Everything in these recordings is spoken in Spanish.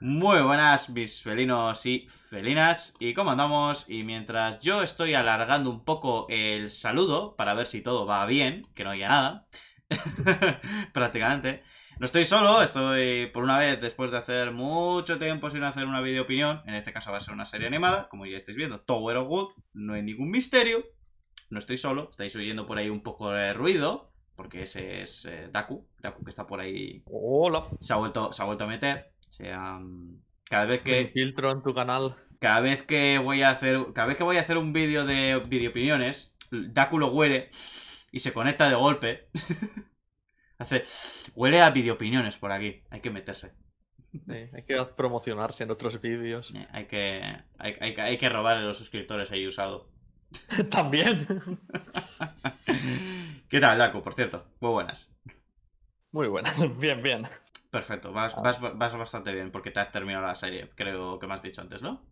Muy buenas mis felinos y felinas y cómo andamos y mientras yo estoy alargando un poco el saludo para ver si todo va bien, que no haya nada, prácticamente, no estoy solo, estoy por una vez después de hacer mucho tiempo sin hacer una video opinión, en este caso va a ser una serie animada, como ya estáis viendo, Tower of Wood, no hay ningún misterio, no estoy solo, estáis oyendo por ahí un poco de ruido, porque ese es eh, Daku, Daku que está por ahí, Hola. Se, ha vuelto, se ha vuelto a meter. O sea, mm, cada vez que... filtro en tu canal. Cada vez que voy a hacer, cada vez que voy a hacer un vídeo de videoopiniones, Daku lo huele y se conecta de golpe. Hace, huele a videoopiniones por aquí, hay que meterse. hay que promocionarse en otros vídeos. Eh, hay, que, hay, hay, que robarle los suscriptores ahí usado. También. ¿Qué tal, Daku? Por cierto, muy buenas. Muy buenas, bien, bien. Perfecto, ah. vas, bastante bien porque te has terminado la serie, creo que me has dicho antes, ¿no?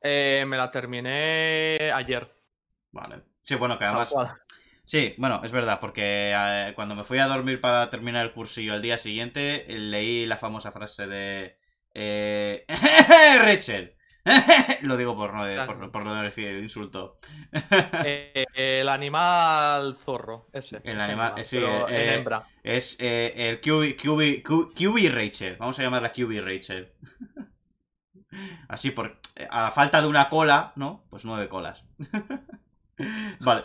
Eh, me la terminé ayer. Vale. Sí, bueno, que además... Sí, bueno, es verdad, porque eh, cuando me fui a dormir para terminar el cursillo al día siguiente, eh, leí la famosa frase de... Eh... Rachel, lo digo por no, por, decir el insulto. Eh, eh, el animal zorro, ese. El animal, es eh, hembra. Es el QB, Rachel. Vamos a llamarla QB Rachel. Así, por, a falta de una cola, ¿no? Pues nueve colas. vale.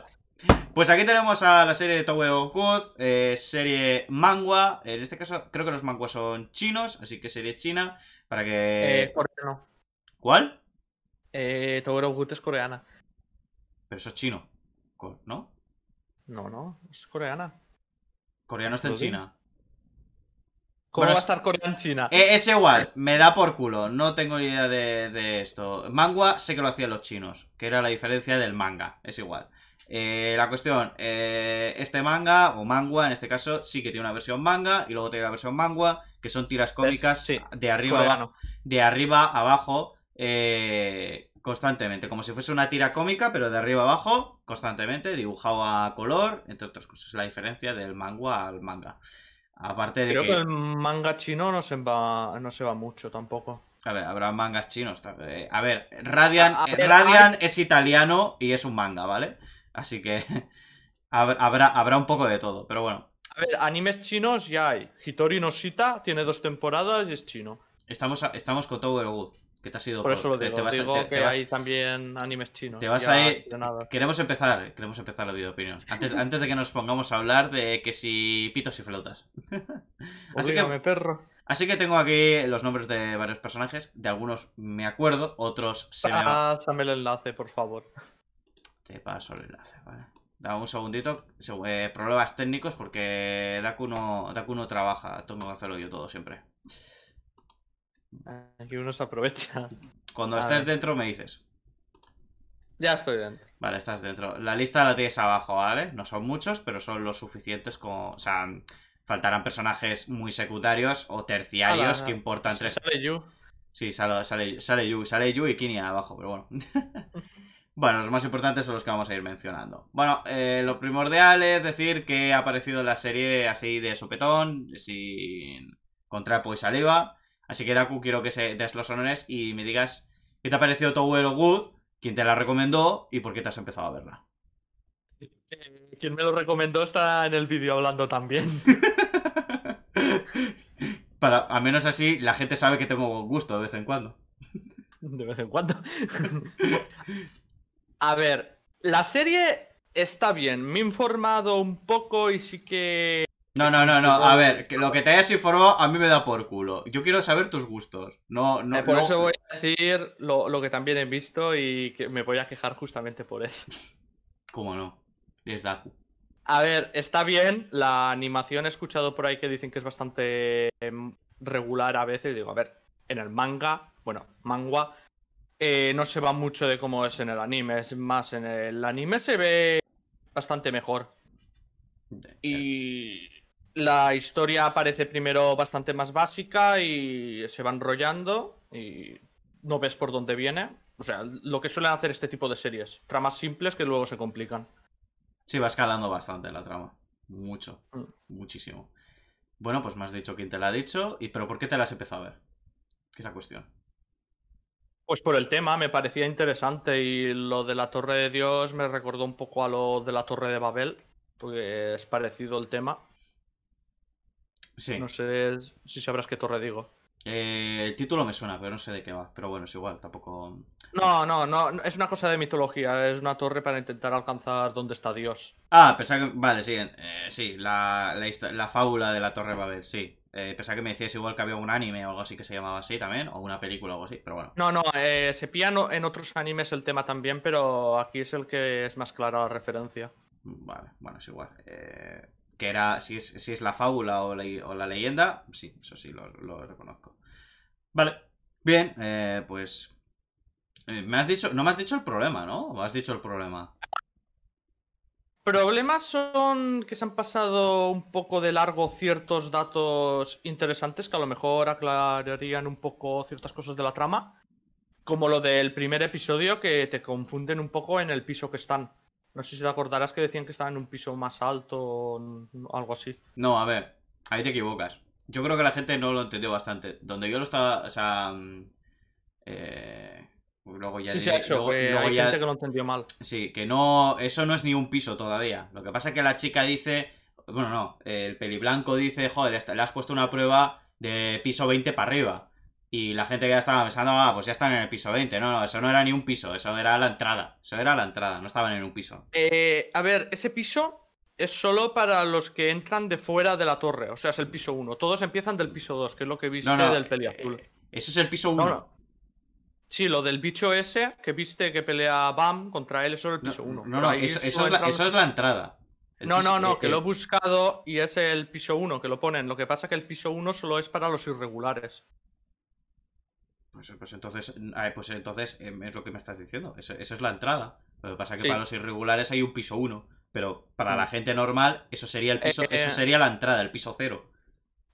Pues aquí tenemos a la serie de Tower of serie mangua, en este caso creo que los manguas son chinos, así que serie china, para que... ¿Por qué no? ¿Cuál? Eh, Tower es coreana. Pero eso es chino, ¿no? No, no, es coreana. Coreano está en China. ¿Cómo va a estar Corea en China? E, es igual, me da por culo, no tengo ni idea de, esto. Mangua sé que lo hacían los chinos, que era la diferencia del manga, es igual. Eh, la cuestión, eh, este manga, o mangua en este caso, sí que tiene una versión manga y luego tiene la versión mangua, que son tiras cómicas de, arriba, de arriba abajo eh, constantemente, como si fuese una tira cómica, pero de arriba abajo, constantemente, dibujado a color, entre otras cosas, la diferencia del manga al manga. Aparte de Creo que... el manga chino no se va, no se va mucho tampoco. A ver, habrá mangas chinos. Eh, a ver, radian es italiano y es un manga, ¿vale? Así que habrá, habrá un poco de todo, pero bueno. A ver, animes chinos ya hay. Hitori no Shita tiene dos temporadas y es chino. Estamos, estamos con Tower que te ha sido por, eso lo digo, te vas, digo que hay también animes chinos te vas a ir, queremos empezar queremos empezar la video antes, antes de que nos pongamos a hablar de que si pitos y flautas pues así que perro así que tengo aquí los nombres de varios personajes de algunos me acuerdo otros se me pásame el enlace por favor te paso el enlace vale Dame un segundito, eh, problemas técnicos porque Daku no, Daku no trabaja, vas que hacerlo yo todo siempre. Aquí uno se aprovecha. Cuando estés dentro me dices. Ya estoy dentro. Vale, estás dentro. La lista la tienes abajo, ¿vale? No son muchos, pero son los suficientes como... O sea, faltarán personajes muy secundarios o terciarios ah, que importan tres... Sale Yu. Sí, sale, sale, Yu. Sale Yu y Kinia abajo, pero bueno. bueno, los más importantes son los que vamos a ir mencionando. Bueno, eh, lo primordial es decir que ha aparecido la serie así de sopetón, sin contrapo y saliva. Así que Daku, quiero que se des los honores y me digas qué te ha parecido Tower of Good, quién te la recomendó y por qué te has empezado a verla. Eh, Quien me lo recomendó está en el vídeo hablando también. Para, a menos así, la gente sabe que tengo gusto de vez en cuando. De vez en cuando. a ver, la serie está bien. Me he informado un poco y sí que no, no, no, no. A ver, lo que te hayas informado a mí me da por culo. Yo quiero saber tus gustos. No, no. Eh, por eso voy a decir lo, que también he visto y que me voy a quejar justamente por eso. ¿Cómo no? Es Daku. A ver, está bien. La animación he escuchado por ahí que dicen que es bastante em, regular a veces. Digo, a ver, en el manga, bueno, manga, eh, no se va mucho de cómo es en el anime. Es más, en el anime se ve bastante mejor. Y la historia parece primero bastante más básica y se va enrollando y no ves por dónde viene. O sea, lo que suelen hacer este tipo de series. Tramas simples que luego se complican. Sí, va escalando bastante la trama. Mucho. Mm. Muchísimo. Bueno, pues me has dicho quién te la ha dicho, y pero ¿por qué te la has empezado a ver? ¿Qué es la cuestión? Pues por el tema, me parecía interesante y lo de la Torre de Dios me recordó un poco a lo de la Torre de Babel, porque es parecido el tema. No sé si sabrás qué torre digo. Eh, el título me suena, pero no sé de qué va. Pero bueno, es igual, tampoco. No, no, no, es una cosa de mitología. Es una torre para intentar alcanzar dónde está Dios. Ah, pensaba que. Vale, sí, eh, sí, la, fábula de la Torre Babel, sí. Eh, pensaba que me decías igual que había un anime o algo así que se llamaba así también, o una película o algo así, pero bueno. No, no, se pilla en otros animes el tema también, pero aquí es el que es más clara la referencia. Mm, vale, bueno, es igual. Eh que era si es, si es la fábula o la, leyenda, sí, eso sí, lo, reconozco. Vale, bien, eh, pues... Eh, me has dicho, no me has dicho el problema, ¿no? ¿O has dicho el problema? Problemas son que se han pasado un poco de largo ciertos datos interesantes que a lo mejor aclararían un poco ciertas cosas de la trama, como lo del primer episodio que te confunden un poco en el piso que están. No sé si te acordarás que decían que estaba en un piso más alto o algo así. No, a ver, ahí te equivocas. Yo creo que la gente no lo entendió bastante. Donde yo lo estaba, o sea... Mm, eh, luego ya... Sí, sí, luego, hay gente que lo entendió mal. Sí, que no... Eso no es ni un piso todavía. Lo que pasa es que la chica dice... Bueno, no, el peliblanco dice, joder, le has puesto una prueba de piso 20 para arriba. Y la gente que ya estaba pensando, ah, pues ya están en el piso 20. No, no, eso no era ni un piso, eso era la entrada. Eso era la entrada, no estaban en un piso. Eh, a ver, ese piso es solo para los que entran de fuera de la torre, o sea, es el piso 1. Todos empiezan del piso 2, que es lo que viste del azul eh, eso es el piso 1. sí, lo del bicho ese que viste que pelea Bam contra él, eso es el piso 1. No, no, eso, es la, entrada. no, no, no, eh, que lo he buscado y es el piso 1, que lo ponen. Lo que pasa es que el piso 1 solo es para los irregulares. Pues, pues, entonces, ah, pues entonces em, es lo que me estás diciendo. Esa es la entrada. Lo que pasa es que para los irregulares hay un piso 1. Pero para mm. la gente normal, eso sería el piso, eso eh, sería la entrada, el piso cero.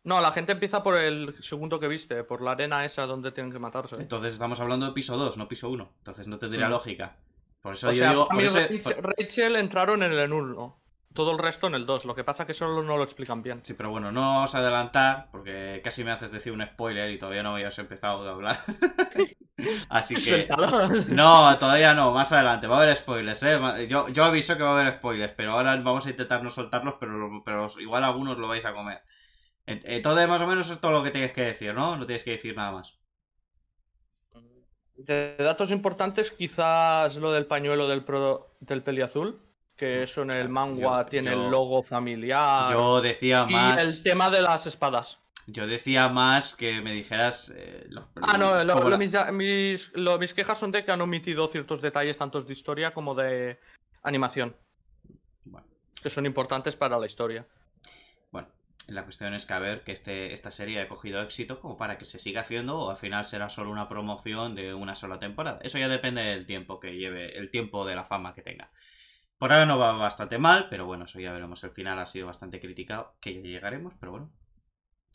No, la gente empieza por el segundo que viste, por la arena esa donde tienen que matarse. Entonces estamos hablando de piso 2, no piso 1. Entonces no tendría mm. lógica. Por eso digo. Rachel, entraron en el 1 todo el resto en el 2, lo que pasa es que solo no lo explican bien. Sí, pero bueno, no os adelantar, porque casi me haces decir un spoiler y todavía no habías empezado a hablar. Así que... No, todavía no, más adelante, va a haber spoilers, ¿eh? Yo, yo aviso que va a haber spoilers, pero ahora vamos a intentar no soltarlos, pero, pero igual algunos lo vais a comer. Entonces, más o menos es todo lo que tienes que decir, ¿no? No tienes que decir nada más. De datos importantes, quizás lo del pañuelo del, pro, del peliazul que eso en el manga tiene el logo familiar. Yo decía más. Y el tema de las espadas. Yo decía más que me dijeras. Eh, ah, no, mis, mis, quejas son de que han omitido ciertos detalles, tanto de historia como de animación. Que son importantes para la historia. Bueno, la cuestión es que a ver que este, esta serie ha cogido éxito como para que se siga haciendo o al final será solo una promoción de una sola temporada. Eso ya depende del tiempo que lleve, el tiempo de la fama que tenga. Por ahora no va bastante mal, pero bueno, eso ya veremos. El final ha sido bastante criticado, que ya llegaremos, pero bueno.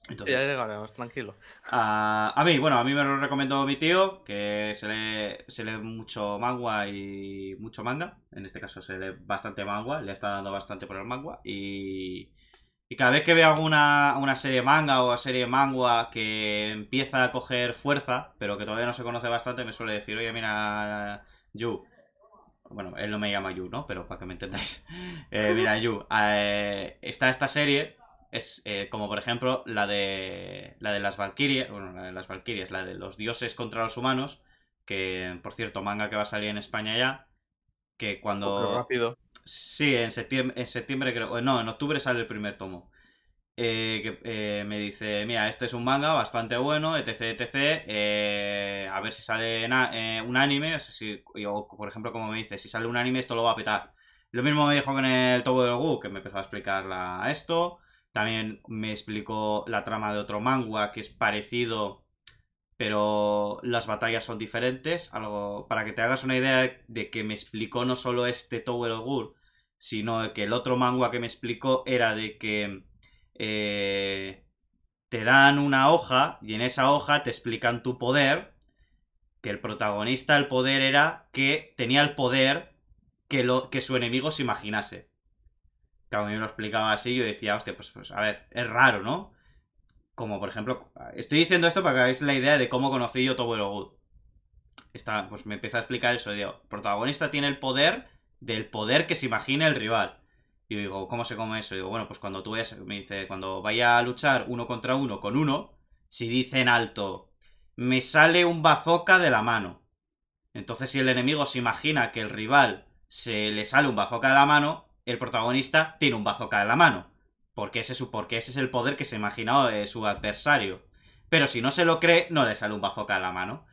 Entonces, ya llegaremos, tranquilo. A, mí, bueno, a mí me lo recomiendo mi tío, que se lee, se lee mucho manga y mucho manga. En este caso se lee bastante manga, le está dando bastante por el manga. Y, y cada vez que veo alguna una serie manga o serie manga que empieza a coger fuerza, pero que todavía no se conoce bastante, me suele decir, oye, mira, Yu, bueno, él no me llama Yu, ¿no? Pero para que me entendáis. Eh, mira, Yu, eh, está esta serie, es eh, como por ejemplo la de, la de las Valkyries, bueno, la de las Valkyries, la de los dioses contra los humanos, que por cierto, manga que va a salir en España ya, que cuando... Rápido. Sí, en en septiembre creo, no, en octubre sale el primer tomo. Eh, que eh, me dice, mira, este es un manga bastante bueno, etc, etc, eh, a ver si sale un anime, o, por ejemplo, como me dice, si sale un anime esto lo va a petar. Lo mismo me dijo con el Tobo del que me empezó a explicar esto, también me explicó la trama de otro manga que es parecido, pero las batallas son diferentes, algo para que te hagas una idea de que me explicó no solo este Tobo sino que el otro manga que me explicó era de que eh, te dan una hoja y en esa hoja te explican tu poder, que el protagonista el poder era que tenía el poder que, lo, que su enemigo se imaginase. cada a me lo explicaba así, yo decía, hostia, pues, pues, a ver, es raro, ¿no? Como por ejemplo, estoy diciendo esto para que hagáis la idea de cómo conocí yo todo Good. Está, pues me empieza a explicar eso, el protagonista tiene el poder del poder que se imagina el rival. Y digo, ¿cómo se come eso? Y digo, bueno, pues cuando tú ves, me dice, cuando vaya a luchar uno contra uno con uno, si dice en alto, me sale un bazooka de la mano. Entonces, si el enemigo se imagina que el rival se le sale un bazooka de la mano, el protagonista tiene un bazooka de la mano. Porque ese, es, porque ese es el poder que se imaginó de su adversario. Pero si no se lo cree, no le sale un bazooka de la mano.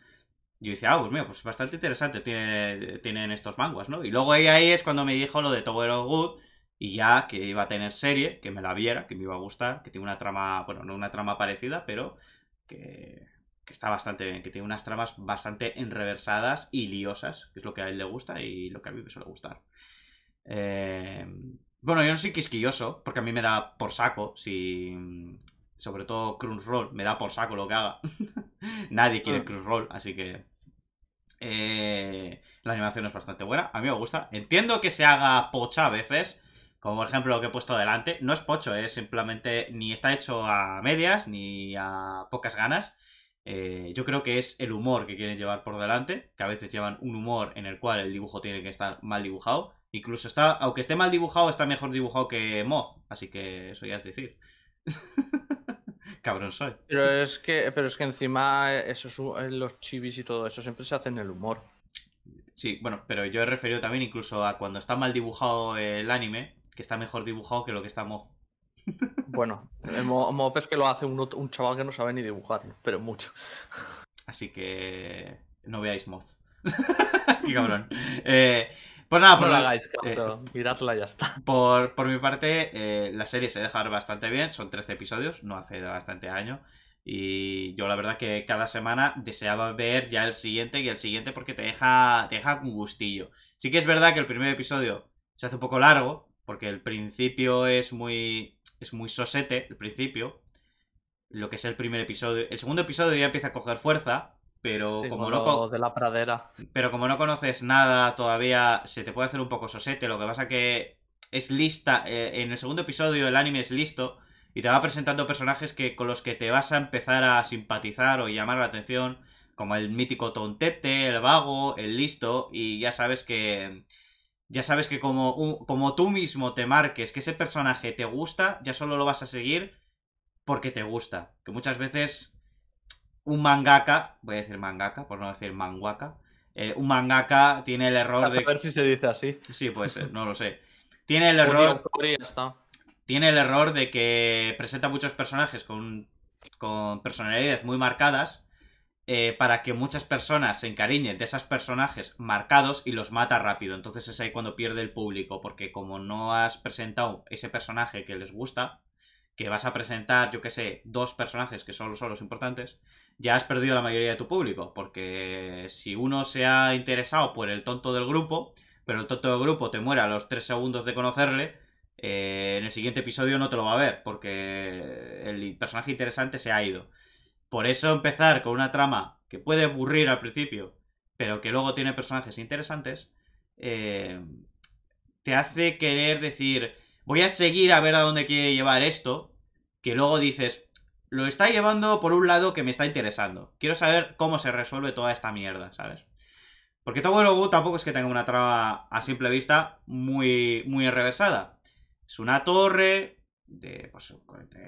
yo dice, ah, pues mira, pues bastante interesante tiene, tienen estos manguas, ¿no? Y luego ahí, es cuando me dijo lo de Tower of Good, y ya que iba a tener serie, que me la viera, que me iba a gustar, que tiene una trama, bueno, no una trama parecida, pero que, está bastante bien, que tiene unas tramas bastante enreversadas y liosas, que es lo que a él le gusta y lo que a mí me suele gustar. Eh, bueno, yo no soy quisquilloso, porque a mí me da por saco, si... Sobre todo roll me da por saco lo que haga. Nadie quiere ah. roll así que... Eh, la animación es bastante buena, a mí me gusta. Entiendo que se haga pocha a veces, como por ejemplo lo que he puesto delante, no es pocho, eh, es simplemente ni está hecho a medias ni a pocas ganas. Eh, yo creo que es el humor que quieren llevar por delante, que a veces llevan un humor en el cual el dibujo tiene que estar mal dibujado. Incluso está, aunque esté mal dibujado, está mejor dibujado que Moz, así que eso ya es decir. Cabrón soy. Pero es que, pero es que encima eh, esos, los chivis y todo eso siempre se hacen el humor. Sí, bueno, pero yo he referido también incluso a cuando está mal dibujado el anime, está mejor dibujado que lo que está Moz. Bueno, el es que lo hace un, chaval que no sabe ni dibujar, pero mucho. Así que no veáis Moz. Qué cabrón. Eh, pues nada, por eh, miradla ya está. Por, mi parte, eh, la serie se deja bastante bien, son 13 episodios, no hace bastante año. Y yo la verdad que cada semana deseaba ver ya el siguiente y el siguiente porque te deja, te deja un gustillo. Sí que es verdad que el primer episodio se hace un poco largo, porque el principio es muy. Es muy sosete, el principio. Lo que es el primer episodio. El segundo episodio ya empieza a coger fuerza. Pero como no. De la pradera. Pero como no conoces nada todavía, se te puede hacer un poco sosete. Lo que pasa que es lista. Eh, en el segundo episodio, el anime es listo. Y te va presentando personajes que, con los que te vas a empezar a simpatizar o llamar la atención. Como el mítico tontete, el vago, el listo. Y ya sabes que ya sabes que como, como tú mismo te marques que ese personaje te gusta, ya solo lo vas a seguir porque te gusta. Que muchas veces un mangaka, voy a decir mangaka por no decir manguaka, eh, un mangaka tiene el error de... A ver si se dice así. Sí, puede eh, ser, no lo sé. Tiene el error... tiene el error de que presenta muchos personajes con, con personalidades muy marcadas eh, para que muchas personas se encariñen de esos personajes marcados y los mata rápido. Entonces es ahí cuando pierde el público, porque como no has presentado ese personaje que les gusta, que vas a presentar, yo que sé, dos personajes que solo son los importantes, ya has perdido la mayoría de tu público, porque si uno se ha interesado por el tonto del grupo, pero el tonto del grupo te muere a los tres segundos de conocerle, eh, en el siguiente episodio no te lo va a ver, porque el personaje interesante se ha ido. Por eso empezar con una trama que puede aburrir al principio, pero que luego tiene personajes interesantes, eh, te hace querer decir, voy a seguir a ver a dónde quiere llevar esto, que luego dices, lo está llevando por un lado que me está interesando. Quiero saber cómo se resuelve toda esta mierda, ¿sabes? Porque Tower of tampoco es que tenga una trama a simple vista muy, muy enrevesada. Es una torre, de, pues,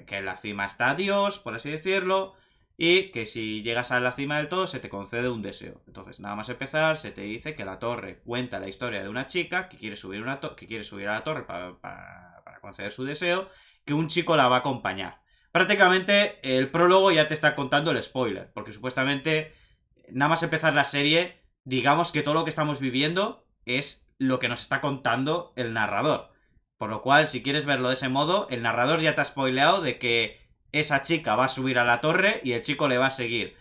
que en la cima está Dios, por así decirlo y que si llegas a la cima del todo se te concede un deseo. Entonces, nada más empezar, se te dice que la torre cuenta la historia de una chica que quiere subir, una que quiere subir a la torre para, para conceder su deseo, que un chico la va a acompañar. Prácticamente el prólogo ya te está contando el spoiler, porque supuestamente, nada más empezar la serie, digamos que todo lo que estamos viviendo es lo que nos está contando el narrador. Por lo cual, si quieres verlo de ese modo, el narrador ya te ha spoileado de que esa chica va a subir a la torre y el chico le va a seguir.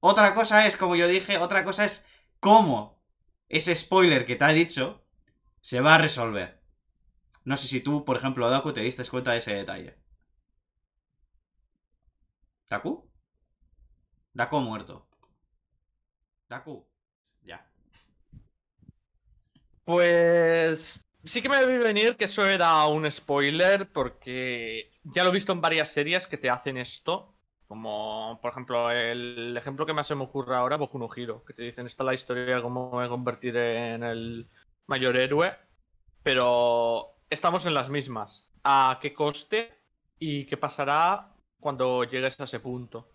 Otra cosa es, como yo dije, otra cosa es cómo ese spoiler que te ha dicho se va a resolver. No sé si tú, por ejemplo, Daku, te diste cuenta de ese detalle. ¿Daku? Daku muerto. Daku. Ya. Pues... Sí que me vi venir que eso era un spoiler porque ya lo he visto en varias series que te hacen esto. Como, por ejemplo, el ejemplo que más se me ocurre ahora, Boku no Hiro. que te dicen, esta es la historia de cómo me convertiré en el mayor héroe, pero estamos en las mismas. ¿A qué coste y qué pasará cuando llegues a ese punto?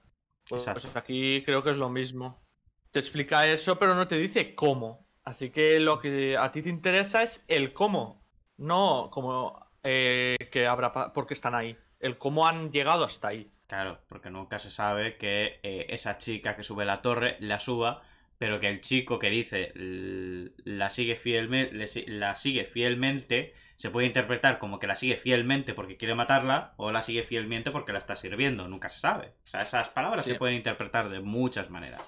pues aquí creo que es lo mismo. Te explica eso, pero no te dice cómo. Así que lo que a ti te interesa es el cómo. No, como eh, que habrá porque están ahí, el cómo han llegado hasta ahí. Claro, porque nunca se sabe que eh, esa chica que sube la torre la suba, pero que el chico que dice la sigue, fielmente la sigue fielmente se puede interpretar como que la sigue fielmente porque quiere matarla o la sigue fielmente porque la está sirviendo, nunca se sabe. O sea, esas palabras se pueden interpretar de muchas maneras.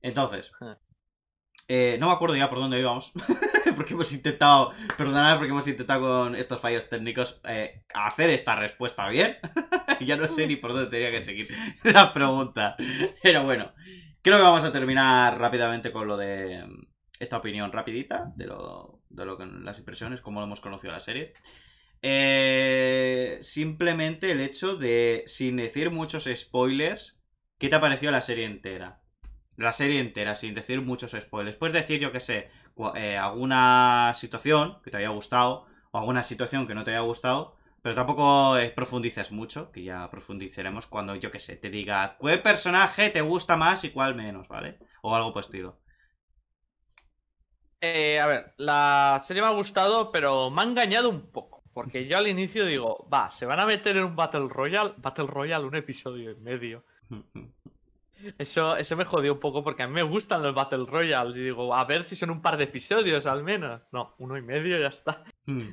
Entonces, ah. Eh, no me acuerdo ya por dónde íbamos, porque hemos intentado, perdonad, porque hemos intentado con estos fallos técnicos eh, hacer esta respuesta bien. ya no sé ni por dónde tenía que seguir la pregunta. Pero bueno, creo que vamos a terminar rápidamente con lo de mm, esta opinión rapidita de lo, de lo que las impresiones, cómo lo hemos conocido la serie. Eh, simplemente el hecho de, sin decir muchos spoilers, ¿qué te ha parecido la serie entera? la serie entera, sin decir muchos spoilers. Puedes decir, yo que sé, eh, alguna situación que te haya gustado o alguna situación que no te haya gustado, pero tampoco eh, profundices mucho, que ya profundizaremos cuando, yo que sé, te diga cuál personaje te gusta más y cuál menos, ¿vale? O algo por Eh, a ver, la serie me ha gustado, pero me ha engañado un poco. Porque yo al inicio digo, va, se van a meter en un Battle Royale, Battle Royale, un episodio y medio. Eso, me jodió un poco porque a mí me gustan los Battle Royals Y digo, a ver si son un par de episodios al menos. No, uno y medio ya está. Hmm.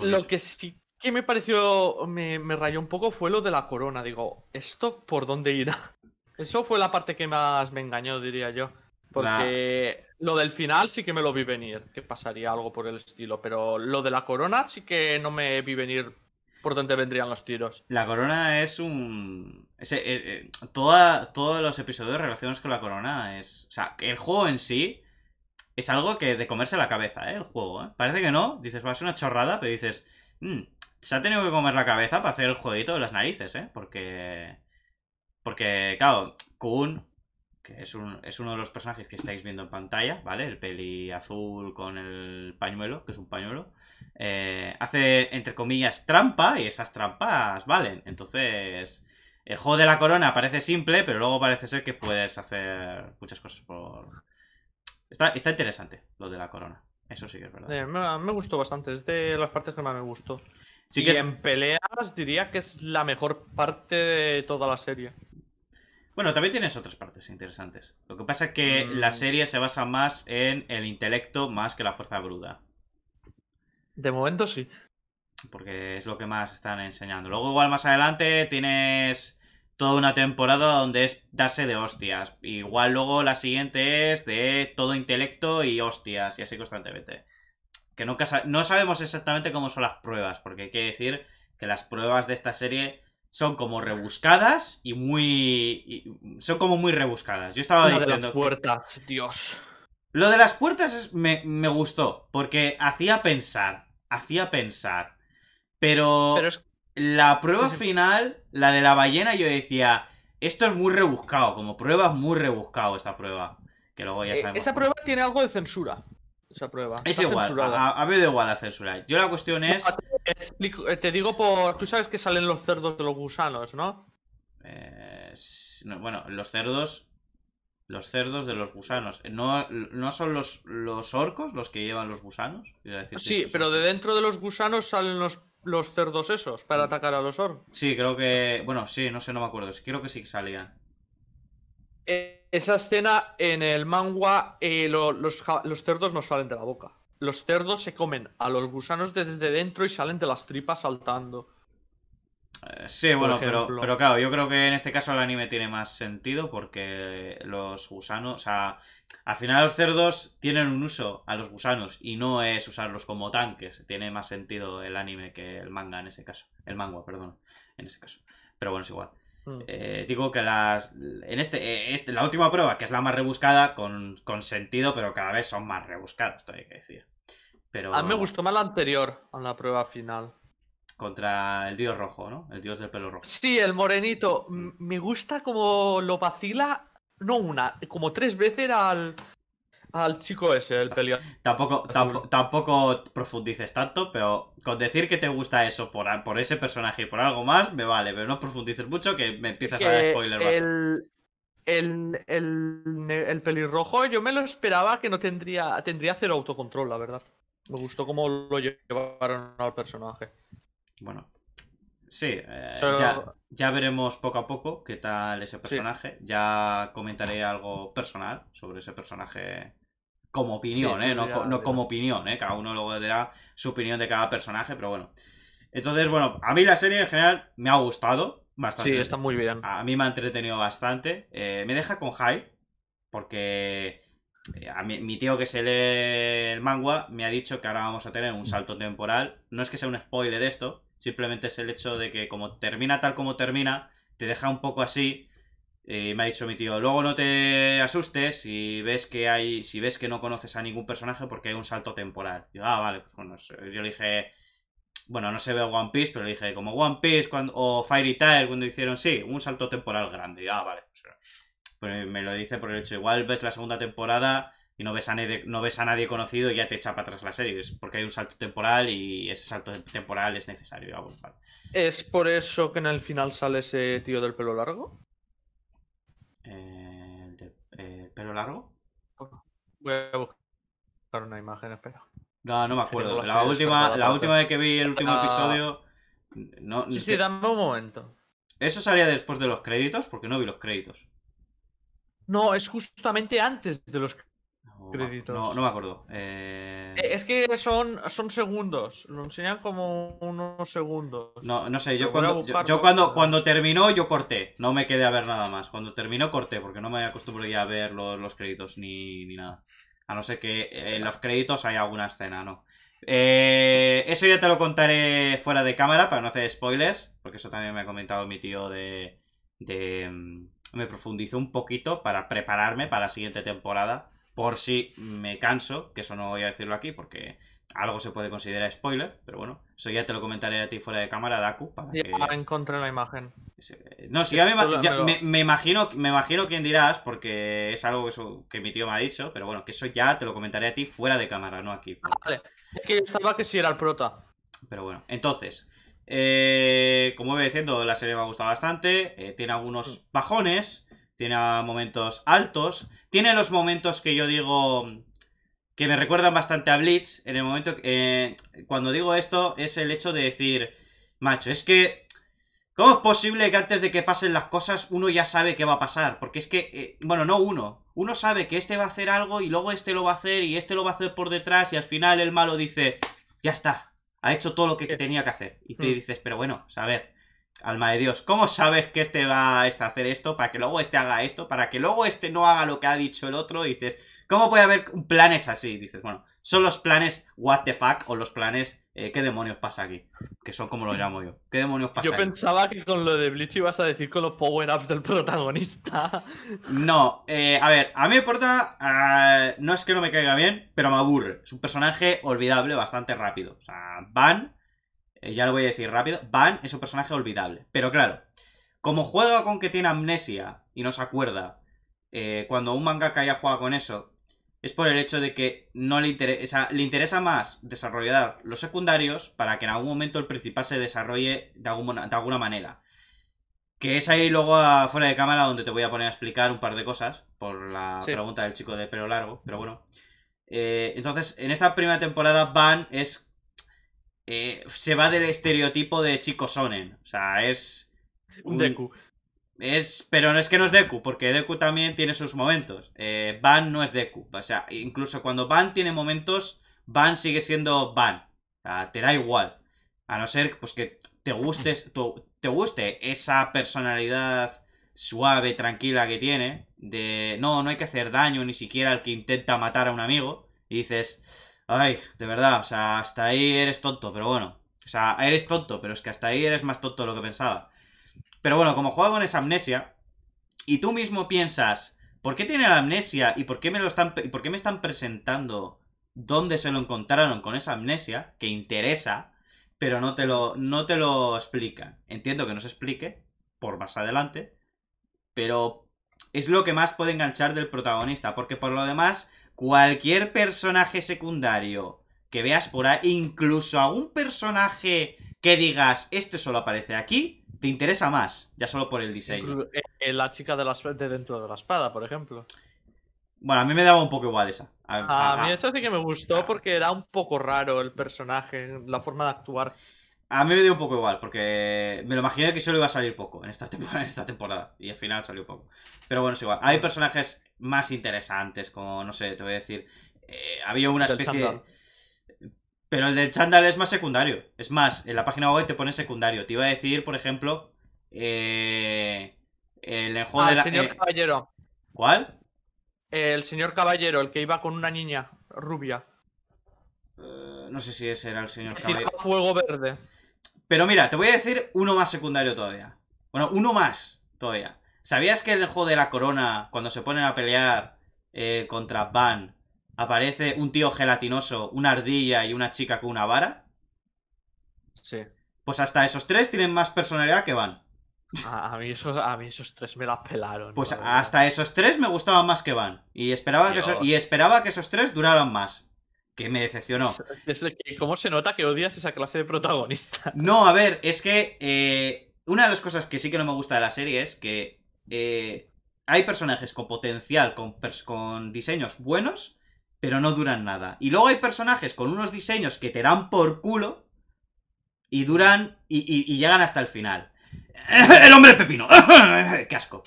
Lo que sí que me pareció, me, rayó un poco fue lo de la corona. Digo, ¿esto por dónde irá? Eso fue la parte que más me engañó, diría yo. Porque lo del final sí que me lo vi venir, que pasaría algo por el estilo. Pero lo de la corona sí que no me vi venir por vendrían los tiros. La corona es un. Eh, eh, toda, todos los episodios relacionados con la corona es. O sea, el juego en sí es algo que de comerse la cabeza, ¿eh? El juego, ¿eh? Parece que no. Dices, va, ser una chorrada, pero dices. Mm, se ha tenido que comer la cabeza para hacer el jueguito de las narices, ¿eh? Porque. Porque, claro, Kun, que es, un, es uno de los personajes que estáis viendo en pantalla, ¿vale? El peli azul con el pañuelo, que es un pañuelo. Eh, hace, entre comillas, trampa y esas trampas valen. Entonces, el juego de la corona parece simple, pero luego parece ser que puedes hacer muchas cosas por... Está, interesante lo de la corona. Eso sí que es verdad. Eh, me, gustó bastante, es de las partes que más me gustó. y en peleas diría que es la mejor parte de toda la serie. Bueno, también tienes otras partes interesantes. Lo que pasa es que la mm. serie se basa más en el intelecto más que la fuerza bruta. De momento sí. Porque es lo que más están enseñando. Luego, igual más adelante, tienes toda una temporada donde es darse de hostias. Igual luego la siguiente es de todo intelecto y hostias, y así constantemente. Que no sabemos exactamente cómo son las pruebas, porque hay que decir que las pruebas de esta serie son como rebuscadas y muy. son como muy rebuscadas. Yo estaba diciendo. Lo de las puertas, Dios. Lo de las puertas me, me gustó, porque hacía pensar hacía pensar. Pero, la prueba final, la de la ballena, yo decía, esto es muy rebuscado, como prueba muy rebuscado esta prueba. Que luego voy eh, sabemos. esa prueba tiene algo de censura. Esa prueba. Es igual, a, igual la censura. Yo la cuestión es... Eh, te, digo por... Tú sabes que salen los cerdos de los gusanos, no eh, bueno, los cerdos los cerdos de los gusanos. Eh, ¿No, no son los, los orcos los que llevan los gusanos? Sí, pero de dentro de los gusanos salen los, los cerdos esos para mm. atacar a los orcos. Sí, creo que... Bueno, sí, no sé, no me acuerdo. Creo que sí que salían. E, esa escena en el manga, eh, los, los cerdos no salen de la boca. Los cerdos se comen a los gusanos desde dentro y salen de las tripas saltando. Eh, sí, bueno, pero, pero claro, yo creo que en este caso el anime tiene más sentido porque los gusanos, o sea, al final los cerdos tienen un uso a los gusanos y no es usarlos como tanques. Tiene más sentido el anime que el manga en ese caso. El manga, perdón, en ese caso. Pero bueno, es igual. Mm. Eh, digo que las en este, eh, este, la última prueba que es la más rebuscada con, sentido pero cada vez son más rebuscadas todavía que decir pero a mí me gustó más la anterior a la prueba final contra el dios rojo, ¿no? El dios del pelo rojo. Sí, el morenito. me gusta como lo vacila, no una, como tres veces al, al chico ese, el pelirrojo. Tampoco, tampoco, profundices tanto, pero con decir que te gusta eso por, por ese personaje y por algo más, me vale, pero no profundices mucho que me empiezas a dar spoilers. El, el, el, pelirrojo yo me lo esperaba que no tendría, tendría cero autocontrol, la verdad. Me gustó cómo lo llevaron al personaje. Bueno, sí, eh, ya, veremos poco a poco qué tal ese personaje. Ya comentaré algo personal sobre ese personaje como opinión, ¿eh? No, como opinión, ¿eh? Cada uno luego dará su opinión de cada personaje, pero bueno. Entonces, bueno, a mí la serie en general me ha gustado bastante. Sí, está muy bien. A mí me ha entretenido bastante. Eh, me deja con hype, porque a mi, mi, tío que se lee el manga me ha dicho que ahora vamos a tener un mm. salto temporal. No es que sea un spoiler esto, Simplemente es el hecho de que como termina tal como termina, te deja un poco así. Y eh, me ha dicho mi tío, luego no te asustes si ves que hay, si ves que no conoces a ningún personaje porque hay un salto temporal. Yo, ah, vale, pues yo le dije, bueno, no se ve One Piece, pero le dije como One Piece cuando, o Fire Tail cuando hicieron, sí, un salto temporal grande. ah, vale, pues, pues me lo dice por el hecho, igual ves la segunda temporada y no ves a nadie, no ves a nadie conocido y ya te echa para atrás la serie. Es porque hay un salto temporal y ese salto temporal es necesario. ¿Es por eso que en el final sale ese tío del pelo largo? Eh, eh, pelo largo? Voy a buscar una imagen, espera. No, no me acuerdo. La última, la última vez que vi el último ah. episodio. sí, sí, dame un momento. ¿Eso salía después de los créditos? Porque no vi los créditos. No, es justamente antes de los créditos no, me acuerdo. Eh, eh, es que son, son segundos. Lo enseñan como unos segundos. No, no sé, yo, cuando, yo, cuando, cuando, terminó, yo corté. No me quedé a ver nada más. Cuando terminó, corté, porque no me acostumbré ya a ver los, créditos ni, nada. A no ser que eh, en los créditos hay alguna escena, ¿no? eso ya te lo contaré fuera de cámara para no hacer spoilers, porque eso también me ha comentado mi tío de, de mm, me profundizo un poquito para prepararme para la siguiente temporada por si me canso, que eso no voy a decirlo aquí porque algo se puede considerar spoiler, pero bueno, eso ya te lo comentaré a ti fuera de cámara, Daku. Para ya que... encontré la imagen. Eh, no, si ya, me, imagino, me imagino quién dirás, porque es algo que, eso, que, mi tío me ha dicho, pero bueno, que eso ya te lo comentaré a ti fuera de cámara, no aquí. Ah, vale, es que estaba que si era el prota. Pero bueno, entonces, eh, como iba diciendo, la serie me ha gustado bastante, eh, tiene algunos mm. bajones, tiene momentos altos, tiene los momentos que yo digo que me recuerdan bastante a Blitz. en el momento eh, cuando digo esto es el hecho de decir, macho, es que ¿Cómo es posible que antes de que pasen las cosas uno ya sabe qué va a pasar? Porque es que, eh, bueno, no uno. Uno sabe que este va a hacer algo y luego este lo va a hacer y este lo va a hacer por detrás y al final el malo dice, ya está, ha hecho todo lo que tenía que hacer. Y te hmm. dices, pero bueno, saber. a ver, Alma de Dios, ¿cómo sabes que este va a este hacer esto para que luego este haga esto? Para que luego este no haga lo que ha dicho el otro. Dices, ¿cómo puede haber planes así? Dices, bueno, son los planes what the fuck o los planes eh, qué demonios pasa aquí. Que son como lo llamo yo. ¿Qué demonios pasa Yo pensaba que con lo de Bleach ibas a decir con los power-ups del protagonista. No, eh, a ver, a mí me importa. Eh, no es que no me caiga bien, pero me aburre. Es un personaje olvidable bastante rápido. O sea, van eh, ya lo voy a decir rápido, Van es un personaje olvidable. Pero claro, como juega con que tiene amnesia y no se acuerda, eh, cuando un mangaka ya juega con eso, es por el hecho de que no le interesa, le interesa más desarrollar los secundarios para que en algún momento el principal se desarrolle de, alguna, de alguna manera. Que es ahí luego fuera de cámara donde te voy a poner a explicar un par de cosas por la pregunta del chico de pelo largo, pero bueno. Eh, entonces, en esta primera temporada, Van es eh, se va del estereotipo de chico sonen. O sea, es... Un Deku. Es, pero no es que no es Deku, porque Deku también tiene sus momentos. Van eh, no es Deku. O sea, incluso cuando Van tiene momentos, Van sigue siendo Van. O sea, te da igual. A no ser pues, que te, gustes, te guste esa personalidad suave, tranquila que tiene. De no, no hay que hacer daño ni siquiera al que intenta matar a un amigo. Y dices, Ay, de verdad, o sea, hasta ahí eres tonto, pero bueno. O sea, eres tonto, pero es que hasta ahí eres más tonto de lo que pensaba. Pero bueno, como juega con esa amnesia, y tú mismo piensas, ¿por qué tiene la amnesia y por qué me, lo están, por qué me están presentando dónde se lo encontraron con esa amnesia, que interesa, pero no te lo, no te lo explican? Entiendo que no se explique, por más adelante, pero es lo que más puede enganchar del protagonista, porque por lo demás cualquier personaje secundario que veas por ahí, incluso algún personaje que digas, este solo aparece aquí, te interesa más, ya solo por el diseño. Eh, eh, la chica de, la, dentro de la espada, por ejemplo. Bueno, a mí me daba un poco igual esa. A, ah, mí ah. esa sí que me gustó porque era un poco raro el personaje, la forma de actuar. A mí me dio un poco igual, porque me lo imaginé que solo iba a salir poco en esta, temporada, en esta temporada. Y al final salió poco. Pero bueno, es igual. Hay personajes más interesantes, como, no sé, te voy a decir. Eh, había una especie. Pero el del chándal es más secundario. Es más, en la página web te pone secundario. Te iba a decir, por ejemplo. Eh, el juego ah, Señor eh, Caballero. ¿Cuál? El señor Caballero, el que iba con una niña rubia. no sé si ese era el señor el Caballero. Fuego verde. Pero mira, te voy a decir uno más secundario todavía. Bueno, uno más todavía. ¿Sabías que en el juego de la corona, cuando se ponen a pelear eh, contra Van, aparece un tío gelatinoso, una ardilla y una chica con una vara? Sí. Pues hasta esos tres tienen más personalidad que Van. A, mí, esos, a mí tres me la pelaron. Pues hasta esos tres me gustaban más que Van. Y esperaba, que, y esperaba que esos tres duraran más que me decepcionó. ¿Cómo se nota que odias esa clase de protagonista? No, a ver, es que eh, una de las cosas que sí que no me gusta de la serie es que eh, hay personajes con potencial, con, con diseños buenos, pero no duran nada. Y luego hay personajes con unos diseños que te dan por culo y duran y, y llegan hasta el final. El hombre pepino. ¡Qué asco!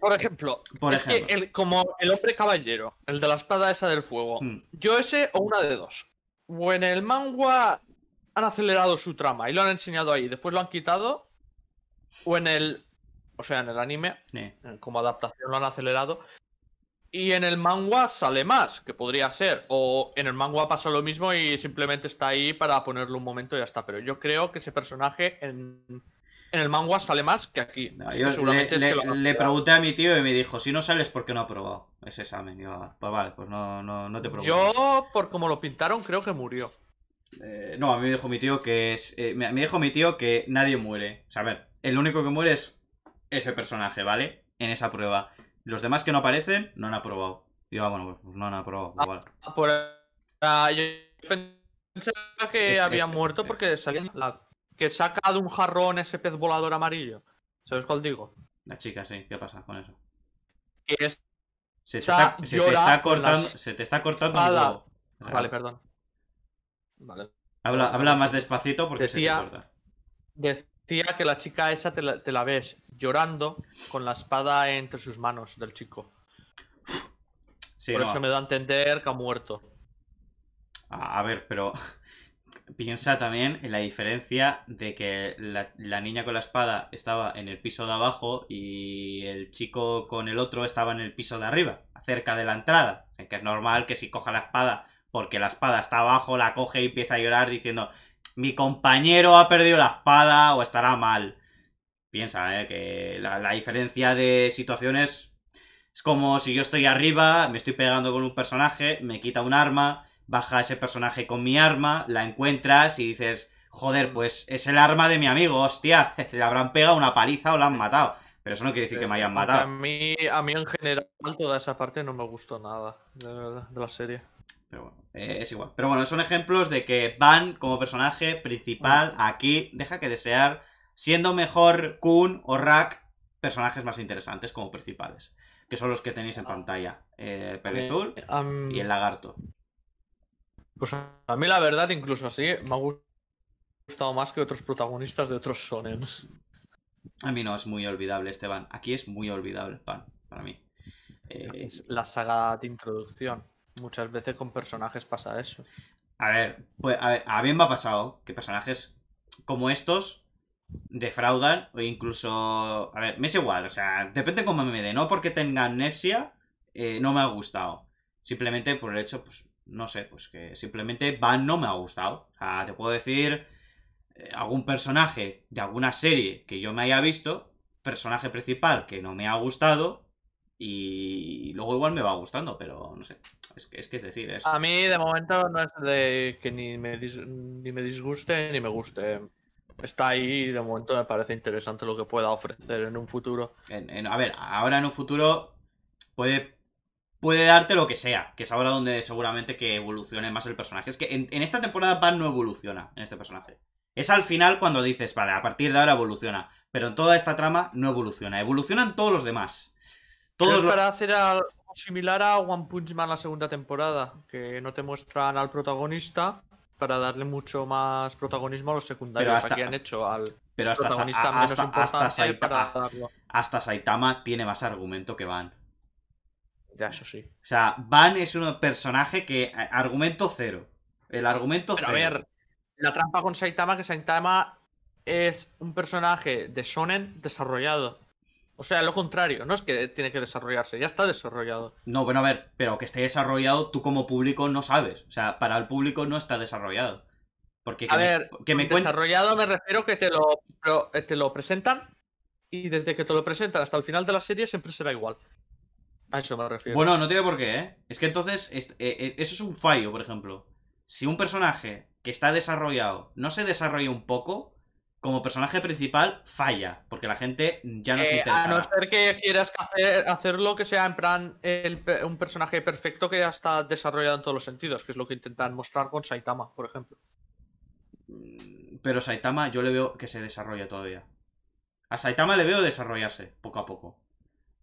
Por ejemplo, es que como el hombre caballero, el de la espada esa del fuego, hmm. yo ese o una de dos. O en el manga han acelerado su trama y lo han enseñado ahí, después lo han quitado, o en el, o sea, en el anime, como adaptación lo han acelerado, y en el manga sale más, que podría ser. O en el manga pasa lo mismo y simplemente está ahí para ponerlo un momento y ya está. Pero yo creo que ese personaje en, en el manga sale más que aquí. le, pregunté a mi tío y me dijo, si no sales, ¿por qué no ha probado ese examen? Ah, pues vale, pues no, no, no te preocupes. Yo, por como lo pintaron, creo que murió. Eh, no, a mí me dijo mi tío que es... Eh, me dijo mi tío que nadie muere. O sea, a ver, el único que muere es ese personaje, ¿vale? En esa prueba. Los demás que no aparecen, no han aprobado. yo, ah, bueno, pues no han aprobado. Pues ah, yo pensaba que había muerto porque salía la que saca de un jarrón ese pez volador amarillo. ¿Sabes cuál digo? La chica, sí. ¿Qué pasa con eso? Que Se te, está, cortando, se te está cortando Vale, perdón. Vale. Habla, más despacito porque decía, se te corta. Decía que la chica esa te la, ves llorando con la espada entre sus manos del chico. Por eso me da a entender que ha muerto. A, ver, pero piensa también en la diferencia de que la, niña con la espada estaba en el piso de abajo y el chico con el otro estaba en el piso de arriba, cerca de la entrada. que es normal que si coja la espada, porque la espada está abajo, la coge y empieza a llorar diciendo, mi compañero ha perdido la espada o estará mal. Piensa, eh, que la diferencia de situaciones es como si yo estoy arriba, me estoy pegando con un personaje, me quita un arma baja ese personaje con mi arma, la encuentras y dices, joder, mm. pues es el arma de mi amigo, hostia, le habrán pegado una paliza o la han matado. Pero eso no quiere decir que me hayan matado. A mí, a mí en general toda esa parte no me gustó nada de, la serie. Pero bueno, eh, es igual. Pero bueno, son ejemplos de que Van como personaje principal mm. aquí deja que desear, siendo mejor Kun o Rack personajes más interesantes como principales, que son los que tenéis en ah. pantalla. el eh, Pelezul eh, y el Lagarto. Pues a mí la verdad, incluso así, me ha gustado más que otros protagonistas de otros sonens. A mí no, es muy olvidable Esteban. Aquí es muy olvidable Pan, para mí. Eh, es la saga de introducción. Muchas veces con personajes pasa eso. A ver, pues, a, mí me ha pasado que personajes como estos defraudan o incluso... A ver, me es igual, o sea, depende cómo me dé. No porque tenga amnesia, eh, no me ha gustado. Simplemente por el hecho, pues, no sé, pues que simplemente Van no me ha gustado. O sea, te puedo decir eh, algún personaje de alguna serie que yo me haya visto, personaje principal que no me ha gustado, y luego igual me va gustando, pero no sé. Es que es, que es decir, es... A mí de momento no es de que ni me, disguste ni me guste. Está ahí de momento me parece interesante lo que pueda ofrecer en un futuro. a ver, ahora en un futuro puede puede darte lo que sea, que es ahora donde seguramente que evolucione más el personaje. Es que en, esta temporada Van no evoluciona en este personaje. Es al final cuando dices, vale, a partir de ahora evoluciona. Pero en toda esta trama no evoluciona. Evolucionan todos los demás. es para hacer algo similar a One Punch Man la segunda temporada, que no te muestran al protagonista para darle mucho más protagonismo a los secundarios. Pero han hecho al pero hasta, hasta Saitama tiene más argumento que Van. Ya, eso sí. O sea, Van es un personaje que. Argumento cero. El argumento A ver, la trampa con Saitama, que Saitama es un personaje de Shonen desarrollado. O sea, lo contrario, no es que tiene que desarrollarse, ya está desarrollado. No, bueno, a ver, pero que esté desarrollado, tú como público no sabes. O sea, para el público no está desarrollado. Porque a desarrollado me refiero que te lo, te lo presentan y desde que te lo presentan hasta el final de la serie siempre será igual. A eso me refiero. Bueno, no tiene por qué, ¿eh? Es que entonces, eh, eh, eso es un fallo, por ejemplo. Si un personaje que está desarrollado no se desarrolla un poco, como personaje principal, falla, porque la gente ya no se eh, interesa. A no ser que quieras hacer, lo que sea en plan un personaje perfecto que ya está desarrollado en todos los sentidos, que es lo que intentan mostrar con Saitama, por ejemplo. Mm, pero Saitama yo le veo que se desarrolla todavía. A Saitama le veo desarrollarse poco a poco.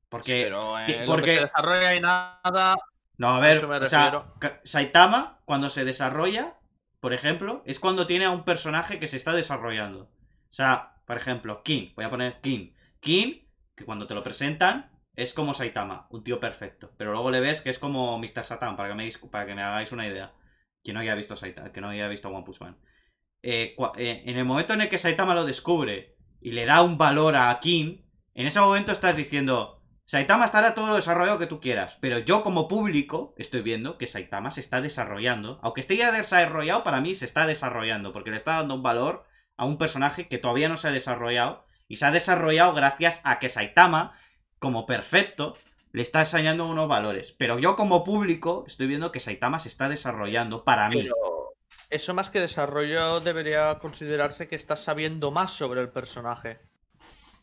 Pues porque, eh, porque... se desarrolla y nada. No, a ver, o sea, Saitama, cuando se desarrolla, por ejemplo, es cuando tiene a un personaje que se está desarrollando. O sea, por ejemplo, King, voy a poner kim kim que cuando te lo presentan, es como Saitama, un tío perfecto. Pero luego le ves que es como Mr. Satan, para que me, que me hagáis una idea. Que no haya visto Saitama, que no haya visto One Punch Man. Eh, eh, en el momento en el que Saitama lo descubre y le da un valor a kim en ese momento estás diciendo, Saitama estará todo lo desarrollado que tú quieras, pero yo como público estoy viendo que Saitama se está desarrollando. Aunque esté ya desarrollado, para mí se está desarrollando, porque le está dando un valor a un personaje que todavía no se ha desarrollado, y se ha desarrollado gracias a que Saitama, como perfecto, le está enseñando unos valores. Pero yo como público estoy viendo que Saitama se está desarrollando, para mí. eso más que desarrollo debería considerarse que estás sabiendo más sobre el personaje.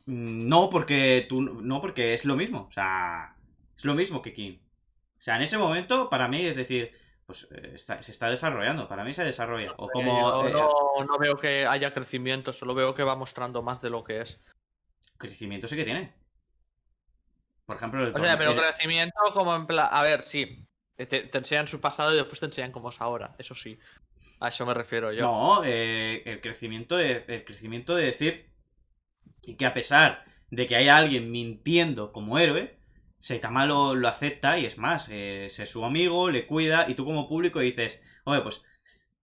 Mm, no, porque tú. No, porque es lo mismo. O sea. Es lo mismo que King. O sea, en ese momento, para mí, es decir. Pues eh, se está desarrollando, para mí se desarrolla. Eh, eh, no, no veo que haya crecimiento, solo veo que va mostrando más de lo que es. Crecimiento sí que tiene. Por ejemplo, el O sea, pero crecimiento como en plan. A ver, sí. Te, enseñan su pasado y después te enseñan cómo es ahora. Eso sí. A eso me refiero yo. No, el crecimiento el crecimiento de decir y que a pesar de que hay alguien mintiendo como héroe, Saitama lo, lo acepta y es más, eh, es su amigo, le cuida y tú como público dices, oye, pues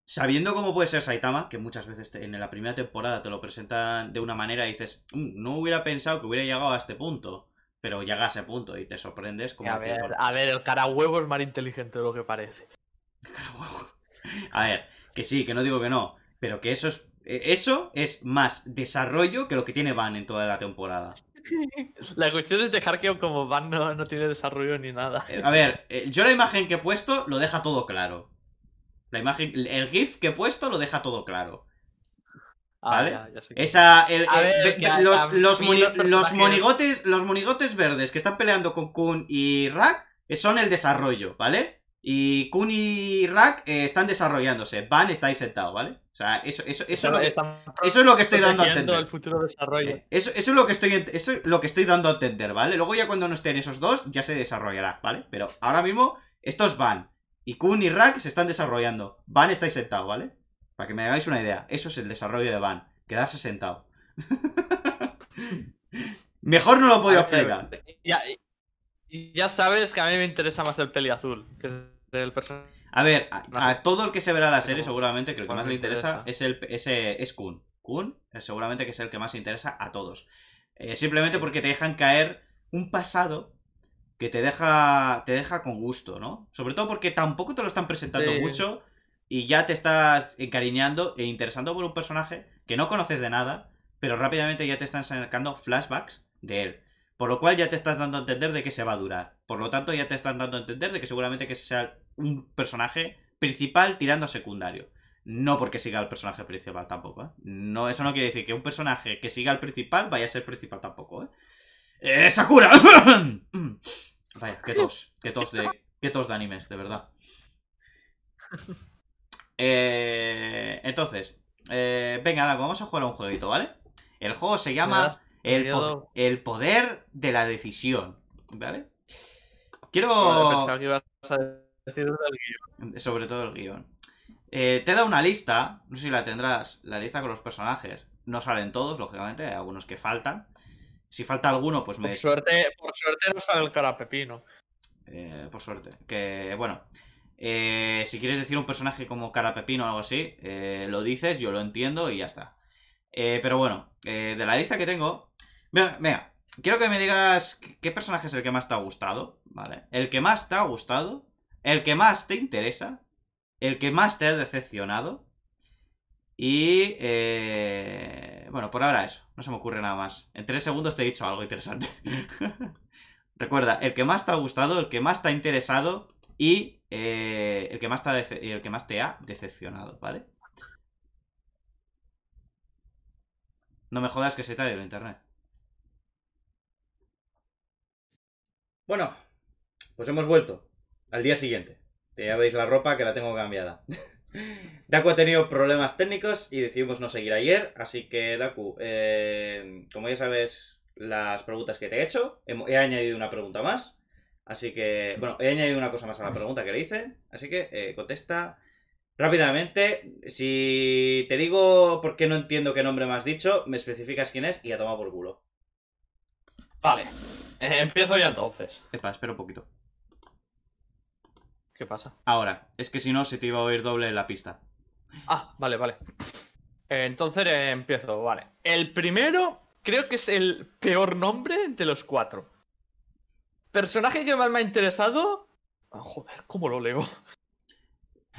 sabiendo cómo puede ser Saitama, que muchas veces en la primera temporada te lo presentan de una manera y dices, mm, no hubiera pensado que hubiera llegado a este punto. Pero llega a ese punto y te sorprendes como... A ver, el cara huevo el es más inteligente de lo que parece. A ver, que sí, que no digo que no, pero que eso es e, eso es más desarrollo que lo que tiene Van en toda la temporada. La cuestión es dejar que como Van no, tiene desarrollo ni nada. Eh, a ver, eh, yo la imagen que he puesto lo deja todo claro. La imagen, el GIF que he puesto lo deja todo claro. ¿Vale? Ah, Esa. los, monigotes, los monigotes verdes que están peleando con Kun y Rak son el desarrollo, ¿vale? Y Kun y Rack eh, están desarrollándose. Van está ahí sentado, ¿vale? O sea, eso, eso, eso, es, lo que, estoy dando a entender. Eh, eso, eso, es lo que estoy, lo que estoy dando a entender, ¿vale? Luego ya cuando no estén esos dos, ya se desarrollará, ¿vale? Pero ahora mismo, estos van. Y Kun y Rack se están desarrollando. Van está ahí sentado, ¿vale? Para que me hagáis una idea. Eso es el desarrollo de Van. Quedarse sentado. Mejor no lo podido explicar. Ya, ya sabes que a mí me interesa más el peli azul, a ver, a, todo el que se verá la serie, seguramente que lo que más le interesa, es, el, ese, es Kun. Kun, eh, seguramente que es el que más interesa a todos. Eh, simplemente porque te dejan caer un pasado que te deja, te deja con gusto, ¿no? Sobre todo porque tampoco te lo están presentando mucho y ya te estás encariñando e interesando por un personaje que no conoces de nada, pero rápidamente ya te están sacando flashbacks de él. Por lo cual ya te estás dando a entender de que se va a durar. Por lo tanto, ya te están dando a entender de que seguramente que ese sea un personaje principal tirando a secundario. No porque siga al personaje principal tampoco, ¿eh? No, eso no quiere decir que un personaje que siga al principal vaya a ser principal tampoco, ¿eh? ¡Eh sakura Vaya, qué tos, qué tos de, qué de animes, de verdad. Eh, entonces, venga, vamos a jugar a un jueguito, ¿vale? El juego se llama el, el, Poder de la Decisión, ¿vale? Quiero... Sobre todo el guión. Eh, te da una lista, no sé si la tendrás, la lista con los personajes. No salen todos, lógicamente, hay algunos que faltan. Si falta alguno, pues me... Por suerte, por suerte no sale el carapepino. Eh, por suerte. Que, bueno, eh, si quieres decir un personaje como carapepino o algo así, eh, lo dices, yo lo entiendo y ya está. pero bueno, de la lista que tengo... Venga, venga, quiero que me digas qué personaje es el que más te ha gustado, ¿vale? El que más te ha gustado el que más te interesa, el que más te ha decepcionado. Y eh, bueno, por ahora eso, no se me ocurre nada más. En tres segundos te he dicho algo interesante. Recuerda, el que más te ha gustado, el que más te ha interesado y eh, el, que más te ha el que más te ha decepcionado, ¿vale? No me jodas que se te ha ido internet. Bueno, pues hemos vuelto al día siguiente. Ya veis la ropa que la tengo cambiada. Daku ha tenido problemas técnicos y decidimos no seguir ayer, así que Daku, eh, como ya sabes las preguntas que te he hecho, he, añadido una pregunta más, así que, bueno, he añadido una cosa más a la pregunta que le hice, así que eh, contesta rápidamente, si te digo por qué no entiendo qué nombre me has dicho, me especificas quién es y ha tomado por culo. Vale, eh, empiezo ya entonces. Epa, espero un poquito. ¿Qué pasa? Ahora, es que si no se te iba a oír doble la pista. Ah, vale, vale. Entonces eh, empiezo, vale. El primero creo que es el peor nombre entre los cuatro. Personaje que más me ha interesado. Ah, joder, ¿cómo lo leo?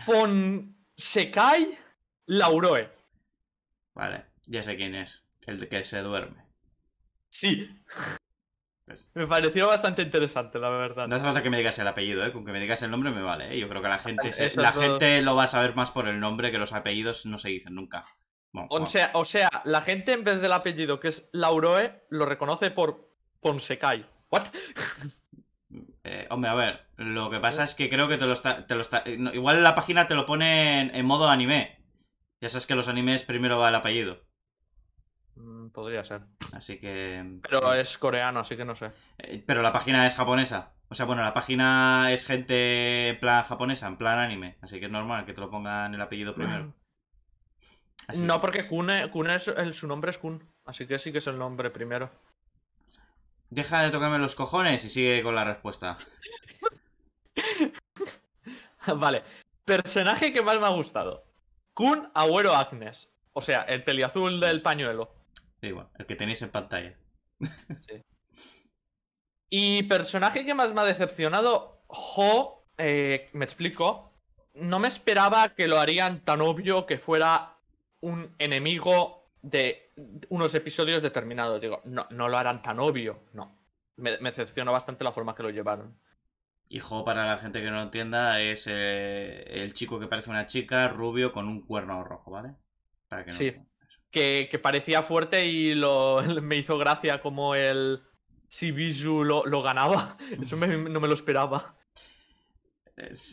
Fonsekai Lauroe. Vale, ya sé quién es. El que se duerme. Sí. Me pareció bastante interesante, la verdad. No es falta que me digas el apellido, ¿eh? con que me digas el nombre me vale. ¿eh? Yo creo que la gente, la gente lo va a saber más por el nombre que los apellidos no se dicen nunca. o, Sea, o sea, la gente en vez del apellido que es Lauroe lo reconoce por Ponsekai. ¿What? Eh, hombre, a ver, lo que pasa eh. es que creo que te lo está. Te lo eh, igual en la página te lo pone en, en modo anime. Ya sabes que los animes primero va el apellido. Mm, podría ser. Así que. Pero es coreano, así que no sé. Eh, pero la página es japonesa. O sea, bueno, la página es gente plan japonesa, en plan anime. Así que es normal que te lo pongan el apellido primero. no, porque Kun, su nombre es Kun. Así que sí que es el nombre primero. Deja de tocarme los cojones y sigue con la respuesta. vale. Personaje que más me ha gustado. Kun Agüero Agnes. O sea, el peliazul del pañuelo el que tenéis en pantalla. Y personaje que más me ha decepcionado, Jo, eh, me explico. No me esperaba que lo harían tan obvio que fuera un enemigo de unos episodios determinados. Digo, no, lo harán tan obvio. No. Me, me decepcionó bastante la forma que lo llevaron. Y Jo, para la gente que no lo entienda, es eh, el chico que parece una chica, rubio, con un cuerno rojo, ¿vale? Para que Sí que, parecía fuerte y me hizo gracia como el Sibizu lo, lo ganaba. Eso no me lo esperaba.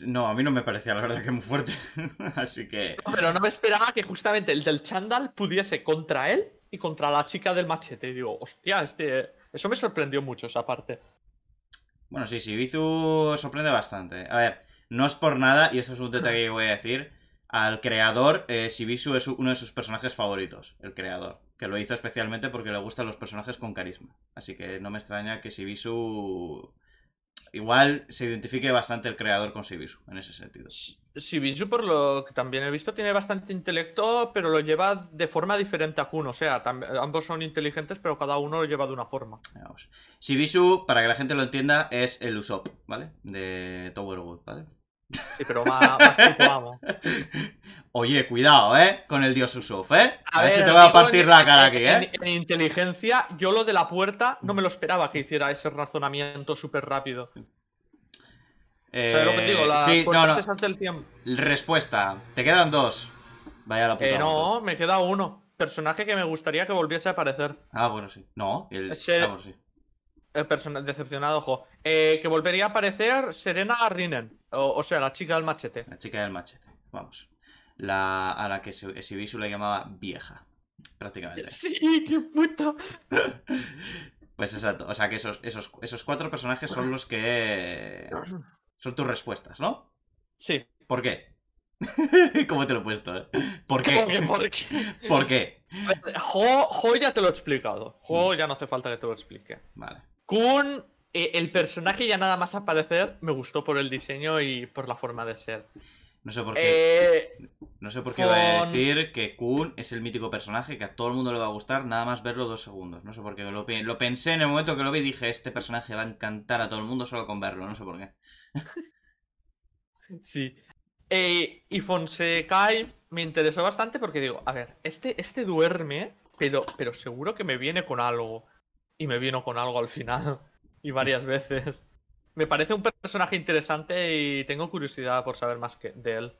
No, a mí no me parecía la verdad que muy fuerte. Así que. pero no me esperaba que justamente el del Chandal pudiese contra él y contra la chica del machete. Y digo, hostia, este. Eso me sorprendió mucho esa parte. Bueno, sí, sí, sorprende bastante. A ver, no es por nada, y eso es un detalle que voy a decir al creador, eh, Shibisu es uno de sus personajes favoritos, el creador, que lo hizo especialmente porque le gustan los personajes con carisma. Así que no me extraña que Shibisu... Igual se identifique bastante el creador con Shibisu, en ese sentido. Shibisu, por lo que también he visto, tiene bastante intelecto, pero lo lleva de forma diferente a Kun. O sea, ambos son inteligentes, pero cada uno lo lleva de una forma. Sibisu, para que la gente lo entienda, es el Usopp, ¿vale? De Towerwood, ¿vale? pero más, Oye, cuidado, ¿eh? Con el dios Usof, ¿eh? A, ver, si te voy a partir la cara aquí, ¿eh? En, inteligencia, yo lo de la puerta no me lo esperaba que hiciera ese razonamiento súper rápido. Eh, sí, no, no. Respuesta. Te quedan dos. Vaya la puta. Eh, no, me queda uno. Personaje que me gustaría que volviese a aparecer. Ah, bueno, sí. No, el. decepcionado, ojo. Eh, que volvería a aparecer Serena Rinen. O, sea, la chica del machete. La chica del machete, vamos. La, a la que Sibisu le llamaba vieja, prácticamente. Sí, qué puta. pues exacto, o sea que esos, cuatro personajes son los que... Son tus respuestas, ¿no? Sí. ¿Por qué? ¿Cómo te lo he puesto? Eh? ¿Por qué? ¿Por qué? ¿Por qué? ya te lo he explicado. Jo mm. ya no hace falta que te lo explique. Vale. Kun eh, el personaje ya nada más aparecer me gustó por el diseño y por la forma de ser. No sé por qué. Eh, no sé por qué voy a decir que Kun es el mítico personaje que a todo el mundo le va a gustar, nada más verlo dos segundos. No sé por qué lo, pensé en el momento que lo vi y dije, este personaje va a encantar a todo el mundo solo con verlo, no sé por qué. sí. Eh, y Fonseca me interesó bastante porque digo, a ver, este, este duerme, pero, pero seguro que me viene con algo. Y me vino con algo al final. Y varias veces. Me parece un personaje interesante y tengo curiosidad por saber más que de él.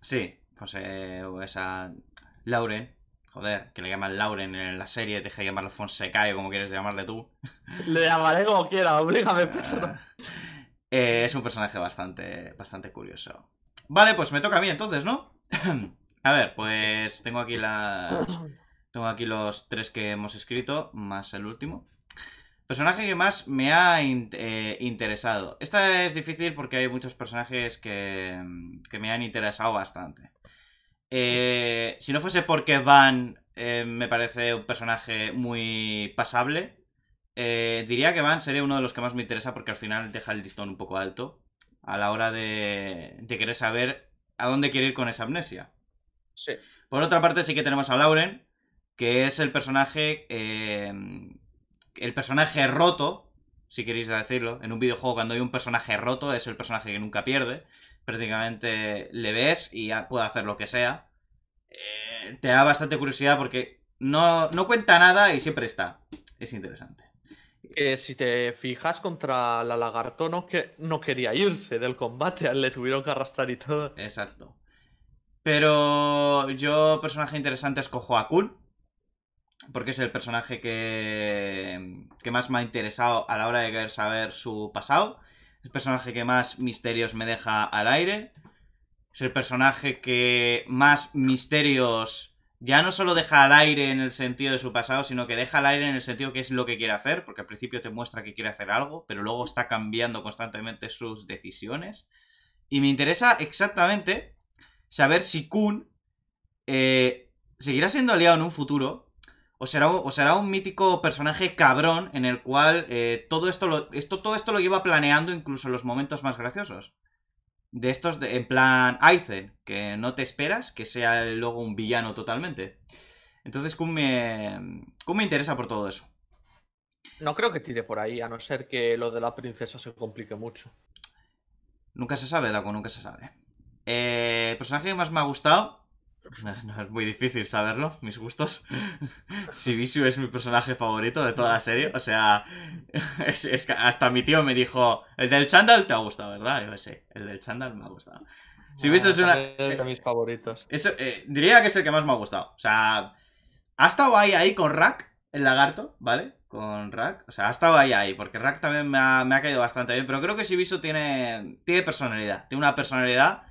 Sí, pues eh, esa Lauren, joder, que le llaman Lauren en la serie, deja de llamarlo Fonsecae, o como quieres llamarle tú. Le llamaré como quiera, oblígame, ah. perro. Eh, es un personaje bastante, bastante curioso. Vale, pues me toca a mí entonces, ¿no? a ver, pues tengo aquí la... Tengo aquí los tres que hemos escrito, más el último. Personaje que más me ha eh, interesado. Esta es difícil porque hay muchos personajes que, mm, que me han interesado bastante. Eh, si no fuese porque Van eh, me parece un personaje muy pasable, diría que Van sería uno de los que más me interesa porque al final deja el listón un poco alto a la hora de, de querer saber a dónde quiere ir con esa amnesia. Sí. Por otra parte, sí que tenemos a Lauren, que es el personaje el personaje roto, si queréis decirlo, en un videojuego cuando hay un personaje roto es el personaje que nunca pierde, prácticamente le ves y puede hacer lo que sea. Eh, te da bastante curiosidad porque no, no cuenta nada y siempre está. Es interesante. si te fijas contra la lagartona, no, que, no quería irse del combate, le tuvieron que arrastrar y todo. Exacto. Pero yo, personaje interesante, escojo a Kun porque es el personaje que, más me ha interesado a la hora de querer saber su pasado. Es el personaje que más misterios me deja al aire. Es el personaje que más misterios ya no solo deja al aire en el sentido de su pasado, sino que deja al aire en el sentido que es lo que quiere hacer, porque al principio te muestra que quiere hacer algo, pero luego está cambiando constantemente sus decisiones. Y me interesa exactamente saber si Kun eh, seguirá siendo aliado en un futuro, o será, o un mítico personaje cabrón en el cual eh, todo, esto lo, esto, todo esto lo lleva planeando incluso en los momentos más graciosos. De estos, en plan Aizen, que no te esperas que sea luego un villano totalmente. Entonces ¿cómo me, me interesa por todo eso. No creo que tire por ahí, a no ser que lo de la princesa se complique mucho. Nunca se sabe, Daco, nunca se sabe. Eh, el personaje que más me ha gustado no, es muy difícil saberlo, mis gustos. Sibisu es mi personaje favorito de toda la serie. O sea, es, hasta mi tío me dijo, el del Chandal te ha gustado, ¿verdad? Yo sé el del Chandal me ha gustado. Sibisu ah, es uno de mis favoritos. Eso, eh, diría que es el que más me ha gustado. O sea, ha estado ahí, ahí con Rack, el lagarto, ¿vale? Con Rack. O sea, ha estado ahí, ahí, porque Rack también me ha, caído bastante bien. Pero creo que Sibisu tiene, tiene personalidad. Tiene una personalidad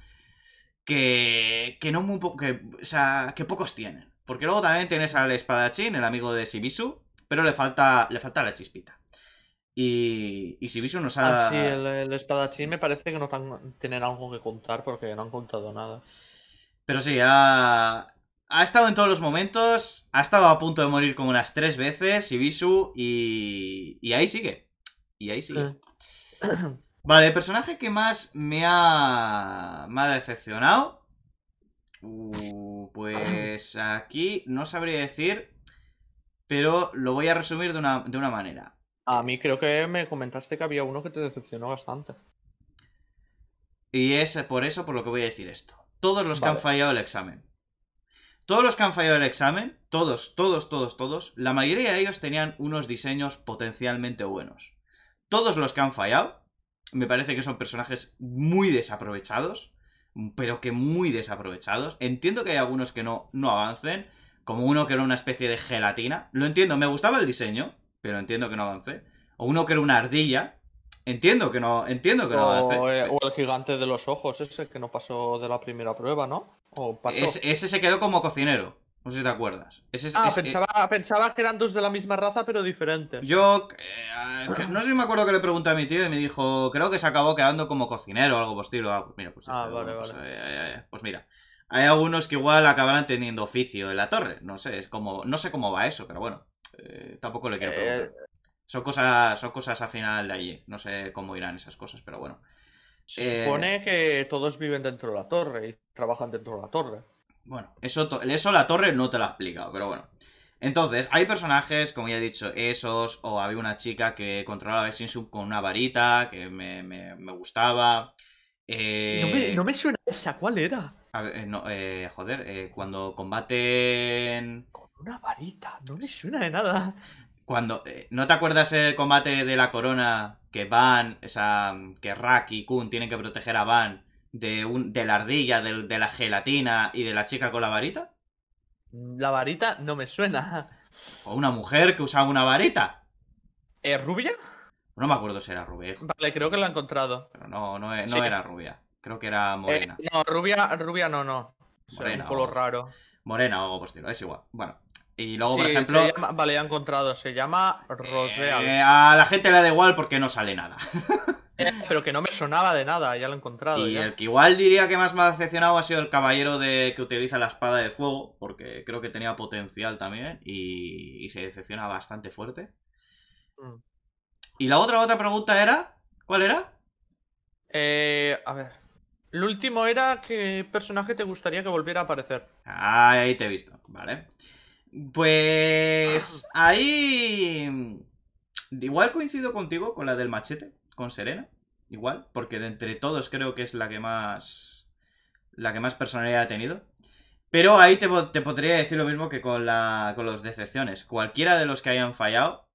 que, que no muy poco, o sea, que pocos tienen. Porque luego también tienes al espadachín, el amigo de Sibisu, pero le falta, le falta la chispita. Y, y Sibisu nos ha... Ah, sí, el, espadachín me parece que no tienen algo que contar porque no han contado nada. Pero sí, ha, ha estado en todos los momentos, ha estado a punto de morir como unas tres veces, Sibisu, y, y ahí sigue. Y ahí sigue. Vale, el personaje que más me ha, decepcionado. Uh, pues aquí no sabría decir, pero lo voy a resumir de una, manera. A mí creo que me comentaste que había uno que te decepcionó bastante. Y es por eso por lo que voy a decir esto. Todos los que han fallado el examen. Todos los que han fallado el examen, todos, todos, todos, todos, la mayoría de ellos tenían unos diseños potencialmente buenos. Todos los que han fallado me parece que son personajes muy desaprovechados, pero que muy desaprovechados. Entiendo que hay algunos que no, no avancen, como uno que era una especie de gelatina. Lo entiendo, me gustaba el diseño, pero entiendo que no avance. O uno que era una ardilla. Entiendo que no, entiendo que no avance. Eh, o, el gigante de los ojos, ese que no pasó de la primera prueba, ¿no? O ese se quedó como cocinero. No sé si te acuerdas. Ah, pensaba, que eran dos de la misma raza, pero diferentes. Yo eh, no sé si me acuerdo que le pregunté a mi tío y me dijo, creo que se acabó quedando como cocinero o algo por estilo. algo. Ah, mira, pues, ah, vale, pues, vale. Eh, eh, pues mira. Hay algunos que igual acabarán teniendo oficio en la torre. No sé, es como. No sé cómo va eso, pero bueno. tampoco le quiero preguntar. Son cosas, son cosas al final de allí. No sé cómo irán esas cosas, pero bueno. Se supone que todos viven dentro de la torre y trabajan dentro de la torre. Bueno, eso, eso la torre no te lo ha explicado, pero bueno. Entonces, hay personajes, como ya he dicho, esos, o había una chica que controlaba el sub con una varita, que me, gustaba. Eh, no, me, suena esa, ¿cuál era? A ver, eh, no, eh, joder, cuando combaten... Con una varita, no me suena de nada. Cuando... ¿No te acuerdas el combate de la corona que Van, o sea, que Raki y Kun tienen que proteger a Van de, un, de la ardilla, de, la gelatina y de la chica con la varita? La varita no me suena. ¿O una mujer que usaba una varita? ¿Es rubia? No me acuerdo si era rubia. Vale, creo que la he encontrado. Pero no, no, era rubia. Creo que era eh, morena. no, rubia, rubia no, no. Morena, un color raro. Morena o algo es igual. Bueno, y luego, por ejemplo. vale, ya he encontrado, se llama Rosea eh, a la gente le da igual porque no sale nada. Pero que no me sonaba de nada, ya lo he encontrado. Y el que igual diría que más me ha decepcionado ha sido el caballero de que utiliza la espada de fuego, porque creo que tenía potencial también ¿eh? y, se decepciona bastante fuerte. Mm. Y la otra, otra pregunta era, ¿cuál era? Eh, a ver. El último era qué personaje te gustaría que volviera a aparecer. Ah, ahí te he visto, vale. Pues ah. ahí... Igual coincido contigo con la del machete, con Serena, igual, porque de entre todos creo que es la que más. La que más personalidad ha tenido. Pero ahí te, podría decir lo mismo que con, la, con los decepciones. Cualquiera de los que hayan fallado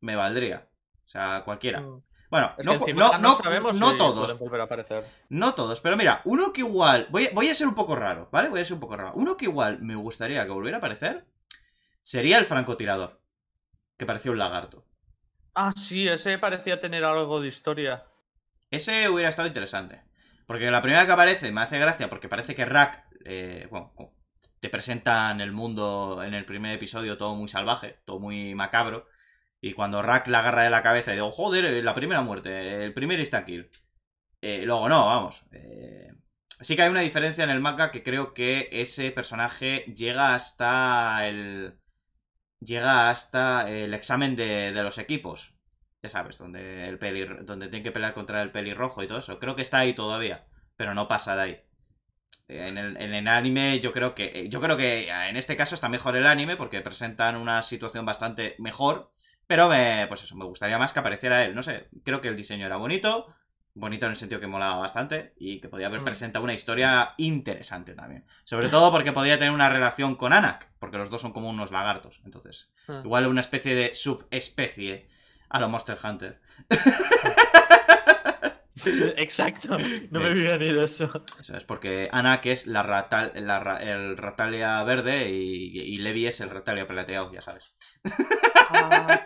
me valdría. O sea, cualquiera. Mm. Bueno, no, no, no, sabemos si todos. no todos, pero mira, uno que igual. Voy, voy, a ser un poco raro, ¿vale? Voy a ser un poco raro. Uno que igual me gustaría que volviera a aparecer sería el francotirador, que parecía un lagarto. Ah, sí, ese parecía tener algo de historia. Ese hubiera estado interesante. Porque la primera que aparece me hace gracia porque parece que Rack, eh, bueno, te presentan el mundo en el primer episodio todo muy salvaje, todo muy macabro. Y cuando Rack la agarra de la cabeza y digo, joder, eh, la primera muerte, el primer insta kill. Eh, luego no, vamos. Eh, sí que hay una diferencia en el manga que creo que ese personaje llega hasta el llega hasta el examen de, los equipos. Ya sabes, donde, el donde tienen que pelear contra el pelirrojo y todo eso. Creo que está ahí todavía, pero no pasa de ahí. Eh, en el, el, anime yo creo que eh, yo creo que eh, en este caso está mejor el anime porque presentan una situación bastante mejor pero pues eso, me gustaría más que apareciera él no sé creo que el diseño era bonito bonito en el sentido que molaba bastante y que podía haber mm. presentado una historia interesante también. Sobre todo porque podía tener una relación con Anak, porque los dos son como unos lagartos. Entonces, ah. igual una especie de subespecie a lo Monster Hunter. Exacto, no me había venido eso. Eso es porque Ana, que es el Ratalia verde, y, Levi es el Ratalia plateado, ya sabes. Ah.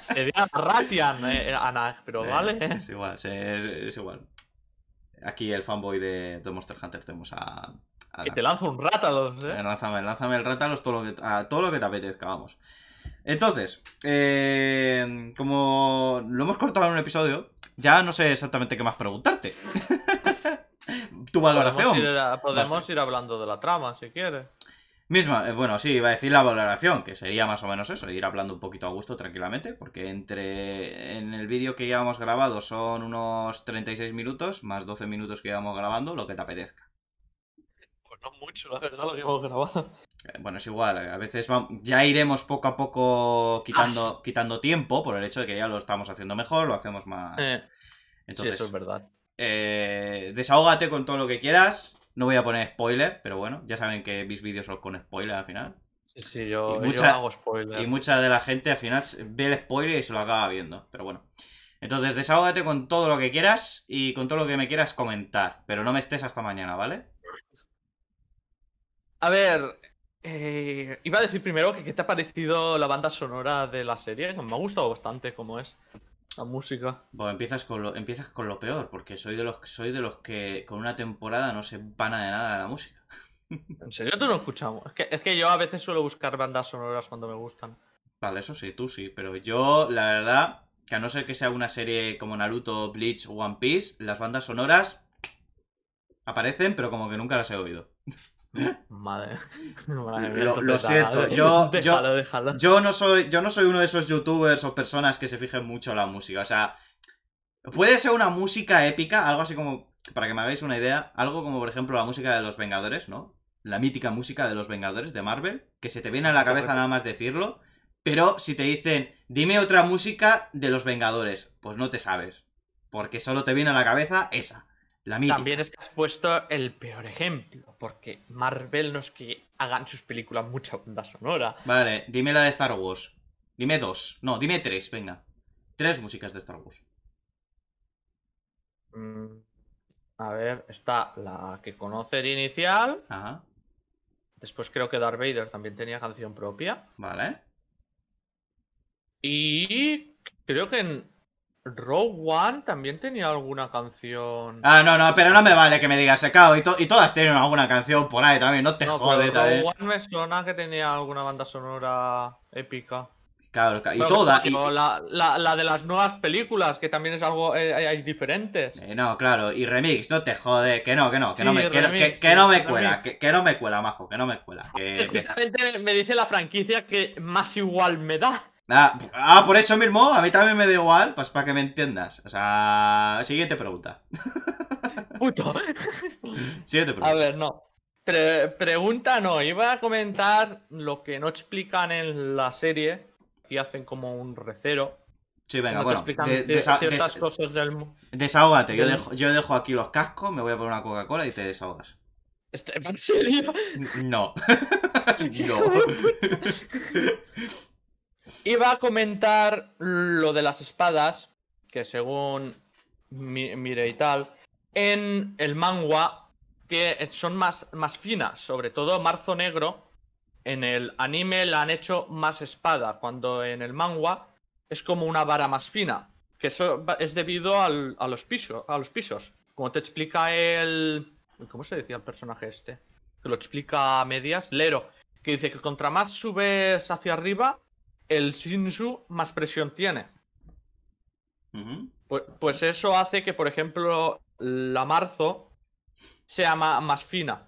sería Ratian, eh, pero vale. Es igual, es, igual. Aquí el fanboy de, Monster Hunter tenemos a. Y que te lanzo un Rátalos, ¿eh? eh. Lánzame, el Rátalos todo lo que, a todo lo que te apetezca, vamos. Entonces, eh, como lo hemos cortado en un episodio, ya no sé exactamente qué más preguntarte. tu valoración. Podemos ir, hablando de la trama, si quieres. Misma, eh, bueno, sí, iba a decir la valoración, que sería más o menos eso, ir hablando un poquito a gusto, tranquilamente, porque entre en el vídeo que hemos grabado son unos 36 minutos, más 12 minutos que llevamos grabando, lo que te apetezca no mucho, la verdad, lo que hemos grabado. Eh, bueno, es igual, a veces ya iremos poco a poco quitando, ah. quitando tiempo por el hecho de que ya lo estamos haciendo mejor, lo hacemos más. Eh, Entonces, eso es verdad. Eh, desahógate con todo lo que quieras. No voy a poner spoiler, pero bueno, ya saben que mis vídeos son con spoiler al final. Sí, sí, yo, y mucha, hago spoiler. Y mucha de la gente al final ve el spoiler y se lo acaba viendo, pero bueno. Entonces, desahógate con todo lo que quieras y con todo lo que me quieras comentar, pero no me estés hasta mañana, ¿vale? A ver, eh, iba a decir primero que qué te ha parecido la banda sonora de la serie, me ha gustado bastante cómo es la música. Bueno, empiezas con lo, empiezas con lo peor, porque soy de los soy de los que con una temporada no se pana de nada la música. ¿En serio tú no escuchamos? Es que, yo a veces suelo buscar bandas sonoras cuando me gustan. Vale, eso sí, tú sí, pero yo, la verdad, que a no ser que sea una serie como Naruto, Bleach, o One Piece, las bandas sonoras aparecen, pero como que nunca las he oído. Madre, lo, siento, eh. yo, no soy, yo no soy uno de esos youtubers o personas que se fijen mucho en la música. O sea, puede ser una música épica, algo así como, para que me hagáis una idea, algo como por ejemplo la música de los Vengadores, ¿no? La mítica música de los Vengadores de Marvel, que se te viene a la cabeza nada más decirlo. Pero si te dicen, dime otra música de los Vengadores, pues no te sabes. Porque solo te viene a la cabeza esa. También es que has puesto el peor ejemplo, porque Marvel no es que hagan sus películas mucha banda sonora. Vale, dime la de Star Wars. Dime dos. No, dime tres, venga. Tres músicas de Star Wars. Mm, a ver, está la que conocer inicial. Ajá. Después creo que Darth Vader también tenía canción propia. Vale. Y creo que en Rogue One también tenía alguna canción. Ah, no, no, pero no me vale que me digas secado. Y, y todas tienen alguna canción por ahí también, no te jode jodes. Rogue One me suena que tenía alguna banda sonora épica. Claro, y toda La, la, de las nuevas películas, que también es algo. Eh, hay diferentes. Eh, no, claro, y remix, no te jode. Que no, que no, que no me, que, no me cuela, que, no me cuela, majo, que no me cuela. me dice la franquicia que más igual me da. Ah, ah, por eso mismo, a mí también me da igual, pues para que me entiendas. O sea, siguiente pregunta. Puto. siguiente pregunta. A ver, no. pregunta no, iba a comentar lo que no explican en la serie y hacen como un recero. Sí, venga, bueno. cosas del... Desahógate, yo dejo, yo dejo aquí los cascos, me voy a poner una Coca-Cola y te desahogas. Este, ¿En serio? No. no. Iba a comentar lo de las espadas, que según mire y tal, en el manga son más, finas, sobre todo Marzo Negro. En el anime la han hecho más espada, cuando en el manga es como una vara más fina, que eso es debido a, los pisos, a los pisos. Como te explica el... ¿Cómo se decía el personaje este? Que lo explica a medias, Lero, que dice que contra más subes hacia arriba, el Shinsu más presión tiene. Pues, pues, eso hace que, por ejemplo, la Marzo sea más fina.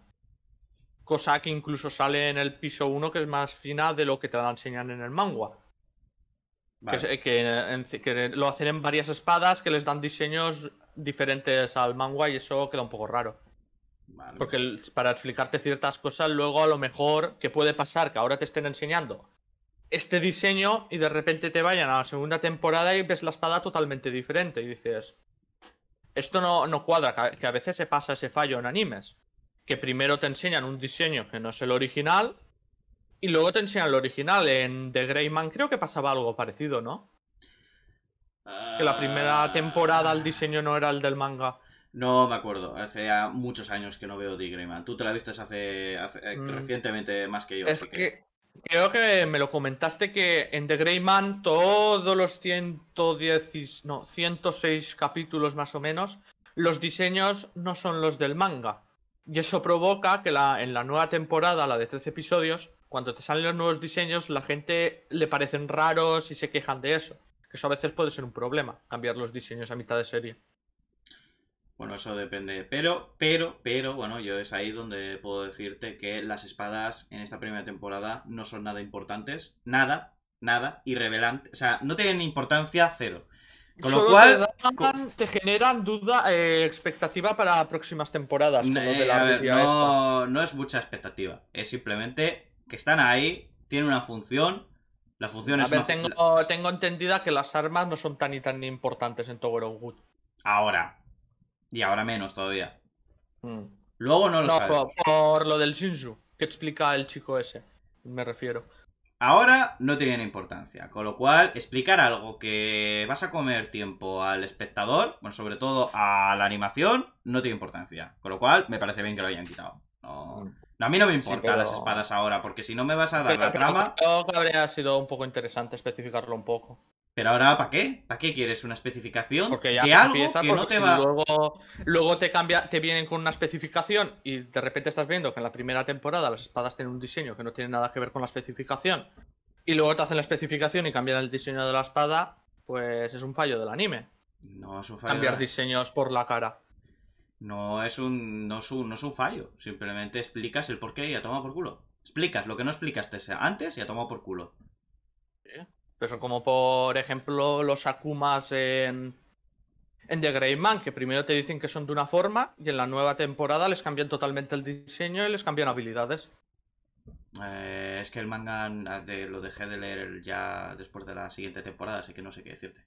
Cosa que incluso sale en el piso 1 que es más fina de lo que te van a enseñar en el manga. Que, lo hacen en varias espadas que les dan diseños diferentes al manga y eso queda un poco raro. Porque para explicarte ciertas cosas, luego a lo mejor que puede pasar que ahora te estén enseñando este diseño y de repente te vayan a la segunda temporada y ves la espada totalmente diferente y dices, esto no, cuadra, que a veces se pasa ese fallo en animes, que primero te enseñan un diseño que no es el original y luego te enseñan el original. En The Greyman creo que pasaba algo parecido, ¿no? Que la primera ah. temporada el diseño no era el del manga. No me acuerdo, hace muchos años que no veo The Greyman. Tú te la vistes hace, eh, mm. recientemente más que yo. así que... Creo que me lo comentaste que en The Grey Man todos los 110, no, 106 capítulos más o menos, los diseños no son los del manga. Y eso provoca que la, en la nueva temporada, la de 13 episodios, cuando te salen los nuevos diseños, la gente le parecen raros y se quejan de eso. Que eso a veces puede ser un problema, cambiar los diseños a mitad de serie. Bueno, eso depende. Pero, pero, pero, bueno, yo es ahí donde puedo decirte que las espadas en esta primera temporada no son nada importantes. Nada, nada, Irrevelante. O sea, no tienen importancia cero. Con lo cual. Te, generan duda, eh, expectativa para próximas temporadas. a ver, no, no es mucha expectativa. Es simplemente que están ahí, tienen una función, la función a es ver, tengo, entendida que las armas no son tan y tan importantes en Tower Ahora, y ahora menos todavía. Mm. Luego no lo Por, lo del Shinju, que explica el chico ese, me refiero. Ahora no tiene importancia, con lo cual explicar algo que vas a comer tiempo al espectador, bueno, sobre todo a la animación, no tiene importancia. Con lo cual me parece bien que lo hayan quitado. No, mm. a mí no me importan las espadas ahora, porque si no me vas a dar la trama... Creo que habría sido un poco interesante especificarlo un poco. Pero ahora, ¿para qué? ¿Para qué quieres una especificación porque ya empieza, algo no luego, te cambia, te vienen con una especificación y de repente estás viendo que en la primera temporada las espadas tienen un diseño que no tiene nada que ver con la especificación y luego te hacen la especificación y cambian el diseño de la espada, pues es un fallo del anime. No es un fallo. Cambiar diseños por la cara. No es un, no es un, fallo. Simplemente explicas el porqué y ha tomado por culo. Explicas lo que no explicaste antes y ha tomado por culo. Que como, por ejemplo, los Akumas en, The Great Man, que primero te dicen que son de una forma y en la nueva temporada les cambian totalmente el diseño y les cambian habilidades. Eh, es que el manga ah, lo dejé de leer ya después de la siguiente temporada, así que no sé qué decirte.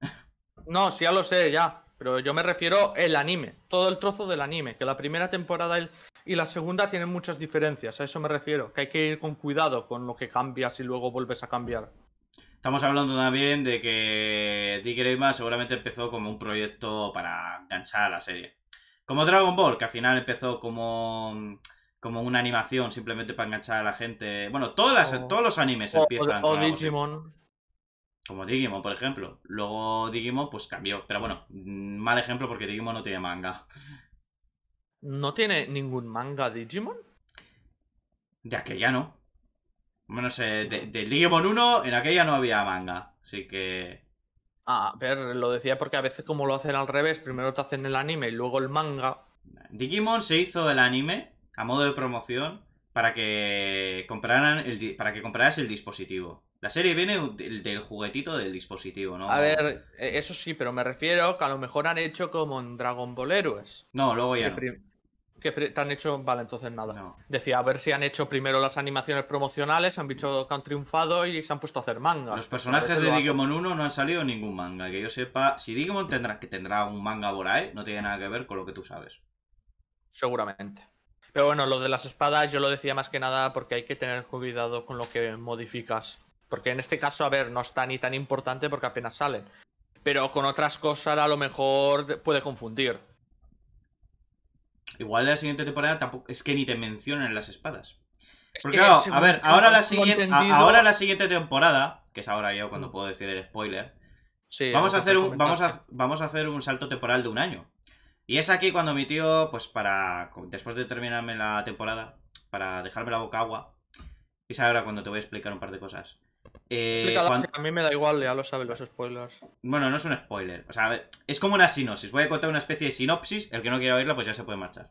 no, sí, ya lo sé, ya. Pero yo me refiero el anime, todo el trozo del anime, que la primera temporada y la segunda tienen muchas diferencias, a eso me refiero, que hay que ir con cuidado con lo que cambias y luego vuelves a cambiar. Estamos hablando también de que Dick seguramente empezó como un proyecto para enganchar a la serie. Como Dragon Ball, que al final empezó como, como una animación simplemente para enganchar a la gente. Bueno, todas las, todos los animes empiezan. O, Digimon. Como Digimon, por ejemplo. Luego Digimon, pues cambió. Pero bueno, mm, mal ejemplo porque Digimon no tiene manga. ¿No tiene ningún manga Digimon? De ya no. Bueno, sé, de, Digimon 1 en aquella no había manga, así que... Ah, a ver, lo decía porque a veces como lo hacen al revés, primero te hacen el anime y luego el manga. Digimon se hizo el anime a modo de promoción para que compraran el para que compraras el dispositivo. La serie viene del, juguetito del dispositivo, ¿no? A ver, e, eso sí, pero me refiero que a lo mejor han hecho como en Dragon Ball Heroes. No, luego ya. Que te han hecho, vale, entonces nada. Decía, a ver si han hecho primero las animaciones promocionales, han dicho que han triunfado y se han puesto a hacer manga. Los personajes de Digimon 1 no han salido ningún manga, que yo sepa. Si Digimon tendrá que tendrá un manga por no tiene nada que ver con lo que tú sabes. Seguramente. Pero bueno, lo de las espadas yo lo decía más que nada porque hay que tener cuidado con lo que modificas. Porque en este caso, a ver, no es tan tan importante porque apenas salen. Pero con otras cosas a lo mejor puede confundir igual la siguiente temporada tampoco es que ni te mencionan las espadas. Porque claro, a ver, ahora la, siguiente, ahora la siguiente temporada, que es ahora yo cuando mm. puedo decir el spoiler, vamos, a hacer un, vamos, a, vamos a hacer un salto temporal de un año. Y es aquí cuando mi tío, pues para, después de terminarme la temporada, para dejarme la boca agua, y es ahora cuando te voy a explicar un par de cosas. Eh, A mí me da igual, ya lo saben los spoilers. Bueno, no es un spoiler. O sea, es como una sinopsis. Voy a contar una especie de sinopsis. El que no quiera oírla, pues ya se puede marchar.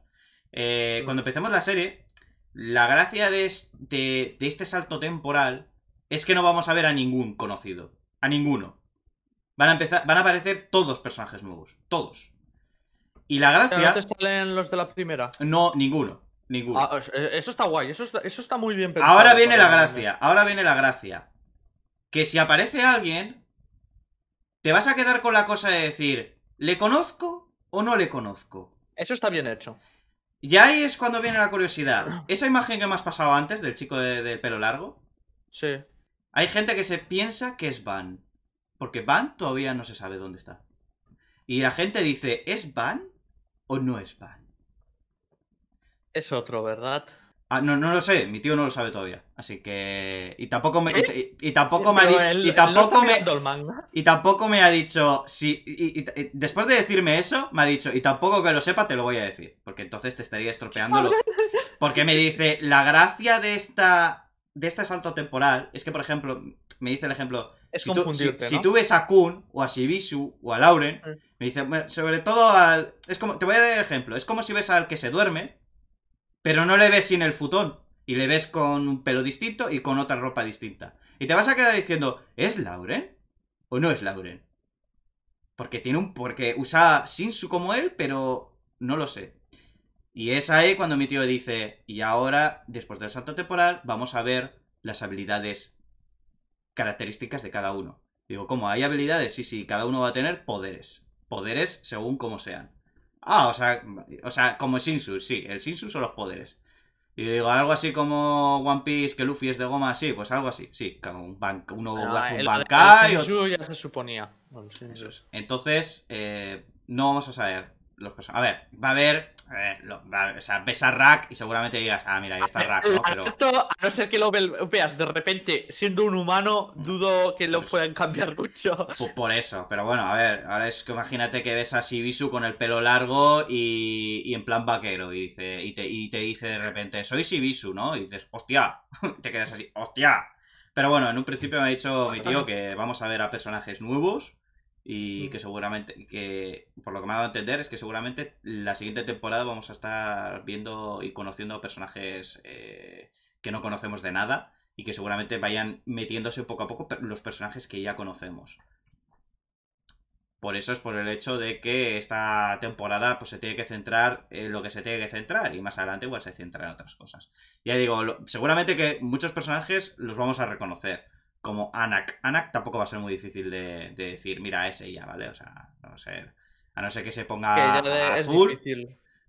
Eh, mm. Cuando empecemos la serie, la gracia de, este salto temporal es que no vamos a ver a ningún conocido. A ninguno. Van a, empezar, van a aparecer todos personajes nuevos. Todos. Y la gracia. ¿No te salen los de la primera? No, ninguno. Ninguno. Ah, eso está guay. Eso está, eso está muy bien pensado. Ahora viene la gracia. Ahora viene la gracia que si aparece alguien, te vas a quedar con la cosa de decir, ¿le conozco o no le conozco? Eso está bien hecho. Y ahí es cuando viene la curiosidad. Esa imagen que me has pasado antes del chico de, pelo largo. Sí. Hay gente que se piensa que es Van. Porque Van todavía no se sabe dónde está. Y la gente dice, ¿es Van o no es Van? Es otro, ¿verdad? Ah, no, no lo sé, mi tío no lo sabe todavía. Así que. Y tampoco me. Y, tampoco me ha dicho. Y tampoco me. Y tampoco me ha dicho. Si, después de decirme eso, me ha dicho. Y tampoco que lo sepa, te lo voy a decir. Porque entonces te estaría estropeándolo Porque me dice. La gracia de esta. De este salto temporal es que, por ejemplo, me dice el ejemplo. si, tú, ves a Kun o a Shibisu o a Lauren, mm. me dice. Sobre todo al. Es como. Te voy a dar el ejemplo. Es como si ves al que se duerme pero no le ves sin el futón. Y le ves con un pelo distinto y con otra ropa distinta. Y te vas a quedar diciendo, ¿es Lauren? ¿O no es Lauren? Porque tiene un. Porque usa Shinsu como él, pero no lo sé. Y es ahí cuando mi tío dice, y ahora, después del salto temporal, vamos a ver las habilidades características de cada uno. Digo, ¿cómo? ¿Hay habilidades? Sí, sí, cada uno va a tener poderes. Poderes según como sean. Ah, o sea, o sea, como Shinsu, sí, el Shinsu son los poderes. Y digo, algo así como One Piece, que Luffy es de goma, sí, pues algo así. Sí, como un banco uno un bankai. El, ya se suponía. Entonces, eh, no vamos a saber a ver, va a haber. ver, o sea, ves a Rack y seguramente digas, ah, mira, ahí está Rack, ¿no? Pero... a no ser que lo veas de repente siendo un humano, dudo que lo puedan cambiar mucho. Pues por eso, pero bueno, a ver, ahora es que imagínate que ves a Sibisu con el pelo largo y, y en plan vaquero y, dice, y, te, y te dice de repente, soy Sibisu, ¿no? Y dices, hostia, te quedas así, hostia. Pero bueno, en un principio me ha dicho mi tío que vamos a ver a personajes nuevos y que seguramente, por lo que me ha dado a entender, es que seguramente la siguiente temporada vamos a estar viendo y conociendo personajes eh, que no conocemos de nada y que seguramente vayan metiéndose poco a poco los personajes que ya conocemos. Por eso es por el hecho de que esta temporada pues, se tiene que centrar en lo que se tiene que centrar y más adelante igual se centra en otras cosas. Ya digo, seguramente que muchos personajes los vamos a reconocer como Anak. Anak tampoco va a ser muy difícil de, decir, mira, ese ella, ¿vale? O sea, no sé. A no ser que se ponga azul.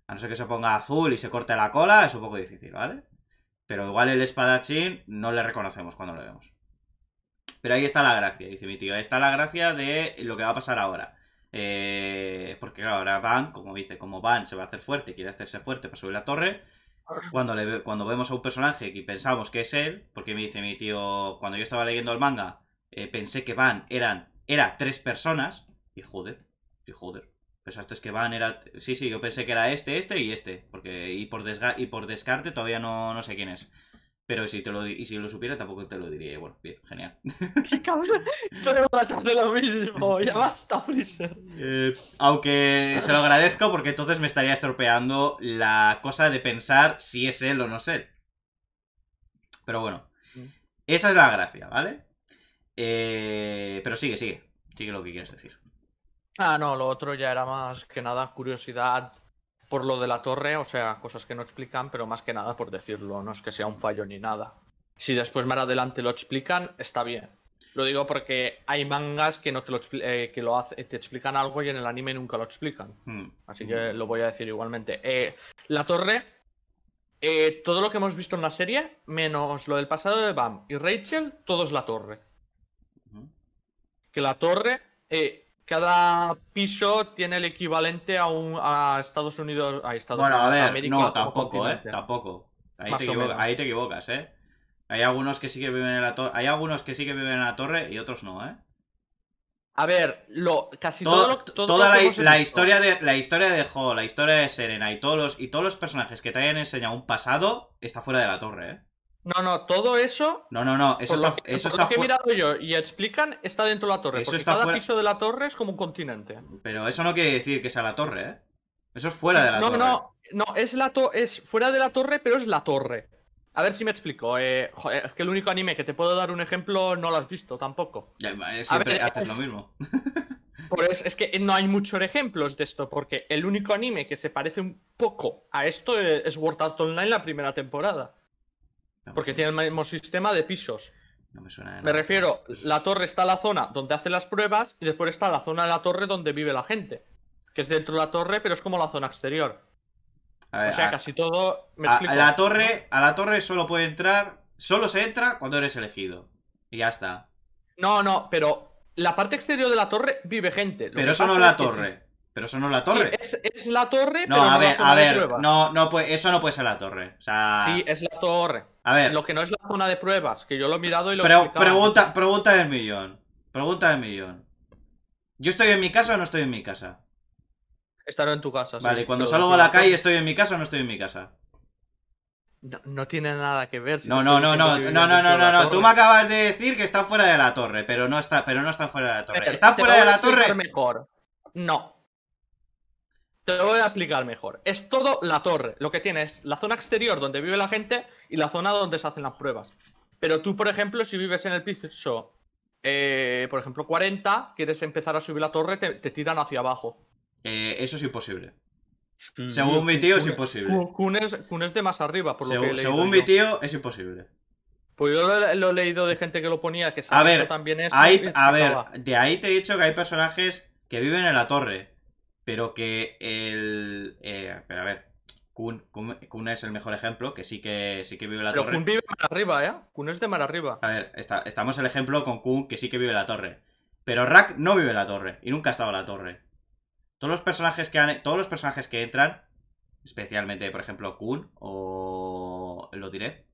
A no ser que se ponga azul y se corte la cola, es un poco difícil, ¿vale? Pero igual el espadachín no le reconocemos cuando lo vemos. Pero ahí está la gracia, dice mi tío. Ahí está la gracia de lo que va a pasar ahora. Eh, porque ahora Van, como dice, como Van se va a hacer fuerte, y quiere hacerse fuerte para subir la torre, cuando, cuando vemos a un personaje y pensamos que es él, porque me dice mi tío, cuando yo estaba leyendo el manga, eh, pensé que Van eran, era tres personas, y joder, y joder, pensaste que Van era, sí, sí, yo pensé que era este, este y este, porque, y por, y por descarte todavía no, no sé quién es. Pero si te lo, si lo supiera tampoco te lo diría. Bueno, genial. ¡Qué Esto de lo mismo. Ya basta, Freezer. Eh, aunque se lo agradezco porque entonces me estaría estropeando la cosa de pensar si es él o no es él. Pero bueno. Mm. Esa es la gracia, ¿vale? Eh, pero sigue, sigue. Sigue lo que quieres decir. Ah, no, lo otro ya era más que nada curiosidad por lo de la torre, o sea, cosas que no explican, pero más que nada por decirlo, no es que sea un fallo ni nada. Si después más adelante lo explican, está bien. Lo digo porque hay mangas que no te lo, eh, que lo te explican algo y en el anime nunca lo explican. Hmm. Así que lo voy a decir igualmente. Eh, la torre, eh, todo lo que hemos visto en la serie, menos lo del pasado de Bam y Rachel, todo es la torre. Que la torre cada piso tiene el equivalente a un Estados Unidos a Estados bueno, Unidos, a ver, no, tampoco, eh, tampoco. Ahí te, equivocas, eh. Hay algunos que sí que viven en la torre, hay algunos que sí que viven en la torre y otros no, eh. A ver, lo, casi todo, lo, toda la, historia de la historia de la historia de Serena y todos y todos los personajes que te hayan enseñado un pasado está fuera de la torre, eh. No, no, todo eso. No, no, no, eso está, que, que he mirado yo y explican está dentro de la torre. porque cada piso de la torre es como un continente. Pero eso no quiere decir que sea la torre, ¿eh? Eso es fuera de la torre. No, no, no, es, la es fuera de la torre, pero es la torre. A ver si me explico. Eh, es que el único anime que te puedo dar un ejemplo no lo has visto tampoco. Eh, siempre haces lo mismo. es que no hay muchos ejemplos de esto, porque el único anime que se parece un poco a esto eh, es World Art Online la primera temporada porque tiene el mismo sistema de pisos. No me suena Me refiero, la torre está la zona donde hace las pruebas y después está la zona de la torre donde vive la gente. Que es dentro de la torre, pero es como la zona exterior. o sea, casi todo. a, la torre, a la torre solo puede entrar. Solo se entra cuando eres elegido. Y ya está. No, no, pero la parte exterior de la torre vive gente. Pero eso, no es la torre, pero eso no es la torre. Pero es la torre. pero no ver, a no, eso no puede ser la torre. Sí, es la torre. A ver. Lo que no es la zona de pruebas, que yo lo he mirado y lo Pero, pregunta, pregunta del millón. Pregunta del millón. ¿Yo estoy en mi casa o no estoy en mi casa? Estar en tu casa. Vale, cuando salgo a la calle, ¿estoy en mi casa o no estoy en mi casa? No, tiene nada que ver. no, no, no, no, no, no, no, no, no, Tú me acabas de decir que está fuera de la torre, pero no está, pero no está fuera de la torre. Está fuera de la torre? Mejor. No. Te lo voy a explicar mejor. Es todo la torre. Lo que tienes es la zona exterior donde vive la gente y la zona donde se hacen las pruebas. Pero tú, por ejemplo, si vives en el piso, eh, por ejemplo, 40, quieres empezar a subir la torre, te, tiran hacia abajo. Eh, eso es imposible. Mm. según mi tío, es imposible. Kun es de más arriba, por lo según, Según mi tío, es imposible. Pues yo lo, he leído de gente que lo ponía, que a ver, también es. a ver, de ahí te he dicho que hay personajes que viven en la torre pero que el... Eh, pero a ver, Kun, Kun, es el mejor ejemplo, que sí que, sí que vive la torre. pero Kun vive mar arriba, ¿eh? Kun es de mal arriba. A ver, está, estamos el ejemplo con Kun, que sí que vive la torre. Pero Rack no vive la torre, y nunca ha estado en la torre. Todos los personajes que, han, todos los personajes que entran, especialmente, por ejemplo, Kun, o... lo diré.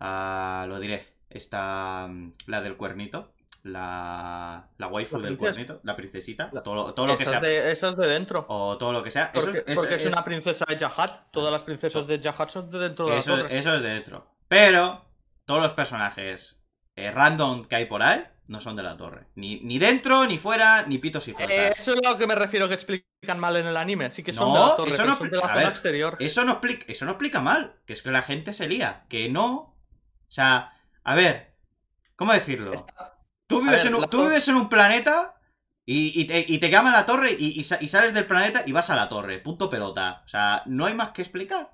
Ah, lo diré. Está mm, la del cuernito la, la waifu del cuernito, la princesita, todo, todo lo que sea. De, es de dentro. O todo lo que sea. Porque, eso es, es, una princesa de Jahat. Todas las princesas de Jahat son de dentro de la torre. Eso es de dentro. Pero todos los personajes eh, random que hay por ahí no son de la torre. Ni, ni dentro, ni fuera, ni pitos y fuera Eso es lo que me refiero que explican mal en el anime. Sí que son de la torre, zona ver, exterior. Eso no, explica, eso no explica mal. Que es que la gente se lía. Que no... O sea, a ver... ¿Cómo decirlo? Tú vives, en, un, planeta y, te, llama la torre y, sales del planeta y vas a la torre. Punto pelota. O sea, no hay más que explicar.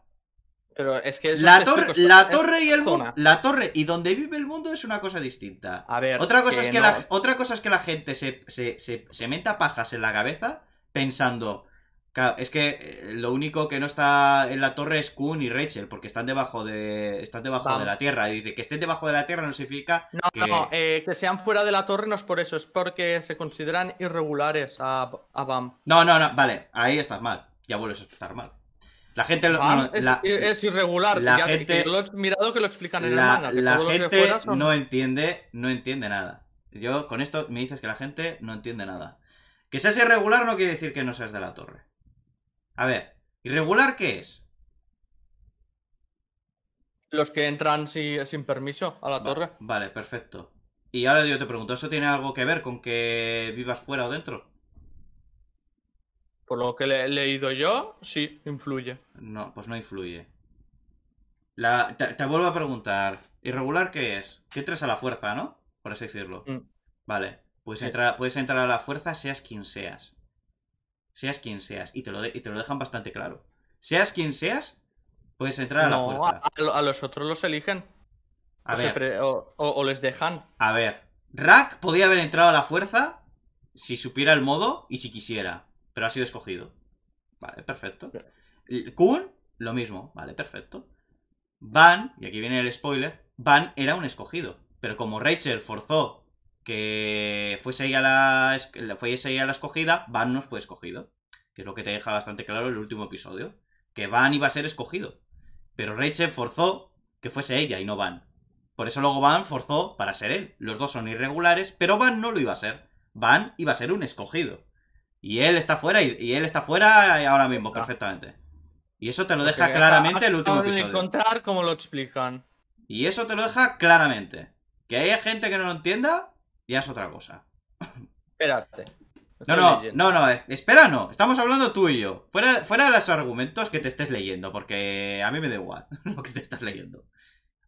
Pero es que la, la torre y el mundo, la torre y donde vive el mundo es una cosa distinta. A ver, otra cosa es que la otra cosa es que la gente se, meta pajas en la cabeza pensando Claro, es que eh, lo único que no está en la torre es Kun y Rachel, porque están debajo de están debajo de la tierra. Y de que estén debajo de la tierra no significa. No, que... no, eh, que sean fuera de la torre no es por eso, es porque se consideran irregulares a, BAM. No, no, no, vale, ahí estás mal. Ya vuelves a estar mal. La gente es, irregular. La gente, lo mirado que lo explican en el manga. la gente no entiende, no entiende nada. Yo con esto me dices que la gente no entiende nada. Que seas irregular no quiere decir que no seas de la torre. A ver, ¿irregular qué es? Los que entran sin permiso a la torre. Vale, perfecto. Y ahora yo te pregunto, ¿eso tiene algo que ver con que vivas fuera o dentro? Por lo que le he leído yo, sí, influye. No, pues no influye. te, vuelvo a preguntar, ¿irregular qué es? Que entras a la fuerza, ¿no? Por así decirlo. Mm. Vale, pues entrar, puedes entrar a la fuerza seas quien seas seas quien seas. Y te lo, te lo dejan bastante claro. Seas quien seas, puedes entrar a la fuerza. A, a, los otros los eligen. o, les dejan. A ver. Rack podía haber entrado a la fuerza si supiera el modo y si quisiera. Pero ha sido escogido. Vale, perfecto. Kun, lo mismo. Vale, perfecto. Van, y aquí viene el spoiler. Van era un escogido. Pero como Rachel forzó que fuese ella la, la escogida, Van no fue escogido. Que es lo que te deja bastante claro el último episodio. Que Van iba a ser escogido. Pero Rachel forzó que fuese ella y no Van. Por eso luego Van forzó para ser él. Los dos son irregulares, pero Van no lo iba a ser. Van iba a ser un escogido. Y él está fuera, y, él está fuera ahora mismo, perfectamente. Y eso te lo deja claramente el último episodio. encontrar cómo lo explican. Y eso te lo deja claramente. Que haya gente que no lo entienda, ya es otra cosa. Espérate. No, no, no, no, espera, no. Estamos hablando tú y yo. Fuera, de los argumentos que te estés leyendo, porque a mí me da igual lo que te estás leyendo.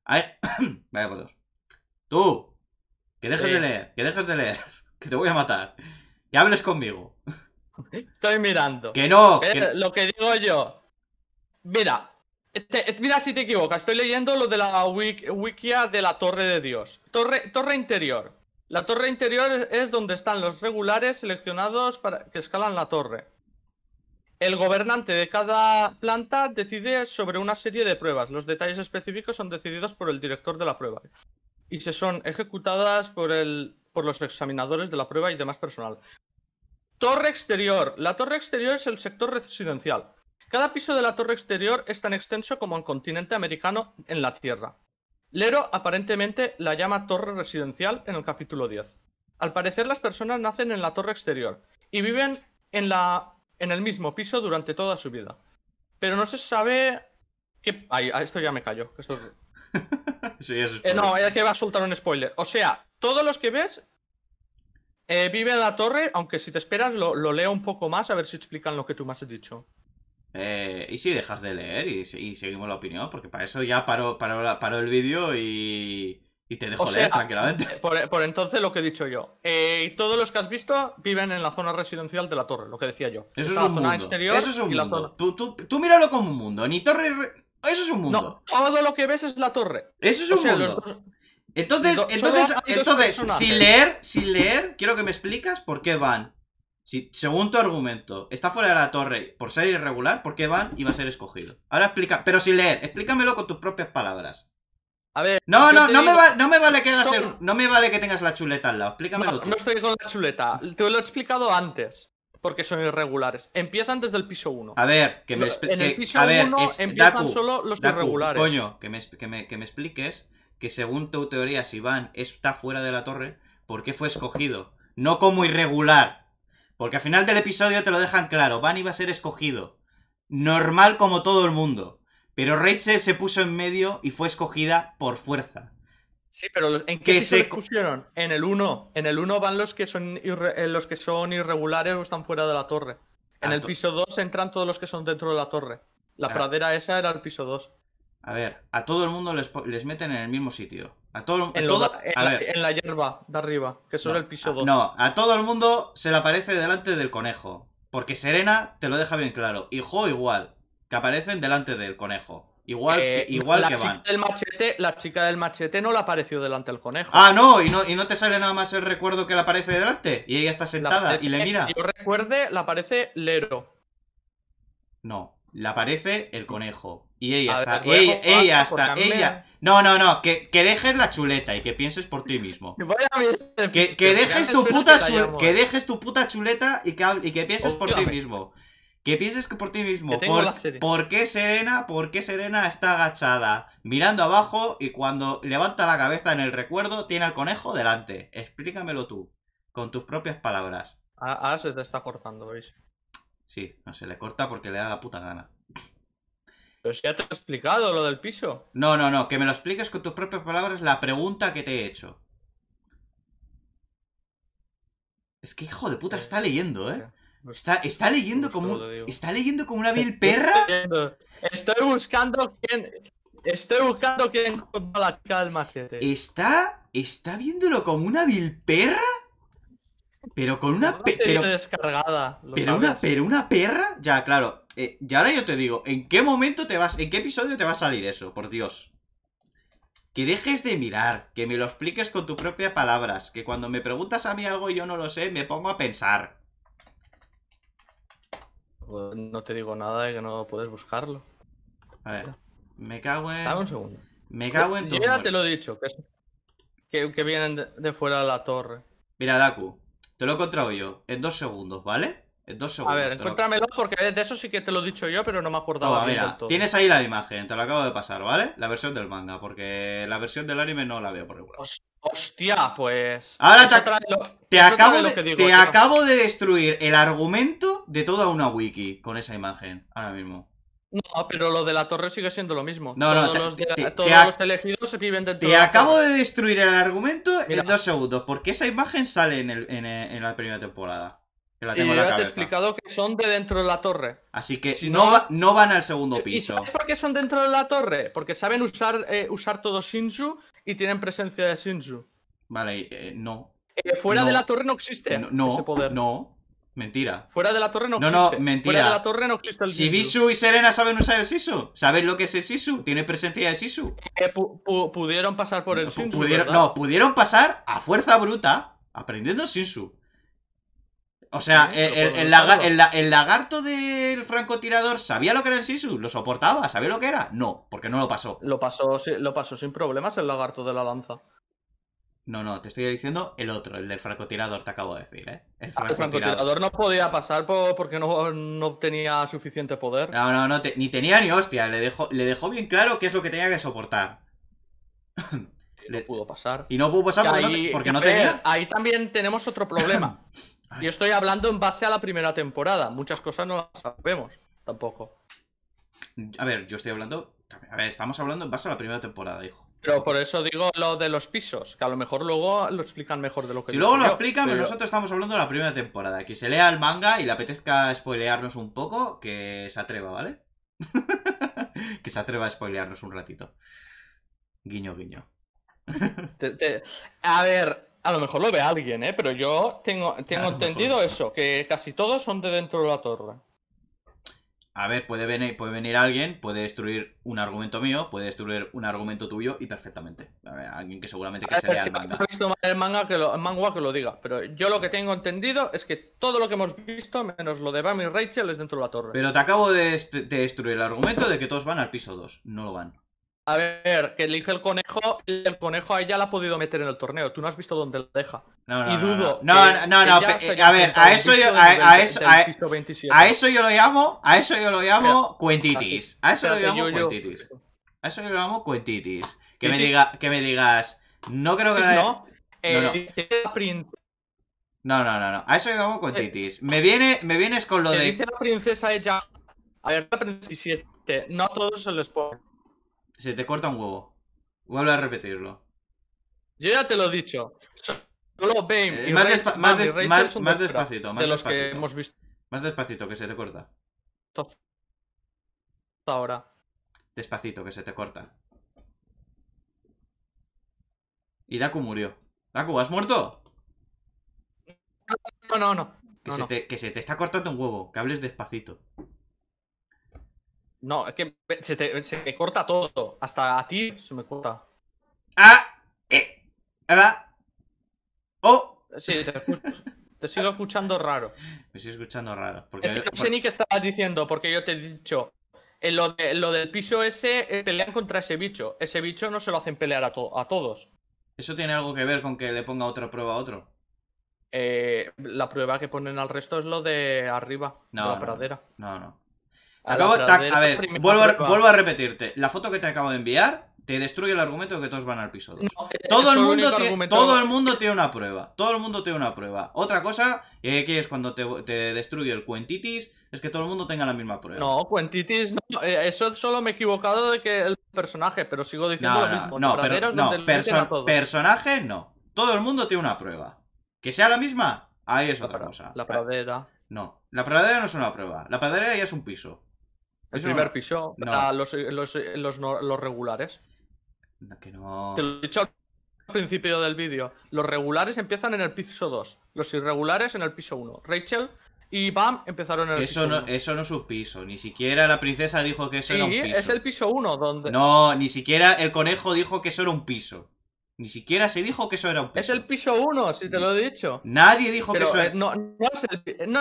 A ver, vaya por dos. Tú, que dejes de leer, que dejes de leer, que te voy a matar. Que hables conmigo. Estoy mirando. Eh, que no. Lo que digo yo. Mira, este, eh, mira si te equivocas. Estoy leyendo lo de la wiki, wikia de la Torre de Dios. Torre, torre interior. La torre interior es donde están los regulares seleccionados para que escalan la torre. El gobernante de cada planta decide sobre una serie de pruebas. Los detalles específicos son decididos por el director de la prueba y se son ejecutadas por, los examinadores de la prueba y demás personal. Torre exterior. La torre exterior es el sector residencial. Cada piso de la torre exterior es tan extenso como un continente americano en la Tierra. Lero aparentemente la llama torre residencial en el capítulo 10. Al parecer las personas nacen en la torre exterior y viven en, la, en el mismo piso durante toda su vida. Pero no se sabe Ay, esto ya me callo. Eh, no, es que va a soltar un spoiler. O sea, todos los que ves viven eh, vive en la torre, aunque si te esperas lo, lo leo un poco más a ver si explican lo que tú más has dicho. Eh, y si dejas de leer y, seguimos la opinión, porque para eso ya paro, el vídeo y, te dejo leer tranquilamente. Eh, por, entonces lo que he dicho yo. Eh, todos los que has visto viven en la zona residencial de la torre, lo que decía yo. Eso es un zona Exterior Tú, tú, míralo como un mundo, ni torre... Eso es un mundo. todo lo que ves es la torre. Eso es un mundo. Entonces, entonces, entonces, sin leer, sin leer, quiero que me explicas por qué van si, según tu argumento, está fuera de la torre por ser irregular, ¿por qué van y va a ser escogido? Ahora explica, pero si leer, explícamelo con tus propias palabras. A ver. No, no, no, me vale que no me vale que tengas la chuleta al lado. Explícamelo. No, estoy con la chuleta. Te lo he explicado antes. Porque son irregulares. Empieza desde el piso 1. A ver, que me En el piso 1 empiezan solo los irregulares. Coño, que me, que me expliques que según tu teoría, si Van está fuera de la torre, ¿por qué fue escogido? No como irregular. Porque al final del episodio te lo dejan claro, Van iba a ser escogido. Normal como todo el mundo. Pero Rachel se puso en medio y fue escogida por fuerza. Sí, pero ¿en qué que se pusieron? En el 1. En el 1 van los que, son eh, los que son irregulares o están fuera de la torre. En el piso 2 entran todos los que son dentro de la torre. La pradera esa era el piso 2. A ver, a todo el mundo les, meten en el mismo sitio. A todo, en, en, la, hierba de arriba, que solo el piso 2. No, a todo el mundo se le aparece delante del conejo. Porque Serena te lo deja bien claro. Hijo, igual, que aparecen delante del conejo. Igual, que, eh, la chica Del machete, la chica del machete no le apareció delante del conejo. Ah, no y, no, y no te sale nada más el recuerdo que le aparece delante. Y ella está sentada y le mira. yo recuerde, la aparece Lero. No le aparece el conejo. Y ella está, ella, ella está, ella. No, no, no, que, que, dejes la chuleta y que pienses por ti mismo. que, dejes tu puta chuleta, y que, y que pienses por ti mismo. Que pienses por ti mismo. Por, qué Serena? ¿Por qué Serena está agachada? Mirando abajo y cuando levanta la cabeza en el recuerdo tiene al conejo delante. Explícamelo tú, con tus propias palabras. Ah, ahora se te está cortando, ¿veis? Sí, no se le corta porque le da la puta gana. Pero si ya te he explicado lo del piso. No, no, no, que me lo expliques con tus propias palabras la pregunta que te he hecho. Es que hijo de puta está leyendo, ¿eh? Está, está leyendo como está leyendo como una vil perra. Estoy buscando quién estoy buscando quién la calma. Está está viéndolo como una vil perra. Pero con una perra. Pero, descargada, pero una, pero una perra. Ya, claro. Eh, y ahora yo te digo, ¿en qué momento te vas. ¿En qué episodio te va a salir eso? Por Dios. Que dejes de mirar, que me lo expliques con tus propias palabras, que cuando me preguntas a mí algo y yo no lo sé, me pongo a pensar. Pues no te digo nada de que no puedes buscarlo. A ver, me cago en... un segundo. Me cago en tu... ya te lo he dicho, que, que, vienen de, de, fuera de la torre. Mira, Daku, te lo he encontrado yo, en dos segundos, ¿vale? En dos segundos. A ver, encuéntramelo porque de eso sí que te lo he dicho yo, pero no me acordaba mira, Tienes ahí la imagen, te lo acabo de pasar, ¿vale? La versión del manga, porque la versión del anime no la veo por igual. Hostia, pues. Ahora te, te acabo, te acabo de destruir el argumento de toda una wiki con esa imagen, ahora mismo. No, pero lo de la torre sigue siendo lo mismo. No, todos no, todos los elegidos viven dentro Te de acabo de destruir el argumento en dos segundos, porque esa imagen sale en, la primera temporada. la ya te he explicado que son de dentro de la torre. Así que no, no, van al segundo piso. ¿Y por qué son dentro de la torre? Porque saben usar, eh, usar todo Shinju y tienen presencia de Shinju Vale, eh, no. Eh, fuera de la torre no existe ese poder. No, Mentira. Fuera de la torre no, existe. No, no, mentira. Fuera de la torre no existe el Si Bisu y Serena saben usar el Sisu, ¿saben lo que es el Sisu? ¿Tiene presencia de Sisu? Eh, pudieron pasar por el Sisu. no, pudieron pasar a fuerza bruta aprendiendo Sisu. O sea, el, lagarto del francotirador sabía lo que era el Sisu, lo soportaba, sabía lo que era. No, porque no lo pasó. Lo pasó, lo pasó sin problemas el lagarto de la lanza. No, no, te estoy diciendo el otro, el del francotirador, te acabo de decir, ¿eh? El ah, francotirador, no podía pasar por, porque no, tenía suficiente poder. No, no, no, ni tenía ni hostia, le dejó, le dejó bien claro qué es lo que tenía que soportar. le no pudo pasar. Y no pudo pasar porque, no, tenía. Ahí también tenemos otro problema. y estoy hablando en base a la primera temporada. Muchas cosas no las sabemos tampoco. A ver, yo estoy hablando. A ver, estamos hablando en base a la primera temporada, hijo. Pero por eso digo lo de los pisos, que a lo mejor luego lo explican mejor de lo que Si luego lo explican, nosotros estamos hablando de la primera temporada. Que se lea el manga y le apetezca spoilearnos un poco, que se atreva, ¿vale? que se atreva a spoilearnos un ratito. Guiño, guiño. A ver, a lo mejor lo ve alguien, ¿eh? Pero yo tengo, tengo entendido eso, que casi todos son de dentro de la torre. A ver, puede venir, puede venir alguien, puede destruir un argumento mío, puede destruir un argumento tuyo y perfectamente. A ver, alguien que seguramente que el manga. Visto el que lo, el manga que lo diga, pero yo lo que tengo entendido es que todo lo que hemos visto, menos lo de Bami y Rachel, es dentro de la torre. Pero te acabo de destruir el argumento de que todos van al piso 2. No lo van. A ver, que le hice el conejo el conejo a ella la ha podido meter en el torneo. Tú no has visto dónde la deja. No, no, y dudo. No, no, no, eh, a ver, e, a eso yo yo lo llamo, a eso yo lo llamo cuentitis. A eso lo llamo A eso yo lo llamo cuentitis. Que me me digas, no creo que ¿Pues no. Eh, no, no, no, no. A eso yo lo llamo cuentitis. Eh, me me vienes con lo de dice la princesa ella. A ver, la princesa 17. No a todos se les puede se te corta un huevo. Vuelve a repetirlo. Yo ya te lo he dicho. Eh, y más, despacito. Más despacito. que hemos visto. Más despacito, que se te corta. Ahora. Despacito, que se te corta. Y Daku murió. Daku, ¿has muerto? No, no, no. que se te está cortando un huevo. Que hables despacito. No, es que se, te, corta todo. Hasta a ti se me corta. Ah, eh, oh. Sí, te, te sigo escuchando raro. Me sigo escuchando raro. Es que no sé ni qué estabas diciendo, porque yo te he dicho. En lo, del piso ese, eh, pelean contra ese bicho. Ese bicho no se lo hacen pelear a, a todos. ¿Eso tiene algo que ver con que le ponga otra prueba a otro? Eh, la prueba que ponen al resto es lo de arriba, no, la pradera. No, no a, ver, vuelvo a, repetirte. La foto que te acabo de enviar te destruye el argumento de que todos van al piso 2. Eh, todo, el mundo tiene, todo el mundo tiene una prueba. Todo el mundo tiene una prueba. Otra cosa eh, que es cuando te, destruye el cuentitis es que todo el mundo tenga la misma prueba. No, cuentitis, eh, eso solo me he equivocado de que el personaje, pero sigo diciendo lo mismo. No, pero, no personaje no. Todo el mundo tiene una prueba. Que sea la misma, ahí es otra cosa. La pradera. No, la pradera no es una prueba. La pradera ya es un piso. El primer piso, eh, eh, los, regulares. que no. Te lo he dicho al principio del vídeo. Los regulares empiezan en el piso 2. Los irregulares en el piso 1. Rachel y Bam empezaron en el eso piso no, Eso no es un piso. Ni siquiera la princesa dijo que eso era un piso. es el piso 1 donde... No, ni siquiera el conejo dijo que eso era un piso. Ni siquiera se dijo que eso era un piso. Es el piso 1, si te lo he dicho. Nadie dijo que eso eh, era... no,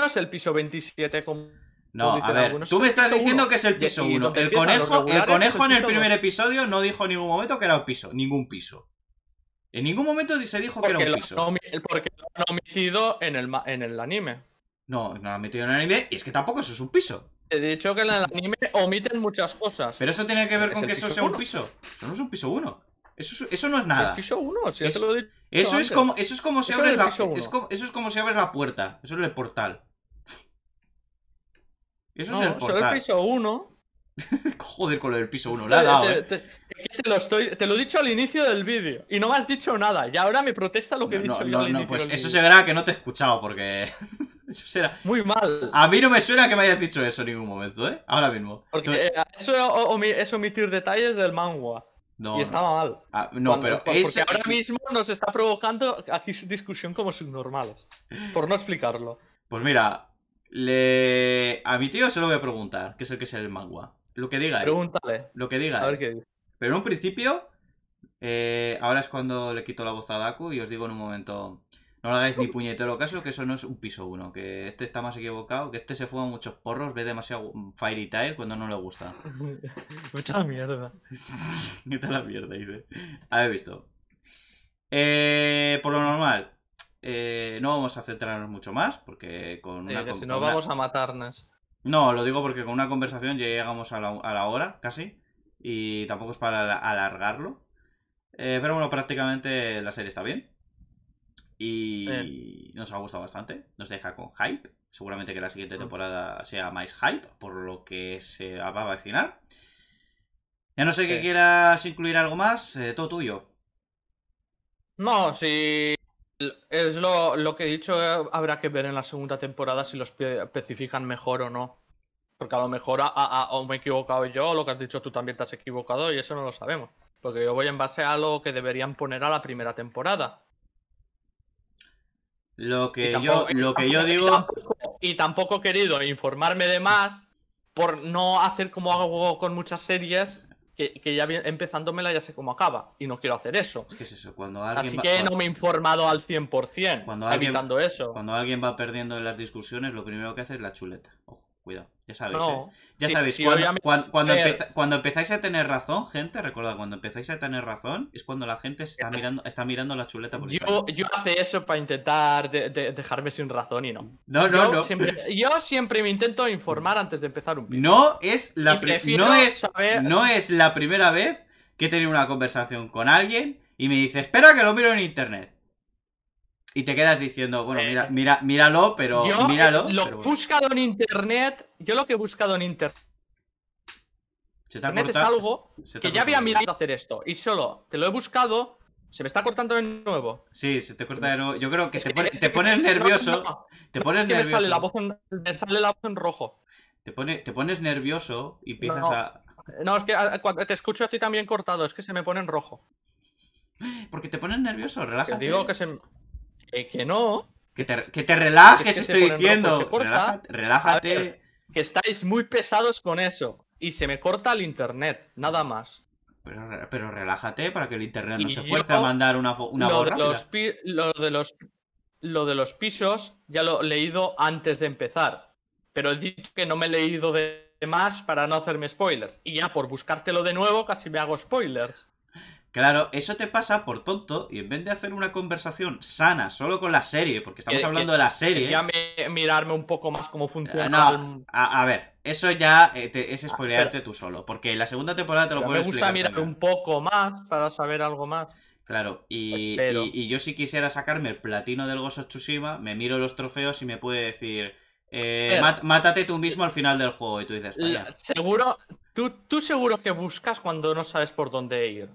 es el, piso 27 como no, pues a ver, tú me estás diciendo que es el piso 1. El conejo, el conejo en el primer episodio no dijo en ningún momento que era un piso, ningún piso. En ningún momento se dijo que era un piso. porque lo han omitido en el, anime. No, no lo han metido en el anime y es que tampoco eso es un piso. He dicho que en el anime omiten muchas cosas. Pero eso tiene que ver con que eso sea un piso. Eso no es un piso uno. Eso, no es nada. eso, es como, eso es como si abres la, eso es como si abres la puerta. Eso es el portal. Eso es el piso 1. Joder, con lo del piso 1, la dado, te, eh. te, lo estoy, te lo he dicho al inicio del vídeo y no me has dicho nada. Y ahora me protesta lo que he dicho no, yo al no, pues eso será que no te he escuchado porque. Eso será. Muy mal. A mí no me suena que me hayas dicho eso en ningún momento, ¿eh? Ahora mismo. Porque eh, eso es omitir detalles del manga. No, y estaba mal. Ah, no, pero ahora mismo nos está provocando aquí discusión como subnormales. Por no explicarlo. Pues mira, le... A mi tío se lo voy a preguntar, que es el que es el mangua. Lo que diga Pregúntale. Lo que diga Pero en un principio, eh, ahora es cuando le quito la voz a Daku y os digo en un momento, no le hagáis ni puñetero caso, que eso no es un piso uno, que este está más equivocado, que este se fuma muchos porros, ve demasiado Fairy Tail cuando no le gusta. la mierda. Neta la mierda, dice. Habéis visto. Eh, por lo normal, eh, no vamos a centrarnos mucho más, porque con una. si no, vamos a matarnos. No, lo digo porque con una conversación llegamos a la, la hora, casi. Y tampoco es para alargarlo. Eh, pero bueno, prácticamente la serie está bien. Y nos ha gustado bastante. Nos deja con hype. Seguramente que la siguiente mm. temporada sea más hype, por lo que se va a vacinar. Ya no sé qué quieras incluir algo más, eh, todo tuyo. No, si es lo, que he dicho, eh, habrá que ver en la segunda temporada si los especifican mejor o no. Porque a lo mejor me he equivocado yo, lo que has dicho tú también te has equivocado y eso no lo sabemos. Porque yo voy en base a lo que deberían poner a la primera temporada. Lo que yo, lo que yo digo. Y tampoco, y tampoco he querido informarme de más por no hacer como hago con muchas series que, ya empezándomela ya sé cómo acaba y no quiero hacer eso. Es que es eso, cuando Así que no me he informado al 100% cuando alguien, evitando eso. Cuando alguien va perdiendo en las discusiones, lo primero que hace es la chuleta. Ojo. Cuidado, ya sabéis. ¿eh? Ya cuando, eh, cuando, empezáis a tener razón, gente, recuerda cuando empezáis a tener razón es cuando la gente está mirando, está mirando la chuleta por yo, yo hace eso para intentar dejarme sin razón y no. No, no, yo Siempre, yo siempre me intento informar antes de empezar un video. No es la, no es, no es la primera vez que he tenido una conversación con alguien y me dice, espera que lo miro en internet. Y te quedas diciendo, bueno, eh, mira, eh, mira, míralo, pero yo míralo. Lo que buscado en internet, yo lo que he buscado en internet se te algo que ya había mirado hacer esto y solo te lo he buscado. Se me está cortando de nuevo. Sí, se te corta de nuevo. Yo creo que, te, pone, pones nervioso. te pones nervioso. Me sale, la voz en, rojo. Te, pone, te pones nervioso y empiezas a. No, es que cuando te escucho a ti también cortado, es que se me pone en rojo. Porque te pones nervioso, relájate. Te digo que se. Eh, que no. Que te, relajes, estoy diciendo. relájate. que estáis muy pesados con eso. Y se me corta el internet, nada más. Pero, relájate para que el internet no se fuerce a mandar una, una los de los Lo de los pisos ya lo he leído antes de empezar. Pero he dicho que no me he leído de más para no hacerme spoilers. Y ya por buscártelo de nuevo casi me hago spoilers. Claro, eso te pasa por tonto y en vez de hacer una conversación sana solo con la serie, porque estamos eh, eh, hablando de la serie... Eh, mirarme un poco más cómo funciona... a, ver, eso ya es ah, spoilearte tú solo, porque la segunda temporada te lo puedes explicar. Me gusta mirar un poco más para saber algo más. Claro, y, yo si quisiera sacarme el platino del Ghost of Tsushima, me miro los trofeos y me puede decir... mátate tú mismo al final del juego y tú dices... Seguro, tú, tú seguro que buscas cuando no sabes por dónde ir.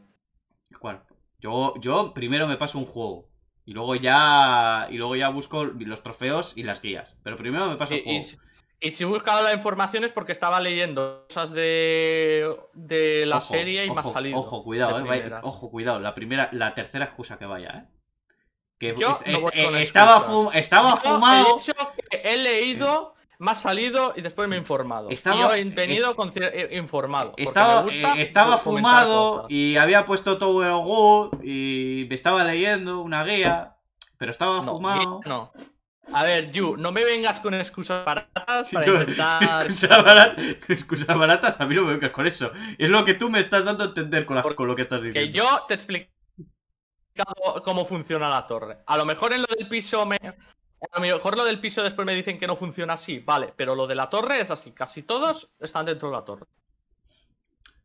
Yo, yo primero me paso un juego. Y luego ya. Y luego ya busco los trofeos y las guías. Pero primero me paso el juego. Y, si he buscado la información es porque estaba leyendo cosas de, de la serie y me ha salido. Ojo, cuidado, eh, ojo, cuidado. La primera, la tercera excusa que vaya, eh. Que eh, estaba, estaba fumado. he leído me ha salido y después me he informado. yo he venido eh, informado. Estaba, eh, estaba fumado y había puesto todo el y me estaba leyendo una guía, pero estaba fumado. No. A ver, Yu, no me vengas con excusas baratas para excusas, baratas, a mí no me vengas con eso. Es lo que tú me estás dando a entender con, con lo que estás diciendo. Que yo te explico cómo funciona la torre. A lo mejor en lo del piso me, a lo mejor lo del piso después me dicen que no funciona así, vale, pero lo de la torre es así, casi todos están dentro de la torre.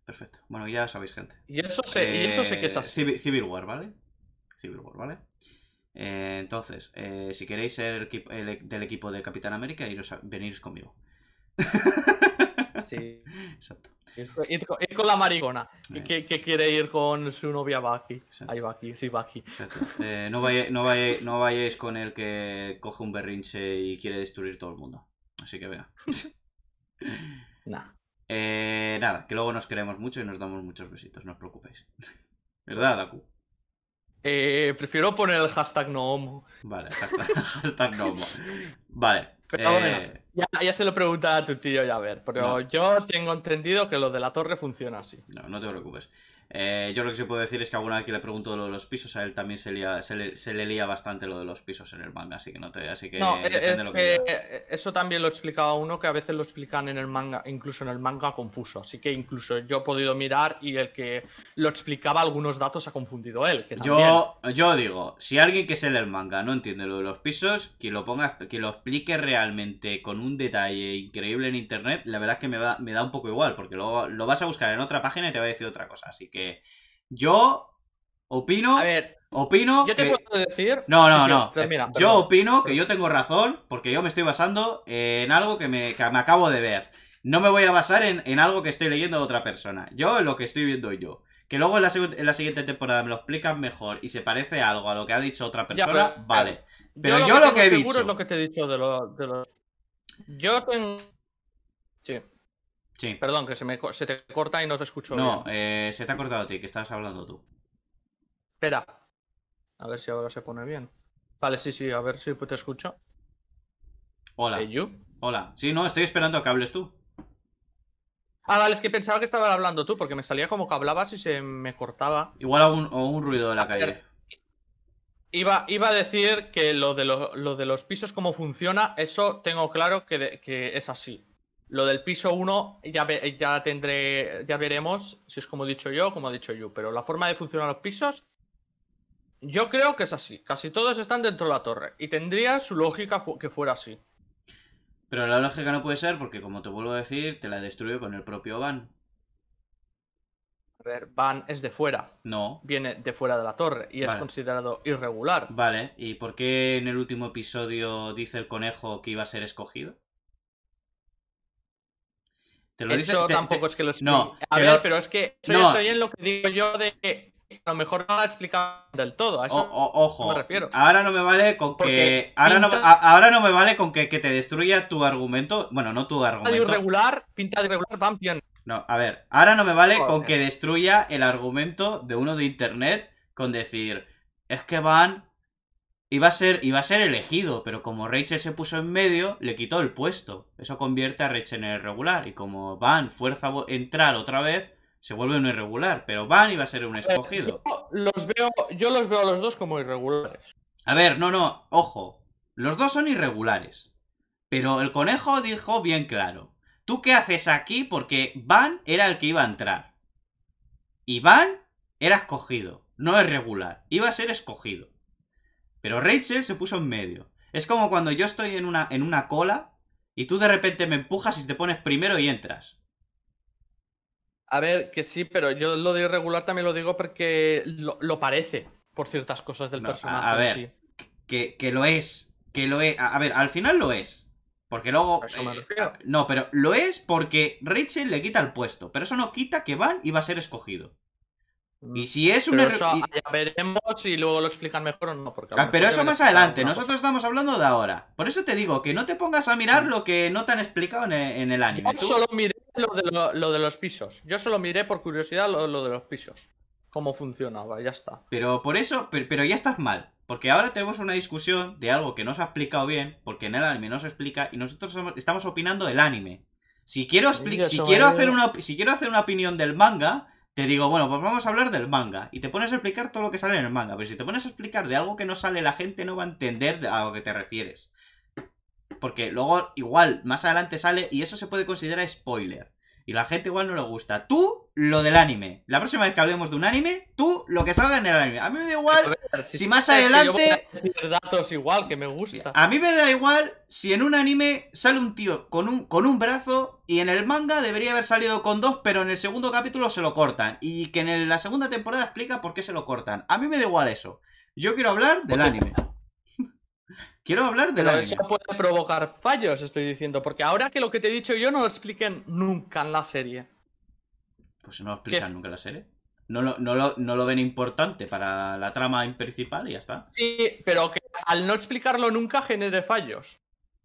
Perfecto. Bueno, ya sabéis, gente. Y eso sé, eso sé que es eh, así. Civil War, ¿vale? Civil War, ¿vale? Eh, entonces, eh, si queréis ser e-, del equipo de Capitán América, iros a, venís conmigo. Sí. Exacto. Ir con, la marigona eh. que, quiere ir con su novia Baki. Ahí sí, eh, no, vayáis, no, con el que coge un berrinche y quiere destruir todo el mundo. Así que vea. Eh, nada, que luego nos queremos mucho y nos damos muchos besitos, no os preocupéis. ¿Verdad, Aku? prefiero poner el hashtag no homo. Vale, hashtag, no homo. Vale. Ya, ya, se lo preguntaba a tu tío, ya a ver. Pero yo tengo entendido que lo de la torre funciona así. No, no te preocupes. Eh, yo lo que se puedo decir es que alguna vez que le pregunto lo de los pisos, a él también se, se, le, lía bastante lo de los pisos en el manga, así que no te. Así que no, e, que eso también lo explicaba uno, que a veces lo explican en el manga, incluso en el manga confuso. Así que incluso yo he podido mirar y el que lo explicaba algunos datos ha confundido él. yo, yo digo, si alguien que se lee el manga no entiende lo de los pisos, que lo ponga, que lo explique realmente con un detalle increíble en internet, la verdad es que me, me da un poco igual, porque luego lo vas a buscar en otra página y te va a decir otra cosa. Así yo opino. A ver. Opino. que... decir. No, no, no. yo opino que yo tengo razón porque yo me estoy basando en algo que me, me acabo de ver. No me voy a basar en, algo que estoy leyendo de otra persona. Yo lo que estoy viendo yo. Que luego en la, siguiente temporada me lo explican mejor y se parece algo a lo que ha dicho otra persona, vale. Pero yo, lo, que, he dicho. Yo tengo. Sí. Perdón, que se, te corta y no te escucho. No, Eh, se te ha cortado a ti, que estabas hablando tú. Espera. A ver si ahora se pone bien. Vale, sí, sí, a ver si te escucho. Hola. Hola. Sí, no, estoy esperando a que hables tú. Ah, vale, es que pensaba que estabas hablando tú, porque me salía como que hablabas y se me cortaba. Igual un, o un ruido de la calle. Iba, iba a decir que lo de, de los pisos, cómo funciona, eso tengo claro que es así. Lo del piso 1 ya, tendré, ya veremos si es como he dicho yo o como ha dicho yo, pero la forma de funcionar los pisos, yo creo que es así. Casi todos están dentro de la torre y tendría su lógica que fuera así. Pero la lógica no puede ser porque, como te vuelvo a decir, te la destruye con el propio Van. A ver, Van es de fuera. No. Viene de fuera de la torre y es considerado irregular. Vale, ¿y por qué en el último episodio dice el conejo que iba a ser escogido? eso tampoco es que lo No, a ver, pero es que no. estoy en lo que digo yo de que a lo mejor no lo ha explicado del todo. A eso ojo, me refiero. Ahora no me vale con que. Ahora, no, me vale con que, que, te destruya tu argumento. Bueno, no tu argumento. Pinta de irregular, pinta de irregular, vampian No, a ver, ahora no me vale con que destruya el argumento de uno de internet con decir. Es que van Iba a, ser, iba a ser elegido, pero como Rachel se puso en medio, le quitó el puesto. Eso convierte a Rachel en irregular. Y como Van fuerza a entrar otra vez, se vuelve un irregular. Pero Van iba a ser un escogido. Yo los veo, yo los veo a los dos como irregulares. A ver, no, no, ojo. Los dos son irregulares. Pero el conejo dijo bien claro. ¿Tú qué haces aquí? Porque Van era el que iba a entrar. Y Van era escogido, no es regular. Iba a ser escogido. Pero Rachel se puso en medio. Es como cuando yo estoy en una, en una cola y tú de repente me empujas y te pones primero y entras. A ver, que sí, pero yo lo de irregular también lo digo porque lo, parece por ciertas cosas del personaje. A, ver, que, lo es, que lo es. A, ver, al final lo es. Porque luego... Eh, no, pero lo es porque Rachel le quita el puesto, pero eso no quita que Van va a ser escogido. Mm. Y si es un eso, ya veremos si luego lo explican mejor o no. Porque ah, pero eso más adelante, nosotros estamos hablando de ahora. Por eso te digo que no te pongas a mirar mm. lo que no te han explicado en, e-, el anime. Yo solo miré lo de, los pisos. Yo solo miré por curiosidad lo, de los pisos. Cómo funcionaba, ya está. Pero por eso, pero, ya estás mal. Porque ahora tenemos una discusión de algo que no se ha explicado bien, porque en el anime no se explica, y nosotros estamos opinando del anime. Si quiero, explicar si quiero, hacer una, si quiero hacer una opinión del manga, te digo, bueno, pues vamos a hablar del manga. Y te pones a explicar todo lo que sale en el manga. Pero si te pones a explicar de algo que no sale, la gente no va a entender a lo que te refieres. Porque luego, igual, más adelante sale y eso se puede considerar spoiler. Y la gente igual no le gusta. Tú lo del anime. La próxima vez que hablemos de un anime, tú lo que salga en el anime. A mí me da igual si, más adelante. a igual, que me gusta. A mí me da igual si en un anime sale un tío con un, con un brazo y en el manga debería haber salido con dos, pero en el segundo capítulo se lo cortan. Y que en la segunda temporada explica por qué se lo cortan. A mí me da igual eso. Yo quiero hablar del anime. Quiero hablar de la. Eso puede provocar fallos, estoy diciendo, porque ahora que lo que te he dicho yo no lo expliquen nunca en la serie. Pues no explican nunca la serie. No lo, no, no lo ven importante para la trama principal y ya está. Sí, pero que al no explicarlo nunca genere fallos.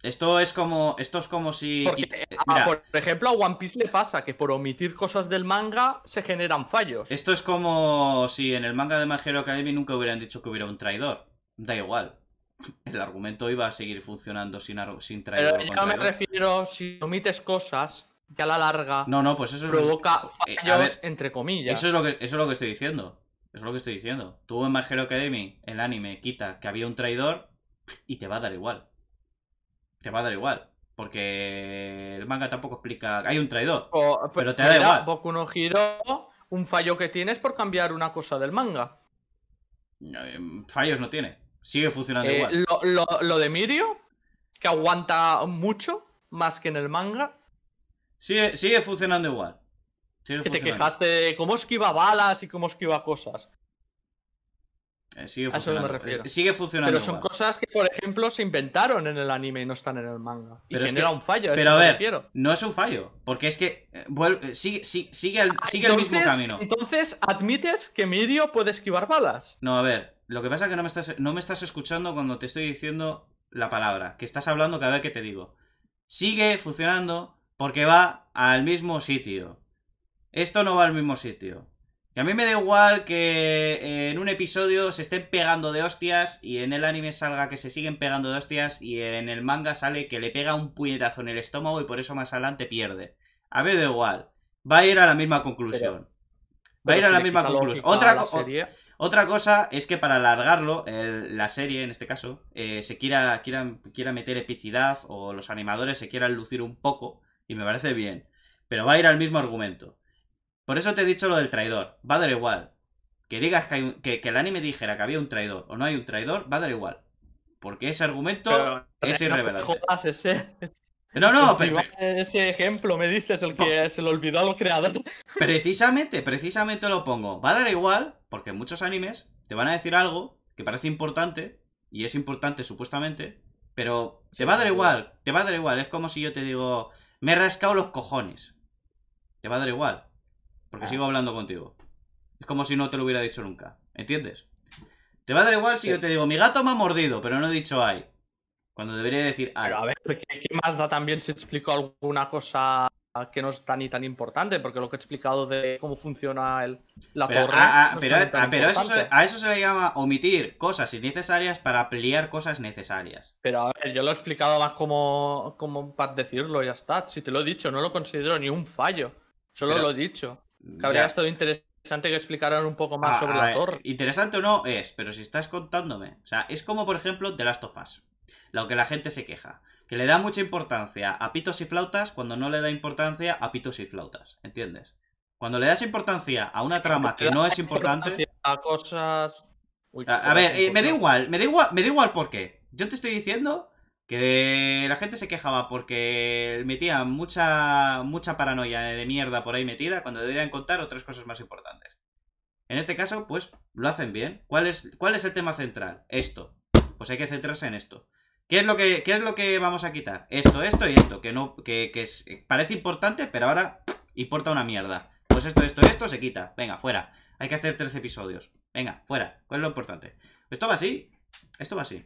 Esto es como. Esto es como si. Eh, ah, por ejemplo, a One Piece le pasa que por omitir cosas del manga se generan fallos. Esto es como si en el manga de Majero Academy nunca hubieran dicho que hubiera un traidor. Da igual. El argumento iba a seguir funcionando sin, sin traidor. Pero yo me refiero, si omites cosas, que a la larga no, no, pues eso provoca eh, fallos, entre comillas. Eso es, lo que, eso es lo que estoy diciendo. es lo que estoy diciendo. Tú en My Hero Academy, el anime, quita que había un traidor y te va a dar igual. Te va a dar igual. Porque el manga tampoco explica. Hay un traidor. Pues, pero, te pues da igual. Boku no un fallo que tienes por cambiar una cosa del manga. Eh, fallos no tiene. Sigue funcionando eh, igual. lo de Mirio, que aguanta mucho más que en el manga, Sigue, funcionando igual. que te quejaste de cómo esquiva balas y cómo esquiva cosas. Eh, sigue funcionando. Pero son cosas que, por ejemplo, se inventaron en el anime y no están en el manga. Y pero un fallo. Pero a, ver, no es un fallo. Porque es que eh, eh, sigue, el, ah, mismo camino. Entonces, ¿admites que Mirio puede esquivar balas? No, a ver. Lo que pasa es que no me estás, no me estás escuchando cuando te estoy diciendo la palabra. Que estás hablando cada vez que te digo. Sigue funcionando porque va al mismo sitio. Esto no va al mismo sitio. Y a mí me da igual que eh, en un episodio se estén pegando de hostias y en el anime salga que se siguen pegando de hostias y en el manga sale que le pega un puñetazo en el estómago y por eso más adelante pierde. A mí me da igual. Va a ir a la misma conclusión. va a ir a la misma conclusión. Otra, cosa es que para alargarlo, la serie en este caso, eh, se quiera, quiera meter epicidad o los animadores se quieran lucir un poco y me parece bien. Pero va a ir al mismo argumento. Por eso te he dicho lo del traidor. Va a dar igual. Que digas que, que, el anime dijera que había un traidor o no hay un traidor, va a dar igual. Porque ese argumento es irreverente. Eh, no, no, pero, Ese ejemplo me dices el que se lo olvidó a los creadores. Precisamente, precisamente lo pongo. Va a dar igual, porque muchos animes te van a decir algo que parece importante, y es importante supuestamente, pero te va a dar igual, te va a dar igual. Es como si yo te digo, me he rascado los cojones. Te va a dar igual. Porque ah. sigo hablando contigo. Es como si no te lo hubiera dicho nunca. ¿Entiendes? Te va a dar igual si yo te digo, mi gato me ha mordido, pero no he dicho ay. Cuando debería decir ay. Pero a ver, ¿qué, qué más da también si explico alguna cosa que no es tan y tan importante, porque lo que he explicado de cómo funciona la pero, torre. Ah, ah, pero, a, eso se, le llama omitir cosas innecesarias para pelear cosas necesarias. Pero a ver, yo lo he explicado más como, para decirlo, ya está. Si te lo he dicho, no lo considero ni un fallo. Solo lo he dicho. habría estado interesante que explicaran un poco más ah, sobre la torre. Interesante o no es, pero si estás contándome. O sea, es como, por ejemplo, de Last of Us. Lo que la gente se queja que le da mucha importancia a pitos y flautas cuando no le da importancia a pitos y flautas, ¿entiendes? Cuando le das importancia a una trama que no es importante... A cosas... a, ver, me da eh, igual, me da igual, me da igual por qué. Yo te estoy diciendo que la gente se quejaba porque metía mucha, mucha paranoia de mierda por ahí metida cuando deberían contar otras cosas más importantes. En este caso, pues lo hacen bien. ¿Cuál es, cuál es el tema central? Esto. Pues hay que centrarse en esto. ¿Qué es, lo que, es lo que vamos a quitar? Esto, esto y esto, que no que, parece importante, pero ahora importa una mierda. Pues esto, esto, y esto se quita. Venga, fuera. Hay que hacer tres episodios. Venga, fuera. ¿Cuál es lo importante? Esto va así. Esto va así.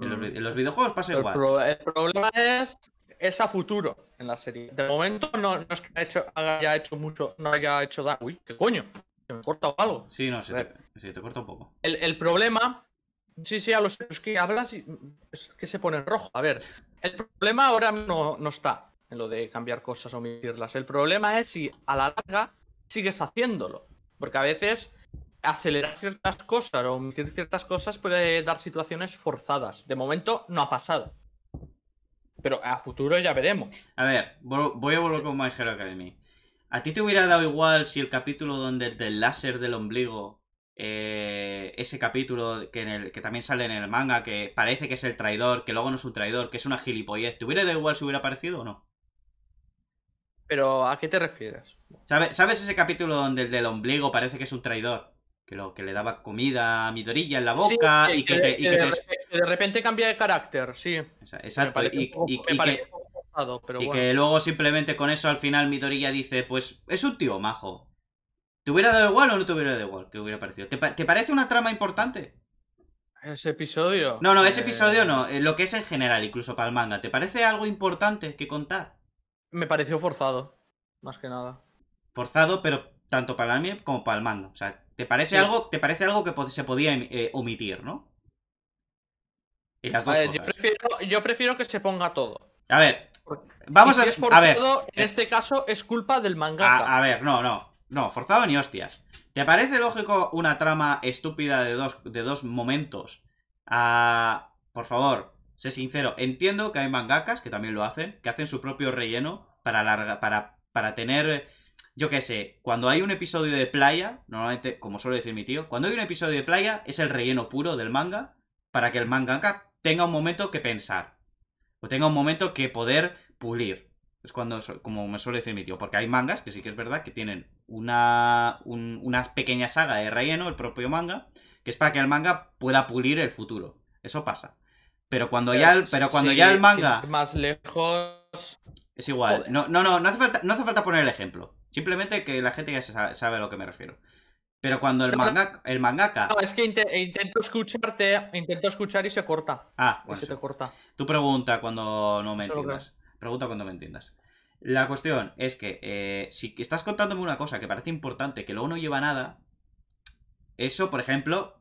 En los, mm. videojuegos pasa igual. el problema es, es a futuro en la serie. De momento no, es que haya hecho, mucho, no haya hecho da... Uy, ¿qué coño? ¿Se me corta algo? Sí, no, se te, te corta un poco. el problema Sí, sí, a los que hablas es pues, que se pone rojo. A ver, el problema ahora no, está en lo de cambiar cosas o omitirlas. El problema es si a la larga sigues haciéndolo. Porque a veces acelerar ciertas cosas o omitir ciertas cosas puede dar situaciones forzadas. De momento no ha pasado. Pero a futuro ya veremos. A ver, voy a volver con My Hero Academy. ¿A ti te hubiera dado igual si el capítulo donde el del láser del ombligo eh, ese capítulo que, en el, que también sale en el manga, que parece que es el traidor, que luego no es un traidor, que es una gilipollez, ¿te hubiera dado igual si hubiera aparecido o no? Pero, ¿a qué te refieres? ¿Sabes, ¿Sabes ese capítulo donde el del ombligo parece que es un traidor? Que, lo, que le daba comida a Midorilla en la boca y que, De, repente cambia de carácter, sí. Exacto, y, que... que luego simplemente con eso al final Midorilla dice, pues es un tío majo. ¿Te hubiera dado igual o no te hubiera dado igual? ¿Qué hubiera parecido? ¿Te, parece una trama importante? Ese episodio. No, no, ese eh, episodio no. Eh, lo que es en general, incluso para el manga. ¿Te parece algo importante que contar? Me pareció forzado, más que nada. Forzado, pero tanto para el como para el manga. O sea, ¿te parece, algo, ¿te parece algo que se podía eh, omitir, no? Y las dos Yo, prefiero, que se ponga todo. A ver, Vamos a, ver. Todo, en este caso es culpa del manga. a, ver, no, no. No, forzado ni hostias. ¿Te parece lógico una trama estúpida de dos, de dos momentos? Ah, por favor, sé sincero. Entiendo que hay mangakas que también lo hacen, que hacen su propio relleno para, para, para tener yo qué sé, cuando hay un episodio de playa, normalmente, como suele decir mi tío, cuando hay un episodio de playa es el relleno puro del manga para que el mangaka tenga un momento que pensar o tenga un momento que poder pulir. Es cuando, como me suele decir mi tío, porque hay mangas que sí que es verdad que tienen una, una pequeña saga de relleno, el propio manga, que es para que el manga pueda pulir el futuro. Eso pasa. Pero cuando ya el, pero cuando ya el manga. Más lejos. Es igual. No, no, no, no hace falta, no hace falta poner el ejemplo. Simplemente que la gente ya sabe, a lo que me refiero. Pero cuando el, manga, el mangaka. No, es que e intento escucharte, intento escuchar y se corta. Ah, bueno. se te corta. Tu pregunta cuando no me entiendas. Pregunta cuando me entiendas. La cuestión es que eh, si estás contándome una cosa que parece importante, que luego no lleva nada, eso, por ejemplo,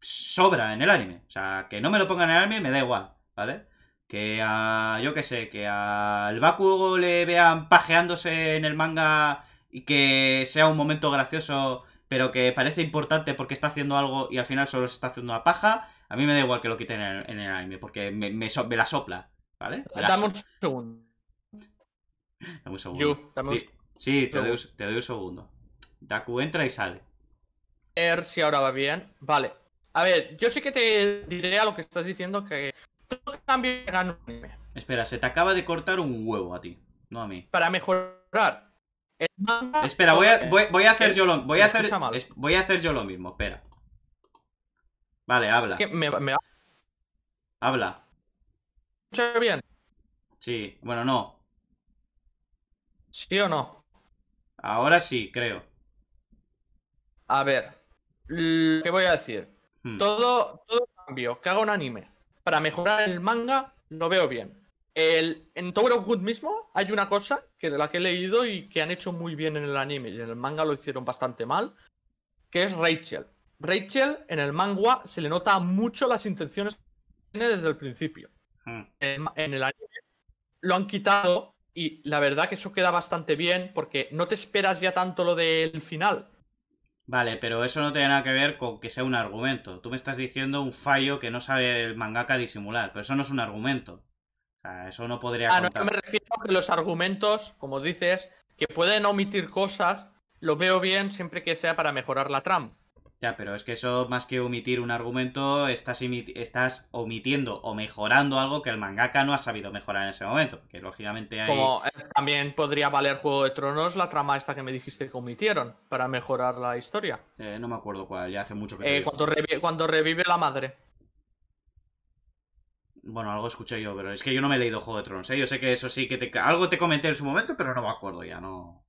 sobra en el anime. O sea, que no me lo pongan en el anime me da igual, ¿vale? Que a, yo qué sé, que al Bakugo le vean pajeándose en el manga y que sea un momento gracioso, pero que parece importante porque está haciendo algo y al final solo se está haciendo a paja, a mí me da igual que lo quiten en el, anime, porque me la sopla. ¿Vale? Dame un segundo. Dame un segundo. Sí, te doy, un segundo. Daku entra y sale. A ver si ahora va bien. Vale. A ver, yo sí que te diré a lo que estás diciendo que todo Espera, se te acaba de cortar un huevo a ti, no a mí. Para mejorar. Espera, voy a, voy, a hacer yo lo voy a hacer, voy a hacer yo lo mismo, espera. Vale, habla. Habla bien? Sí, bueno, no. ¿Sí o no? Ahora sí, creo. A ver, qué que voy a decir. Hmm. Todo, cambio que haga un anime para mejorar el manga, lo veo bien. El, en todo Good mismo hay una cosa que de la que he leído y que han hecho muy bien en el anime y en el manga lo hicieron bastante mal, que es Rachel. Rachel en el manga se le nota mucho las intenciones tiene desde el principio. Mm. En, el anime lo han quitado y la verdad que eso queda bastante bien porque no te esperas ya tanto lo del final. Vale, pero eso no tiene nada que ver con que sea un argumento. Tú me estás diciendo un fallo que no sabe el mangaka disimular, pero eso no es un argumento. eso no podría. Ah, contar. no, me refiero a que los argumentos, como dices, que pueden omitir cosas, lo veo bien siempre que sea para mejorar la trama. Ya, pero es que eso, más que omitir un argumento, estás, omitiendo o mejorando algo que el mangaka no ha sabido mejorar en ese momento. Que lógicamente hay. Como eh, también podría valer Juego de Tronos la trama esta que me dijiste que omitieron para mejorar la historia. Eh, no me acuerdo cuál, ya hace mucho que. Eh, cuando, cuando revive la madre. Bueno, algo escuché yo, pero es que yo no me he leído Juego de Tronos. ¿eh? Yo sé que eso sí que algo te comenté en su momento, pero no me acuerdo ya, no.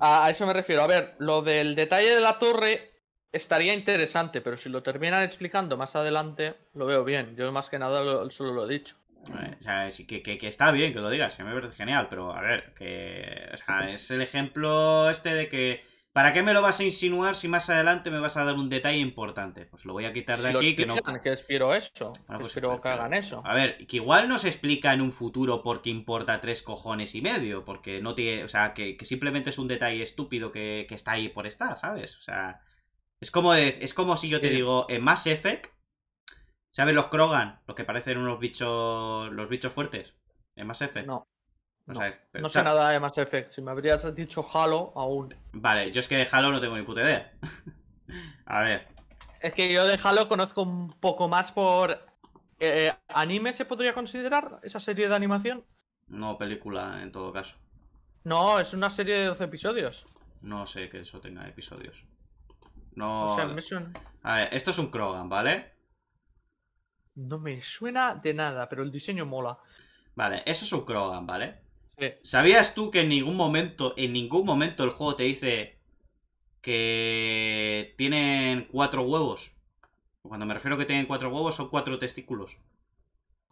A eso me refiero. A ver, lo del detalle de la torre Estaría interesante, pero si lo terminan explicando más adelante, lo veo bien. Yo más que nada solo lo he dicho. O sea, que, está bien que lo digas, me parece genial, pero a ver, que. O sea, es el ejemplo este de que. ¿Para qué me lo vas a insinuar si más adelante me vas a dar un detalle importante? Pues lo voy a quitar de aquí. que no... espero eso. Pues espero que hagan eso. A ver, que igual no se explica en un futuro por qué importa tres cojones y medio. Porque no tiene. O sea, que, simplemente es un detalle estúpido que, que está ahí por estar, ¿sabes? O sea. Es como, es como si yo te eh. digo, en Mass Effect, ¿sabes los Krogan? Los que parecen unos bichos, los bichos fuertes. En Mass Effect. No. No, sé nada de Mass Effect. Si me habrías dicho Halo aún. Vale, yo es que de Halo no tengo ni puta idea. A ver. Es que yo de Halo conozco un poco más por. Eh, eh, ¿Anime se podría considerar esa serie de animación? No, película en todo caso. No, es una serie de 12 episodios. No sé que eso tenga episodios. No. me suena. A ver, esto es un Krogan, ¿vale? No me suena de nada, pero el diseño mola. Vale, eso es un Krogan, ¿vale? ¿Sabías tú que en ningún momento, en ningún momento el juego te dice que tienen cuatro huevos? Cuando me refiero a que tienen cuatro huevos, son cuatro testículos.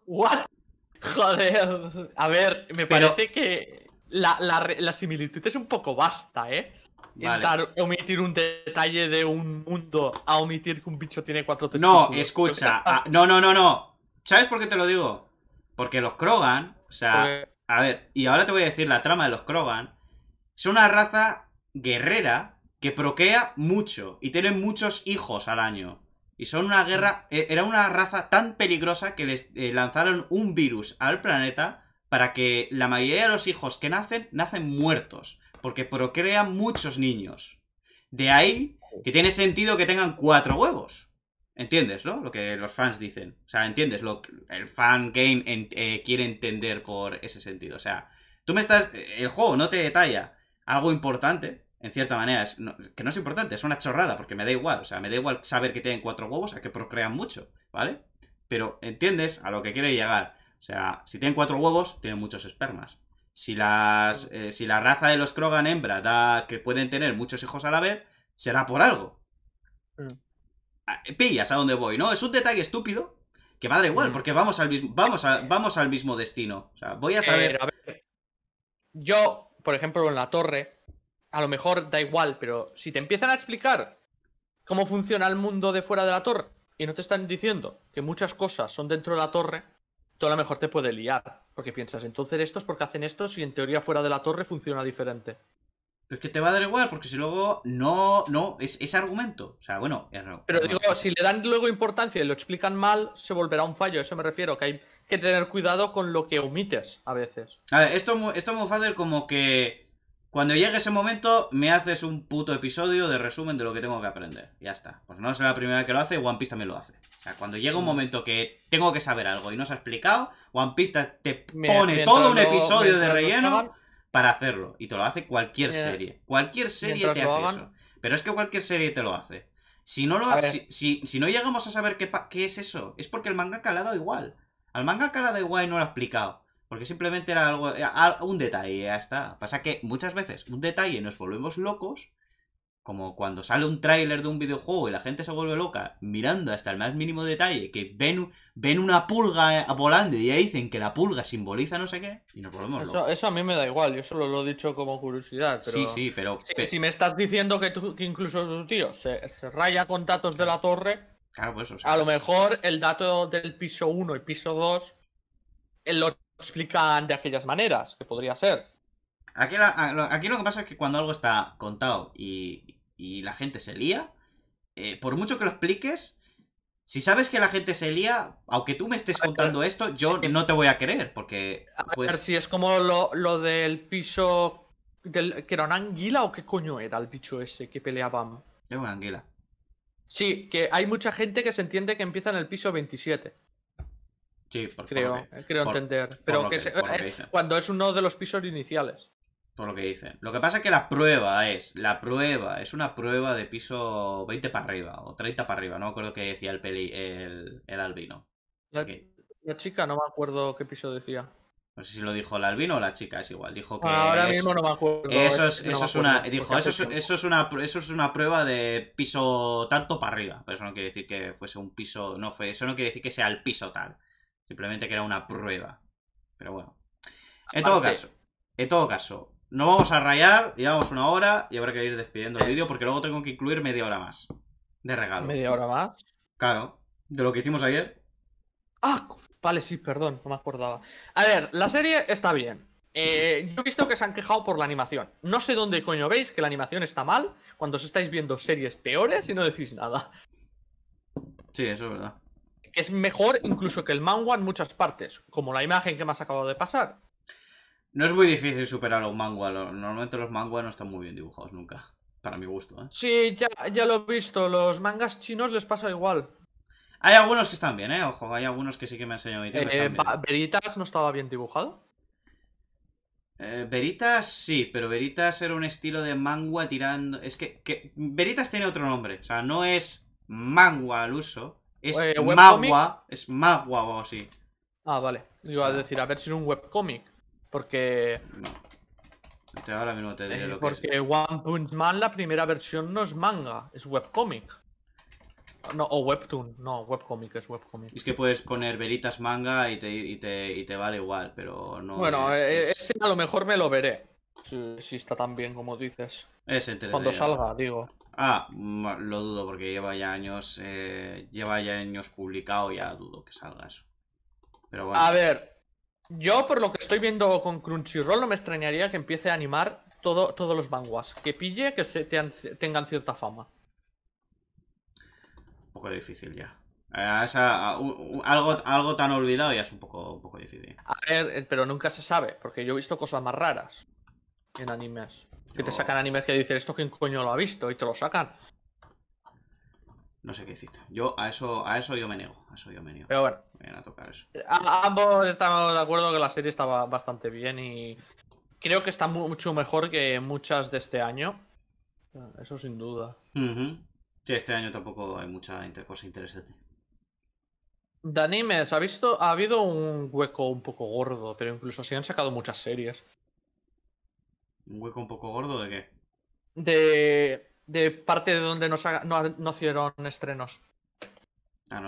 ¿What? Joder. A ver, me parece que la, la, similitud es un poco vasta, ¿eh? Intentar omitir un detalle de un mundo a omitir que un bicho tiene cuatro testículos. No, escucha. Ah, no, no, no, no. ¿Sabes por qué te lo digo? Porque los Krogan, o sea, a ver, y ahora te voy a decir la trama de los Krogan. Son una raza guerrera que proquea mucho y tienen muchos hijos al año. Y son una guerra. E, era una raza tan peligrosa que les eh, lanzaron un virus al planeta para que la mayoría de los hijos que nacen, nacen muertos porque procrean muchos niños. De ahí que tiene sentido que tengan cuatro huevos. ¿Entiendes, no? Lo que los fans dicen. O sea, ¿entiendes? Lo que el fan game eh, quiere entender por ese sentido. O sea, tú me estás... Eh, el juego no te detalla algo importante, en cierta manera, es, que no es importante, es una chorrada, porque me da igual. O sea, me da igual saber que tienen cuatro huevos, a que procrean mucho, ¿vale? Pero entiendes a lo que quiere llegar. O sea, si tienen cuatro huevos, tienen muchos espermas. Si, las, eh, si la raza de los Krogan hembra da que pueden tener muchos hijos a la vez, será por algo. Mm. Ah, pillas a dónde voy, ¿no? Es un detalle estúpido que va igual, mm. porque vamos al mismo, vamos vamos al mismo destino. voy a saber. yo, por ejemplo, en la torre, a lo mejor da igual, pero si te empiezan a explicar cómo funciona el mundo de fuera de la torre y no te están diciendo que muchas cosas son dentro de la torre, tú a lo mejor te puede liar. Porque piensas, entonces estos, porque hacen estos y en teoría fuera de la torre funciona diferente. es que te va a dar igual, porque si luego no, no, es, es argumento. O sea, bueno, Pero digo, si le dan luego importancia y lo explican mal, se volverá un fallo. Eso me refiero, que hay que tener cuidado con lo que omites a veces. A ver, esto, esto es muy fácil como que cuando llegue ese momento, me haces un puto episodio de resumen de lo que tengo que aprender. Ya está. Pues no es la primera vez que lo hace, One Piece también lo hace. O sea, cuando llega un mm. momento que tengo que saber algo y no se ha explicado, One Piece te pone todo un episodio de relleno para hacerlo. Y te lo hace cualquier serie. Cualquier serie te hace eso. Pero es que cualquier serie te lo hace. Si no, lo, si, no llegamos a saber qué, qué es eso, es porque el manga le ha dado igual. Al manga calado ha igual y no lo ha explicado. Porque simplemente era algo, eh, un detalle, ya está. Pasa que muchas veces un detalle nos volvemos locos, como cuando sale un tráiler de un videojuego y la gente se vuelve loca mirando hasta el más mínimo detalle, que ven, ven una pulga eh, volando y ya dicen que la pulga simboliza no sé qué, y nos volvemos locos. Eso a mí me da igual, yo solo lo he dicho como curiosidad. Sí, sí, pero... Si, me estás diciendo que, tú, incluso tu tío se, raya con datos de la torre, claro, pues, a lo mejor el dato del piso 1 y piso 2 explican de aquellas maneras, que podría ser. Ah, aquí, lo que pasa es que cuando algo está contado y, la gente se lía, eh, por mucho que lo expliques, si sabes que la gente se lía, aunque tú me estés contando esto, yo no te voy a querer porque... Pues... A ver, pues si es como lo, lo del piso... Del, ¿Que era una anguila o qué coño era el bicho ese que peleaban? Era una anguila. Sí, que hay mucha gente que se entiende que empieza en el piso 27 creo, eh, creo entender. Pero eh, cuando es uno de los pisos iniciales. Por lo que dicen. Lo que pasa es que la prueba es, la prueba, es una prueba de piso 20 para arriba o 30 para arriba, no me acuerdo qué decía el el, albino. La, chica no me acuerdo qué piso decía. No sé si lo dijo el albino o la chica, es igual. Dijo que. Ah, ahora mismo no me acuerdo. Eh, eso es, una. dijo, eso eso es una eso es una prueba de piso tanto para arriba. Pero eso no quiere decir que fuese un piso. No fue. Eso no quiere decir que sea el piso tal. Simplemente que era una prueba. Pero bueno. En todo caso, en todo caso, no vamos a rayar, llevamos una hora y habrá que ir despidiendo el vídeo porque luego tengo que incluir media hora más de regalo. ¿Media hora más? Claro, de lo que hicimos ayer. Ah, vale, sí, perdón, no me acordaba. A ver, la serie está bien. Eh, yo he visto que se han quejado por la animación. No sé dónde coño veis que la animación está mal cuando os estáis viendo series peores y no decís nada. Sí, eso es verdad que es mejor incluso que el mangua en muchas partes, como la imagen que me has acabado de pasar. No es muy difícil superar a un mangua. Normalmente los manguas no están muy bien dibujados nunca. Para mi gusto, ¿eh? Sí, ya, ya lo he visto. Los mangas chinos les pasa igual. Hay algunos que están bien, ¿eh? Ojo, hay algunos que sí que me han enseñado. Eh, ¿Veritas no estaba bien dibujado? Eh, Veritas sí, pero Veritas era un estilo de mangua tirando... Es que, que... Veritas tiene otro nombre. O sea, no es mangua al uso, es eh, Magua, es Magua o así. Ah, vale. Iba a decir, a ver si es un webcomic. Porque. No. Este ahora mismo te diré eh, lo porque que One Punch Man, la primera versión no es manga, es webcomic. No, o webtoon, no, webcomic es webcomic. Es que puedes poner veritas manga y te, y te, vale igual, pero no. Bueno, eh, ese a lo mejor me lo veré. si está tan bien como dices. Cuando salga, digo. Ah, mm, lo dudo porque lleva ya años. Eh, lleva ya años publicado, ya dudo que salga eso. Pero A ver, yo por lo que estoy viendo con Crunchyroll no me extrañaría que empiece a animar todo, todos los vanguas. Que pille, que se tengan cierta fama. Un poco difícil ya. Eh, algo, algo tan olvidado ya es un poco, un poco difícil. A ver, eh, pero nunca se sabe, porque yo he visto cosas más raras en animes. Que te sacan animes que dicen esto quién coño lo ha visto y te lo sacan. No sé qué hiciste. Yo a eso, a eso yo me niego. A eso yo me niego. Pero bueno. a tocar eso. ambos estamos de acuerdo que la serie estaba bastante bien y creo que está mucho mejor que muchas de este año. Eso sin duda. Sí, este año tampoco hay mucha cosa interesante. De animes, ha visto, ha habido un hueco un poco gordo, pero incluso se han sacado muchas series. ¿Un hueco un poco gordo de qué? De, parte de donde no, ah, no, hicieron estrenos.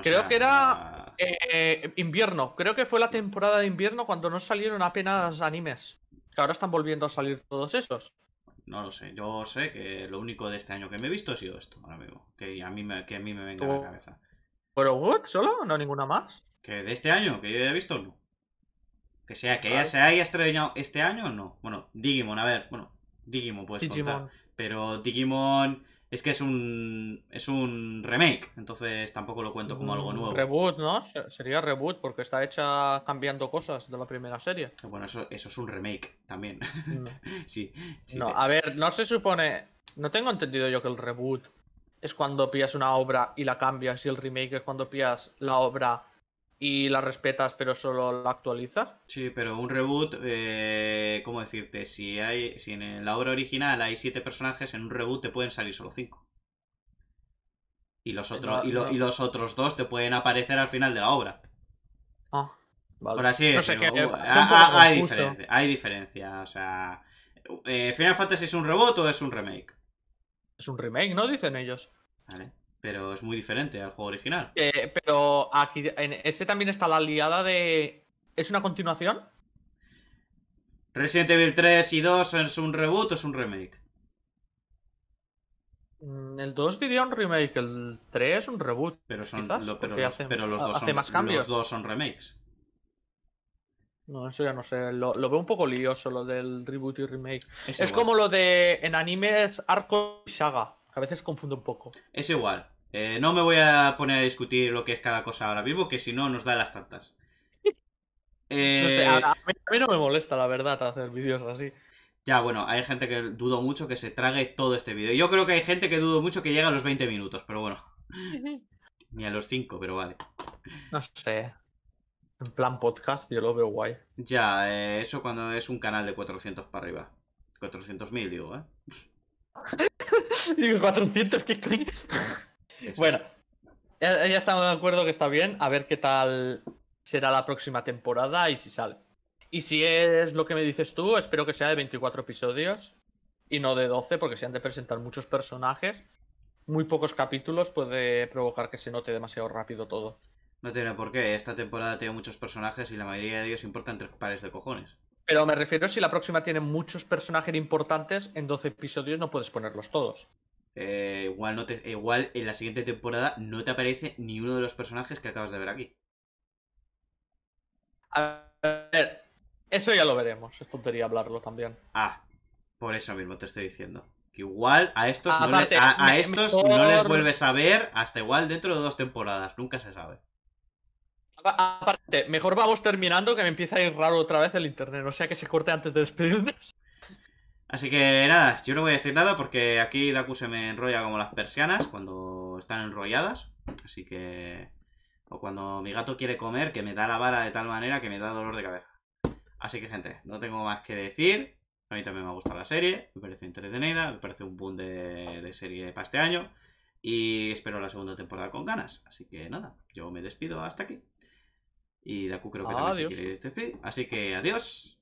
creo que era eh, invierno. Creo que fue la temporada de invierno cuando no salieron apenas animes. Que ahora están volviendo a salir todos esos. No lo sé. Yo sé que lo único de este año que me he visto ha sido esto, ahora Que a mí me, que a mí me venga a la oh. cabeza. ¿Pero solo? ¿No ninguna más? ¿Que de este año? ¿Que yo haya visto? No. Que sea, que ella se haya estrellado este año o no. Bueno, Digimon, a ver, bueno, Digimon puedes contar. Pero Digimon es que es un es un remake, entonces tampoco lo cuento como algo mm, nuevo. Reboot, ¿no? Sería reboot porque está hecha cambiando cosas de la primera serie. Bueno, eso, es un remake también. Mm. sí, no, a ver, no se supone, no tengo entendido yo que el reboot es cuando pillas una obra y la cambias y el remake es cuando pillas la obra y la respetas, pero solo la actualizas. Sí, pero un reboot, eh, ¿cómo decirte? Si hay, si en la obra original hay siete personajes, en un reboot te pueden salir solo cinco. Y los eh, otros, Y, los otros dos te pueden aparecer al final de la obra. Ah, vale. Ahora sí, no hay, diferencia, O sea, eh, ¿Final Fantasy es un reboot o es un remake? Es un remake, ¿no? Dicen ellos. Vale pero es muy diferente al juego original. Eh, pero aquí en ese también está la liada de. ¿Es una continuación? Resident Evil 3 y 2 es un reboot o es un remake? Mm, el 2 diría un remake, el 3 es un reboot. Pero son pero los, dos son, dos son remakes. No, eso ya no sé. Lo, veo un poco lioso lo del reboot y remake. Es, es como lo de en animes Arco y Saga. A veces confundo un poco. Es igual. Eh, no me voy a poner a discutir lo que es cada cosa ahora mismo, que si no nos da las tantas. No sé, eh, a, mí, no me molesta, la verdad, hacer vídeos así. Ya, bueno, hay gente que dudo mucho que se trague todo este vídeo. Yo creo que hay gente que dudo mucho que llegue a los 20 minutos, pero bueno. Ni a los 5, pero vale. No sé. En plan podcast yo lo veo guay. Ya, eh, eso cuando es un canal de 400 para arriba. 400.000, digo, ¿eh? digo, 400, ¿qué bueno, ya, estamos de acuerdo que está bien. A ver qué tal será la próxima temporada y si sale. Y si es lo que me dices tú, espero que sea de 24 episodios y no de 12, porque si han de presentar muchos personajes, muy pocos capítulos puede provocar que se note demasiado rápido todo. No tiene por qué. Esta temporada tiene muchos personajes y la mayoría de ellos importan tres pares de cojones. Pero me refiero si la próxima tiene muchos personajes importantes, en 12 episodios no puedes ponerlos todos. Eh, igual, no te, igual en la siguiente temporada no te aparece ni uno de los personajes que acabas de ver aquí. A ver, eso ya lo veremos. Es tontería hablarlo también. Ah, por eso mismo te estoy diciendo. Que igual a estos, no, a, estos no les vuelves a ver hasta igual dentro de dos temporadas. Nunca se sabe. Aparte, mejor vamos terminando que me empieza a ir raro otra vez el internet. O sea que se corte antes de despedirnos. Así que nada, yo no voy a decir nada porque aquí Daku se me enrolla como las persianas cuando están enrolladas. Así que... O cuando mi gato quiere comer, que me da la vara de tal manera que me da dolor de cabeza. Así que gente, no tengo más que decir. A mí también me ha gustado la serie, me parece entretenida, me parece un boom de, serie para este año. Y espero la segunda temporada con ganas. Así que nada, yo me despido hasta aquí. Y Daku creo que también se quiere Así que adiós.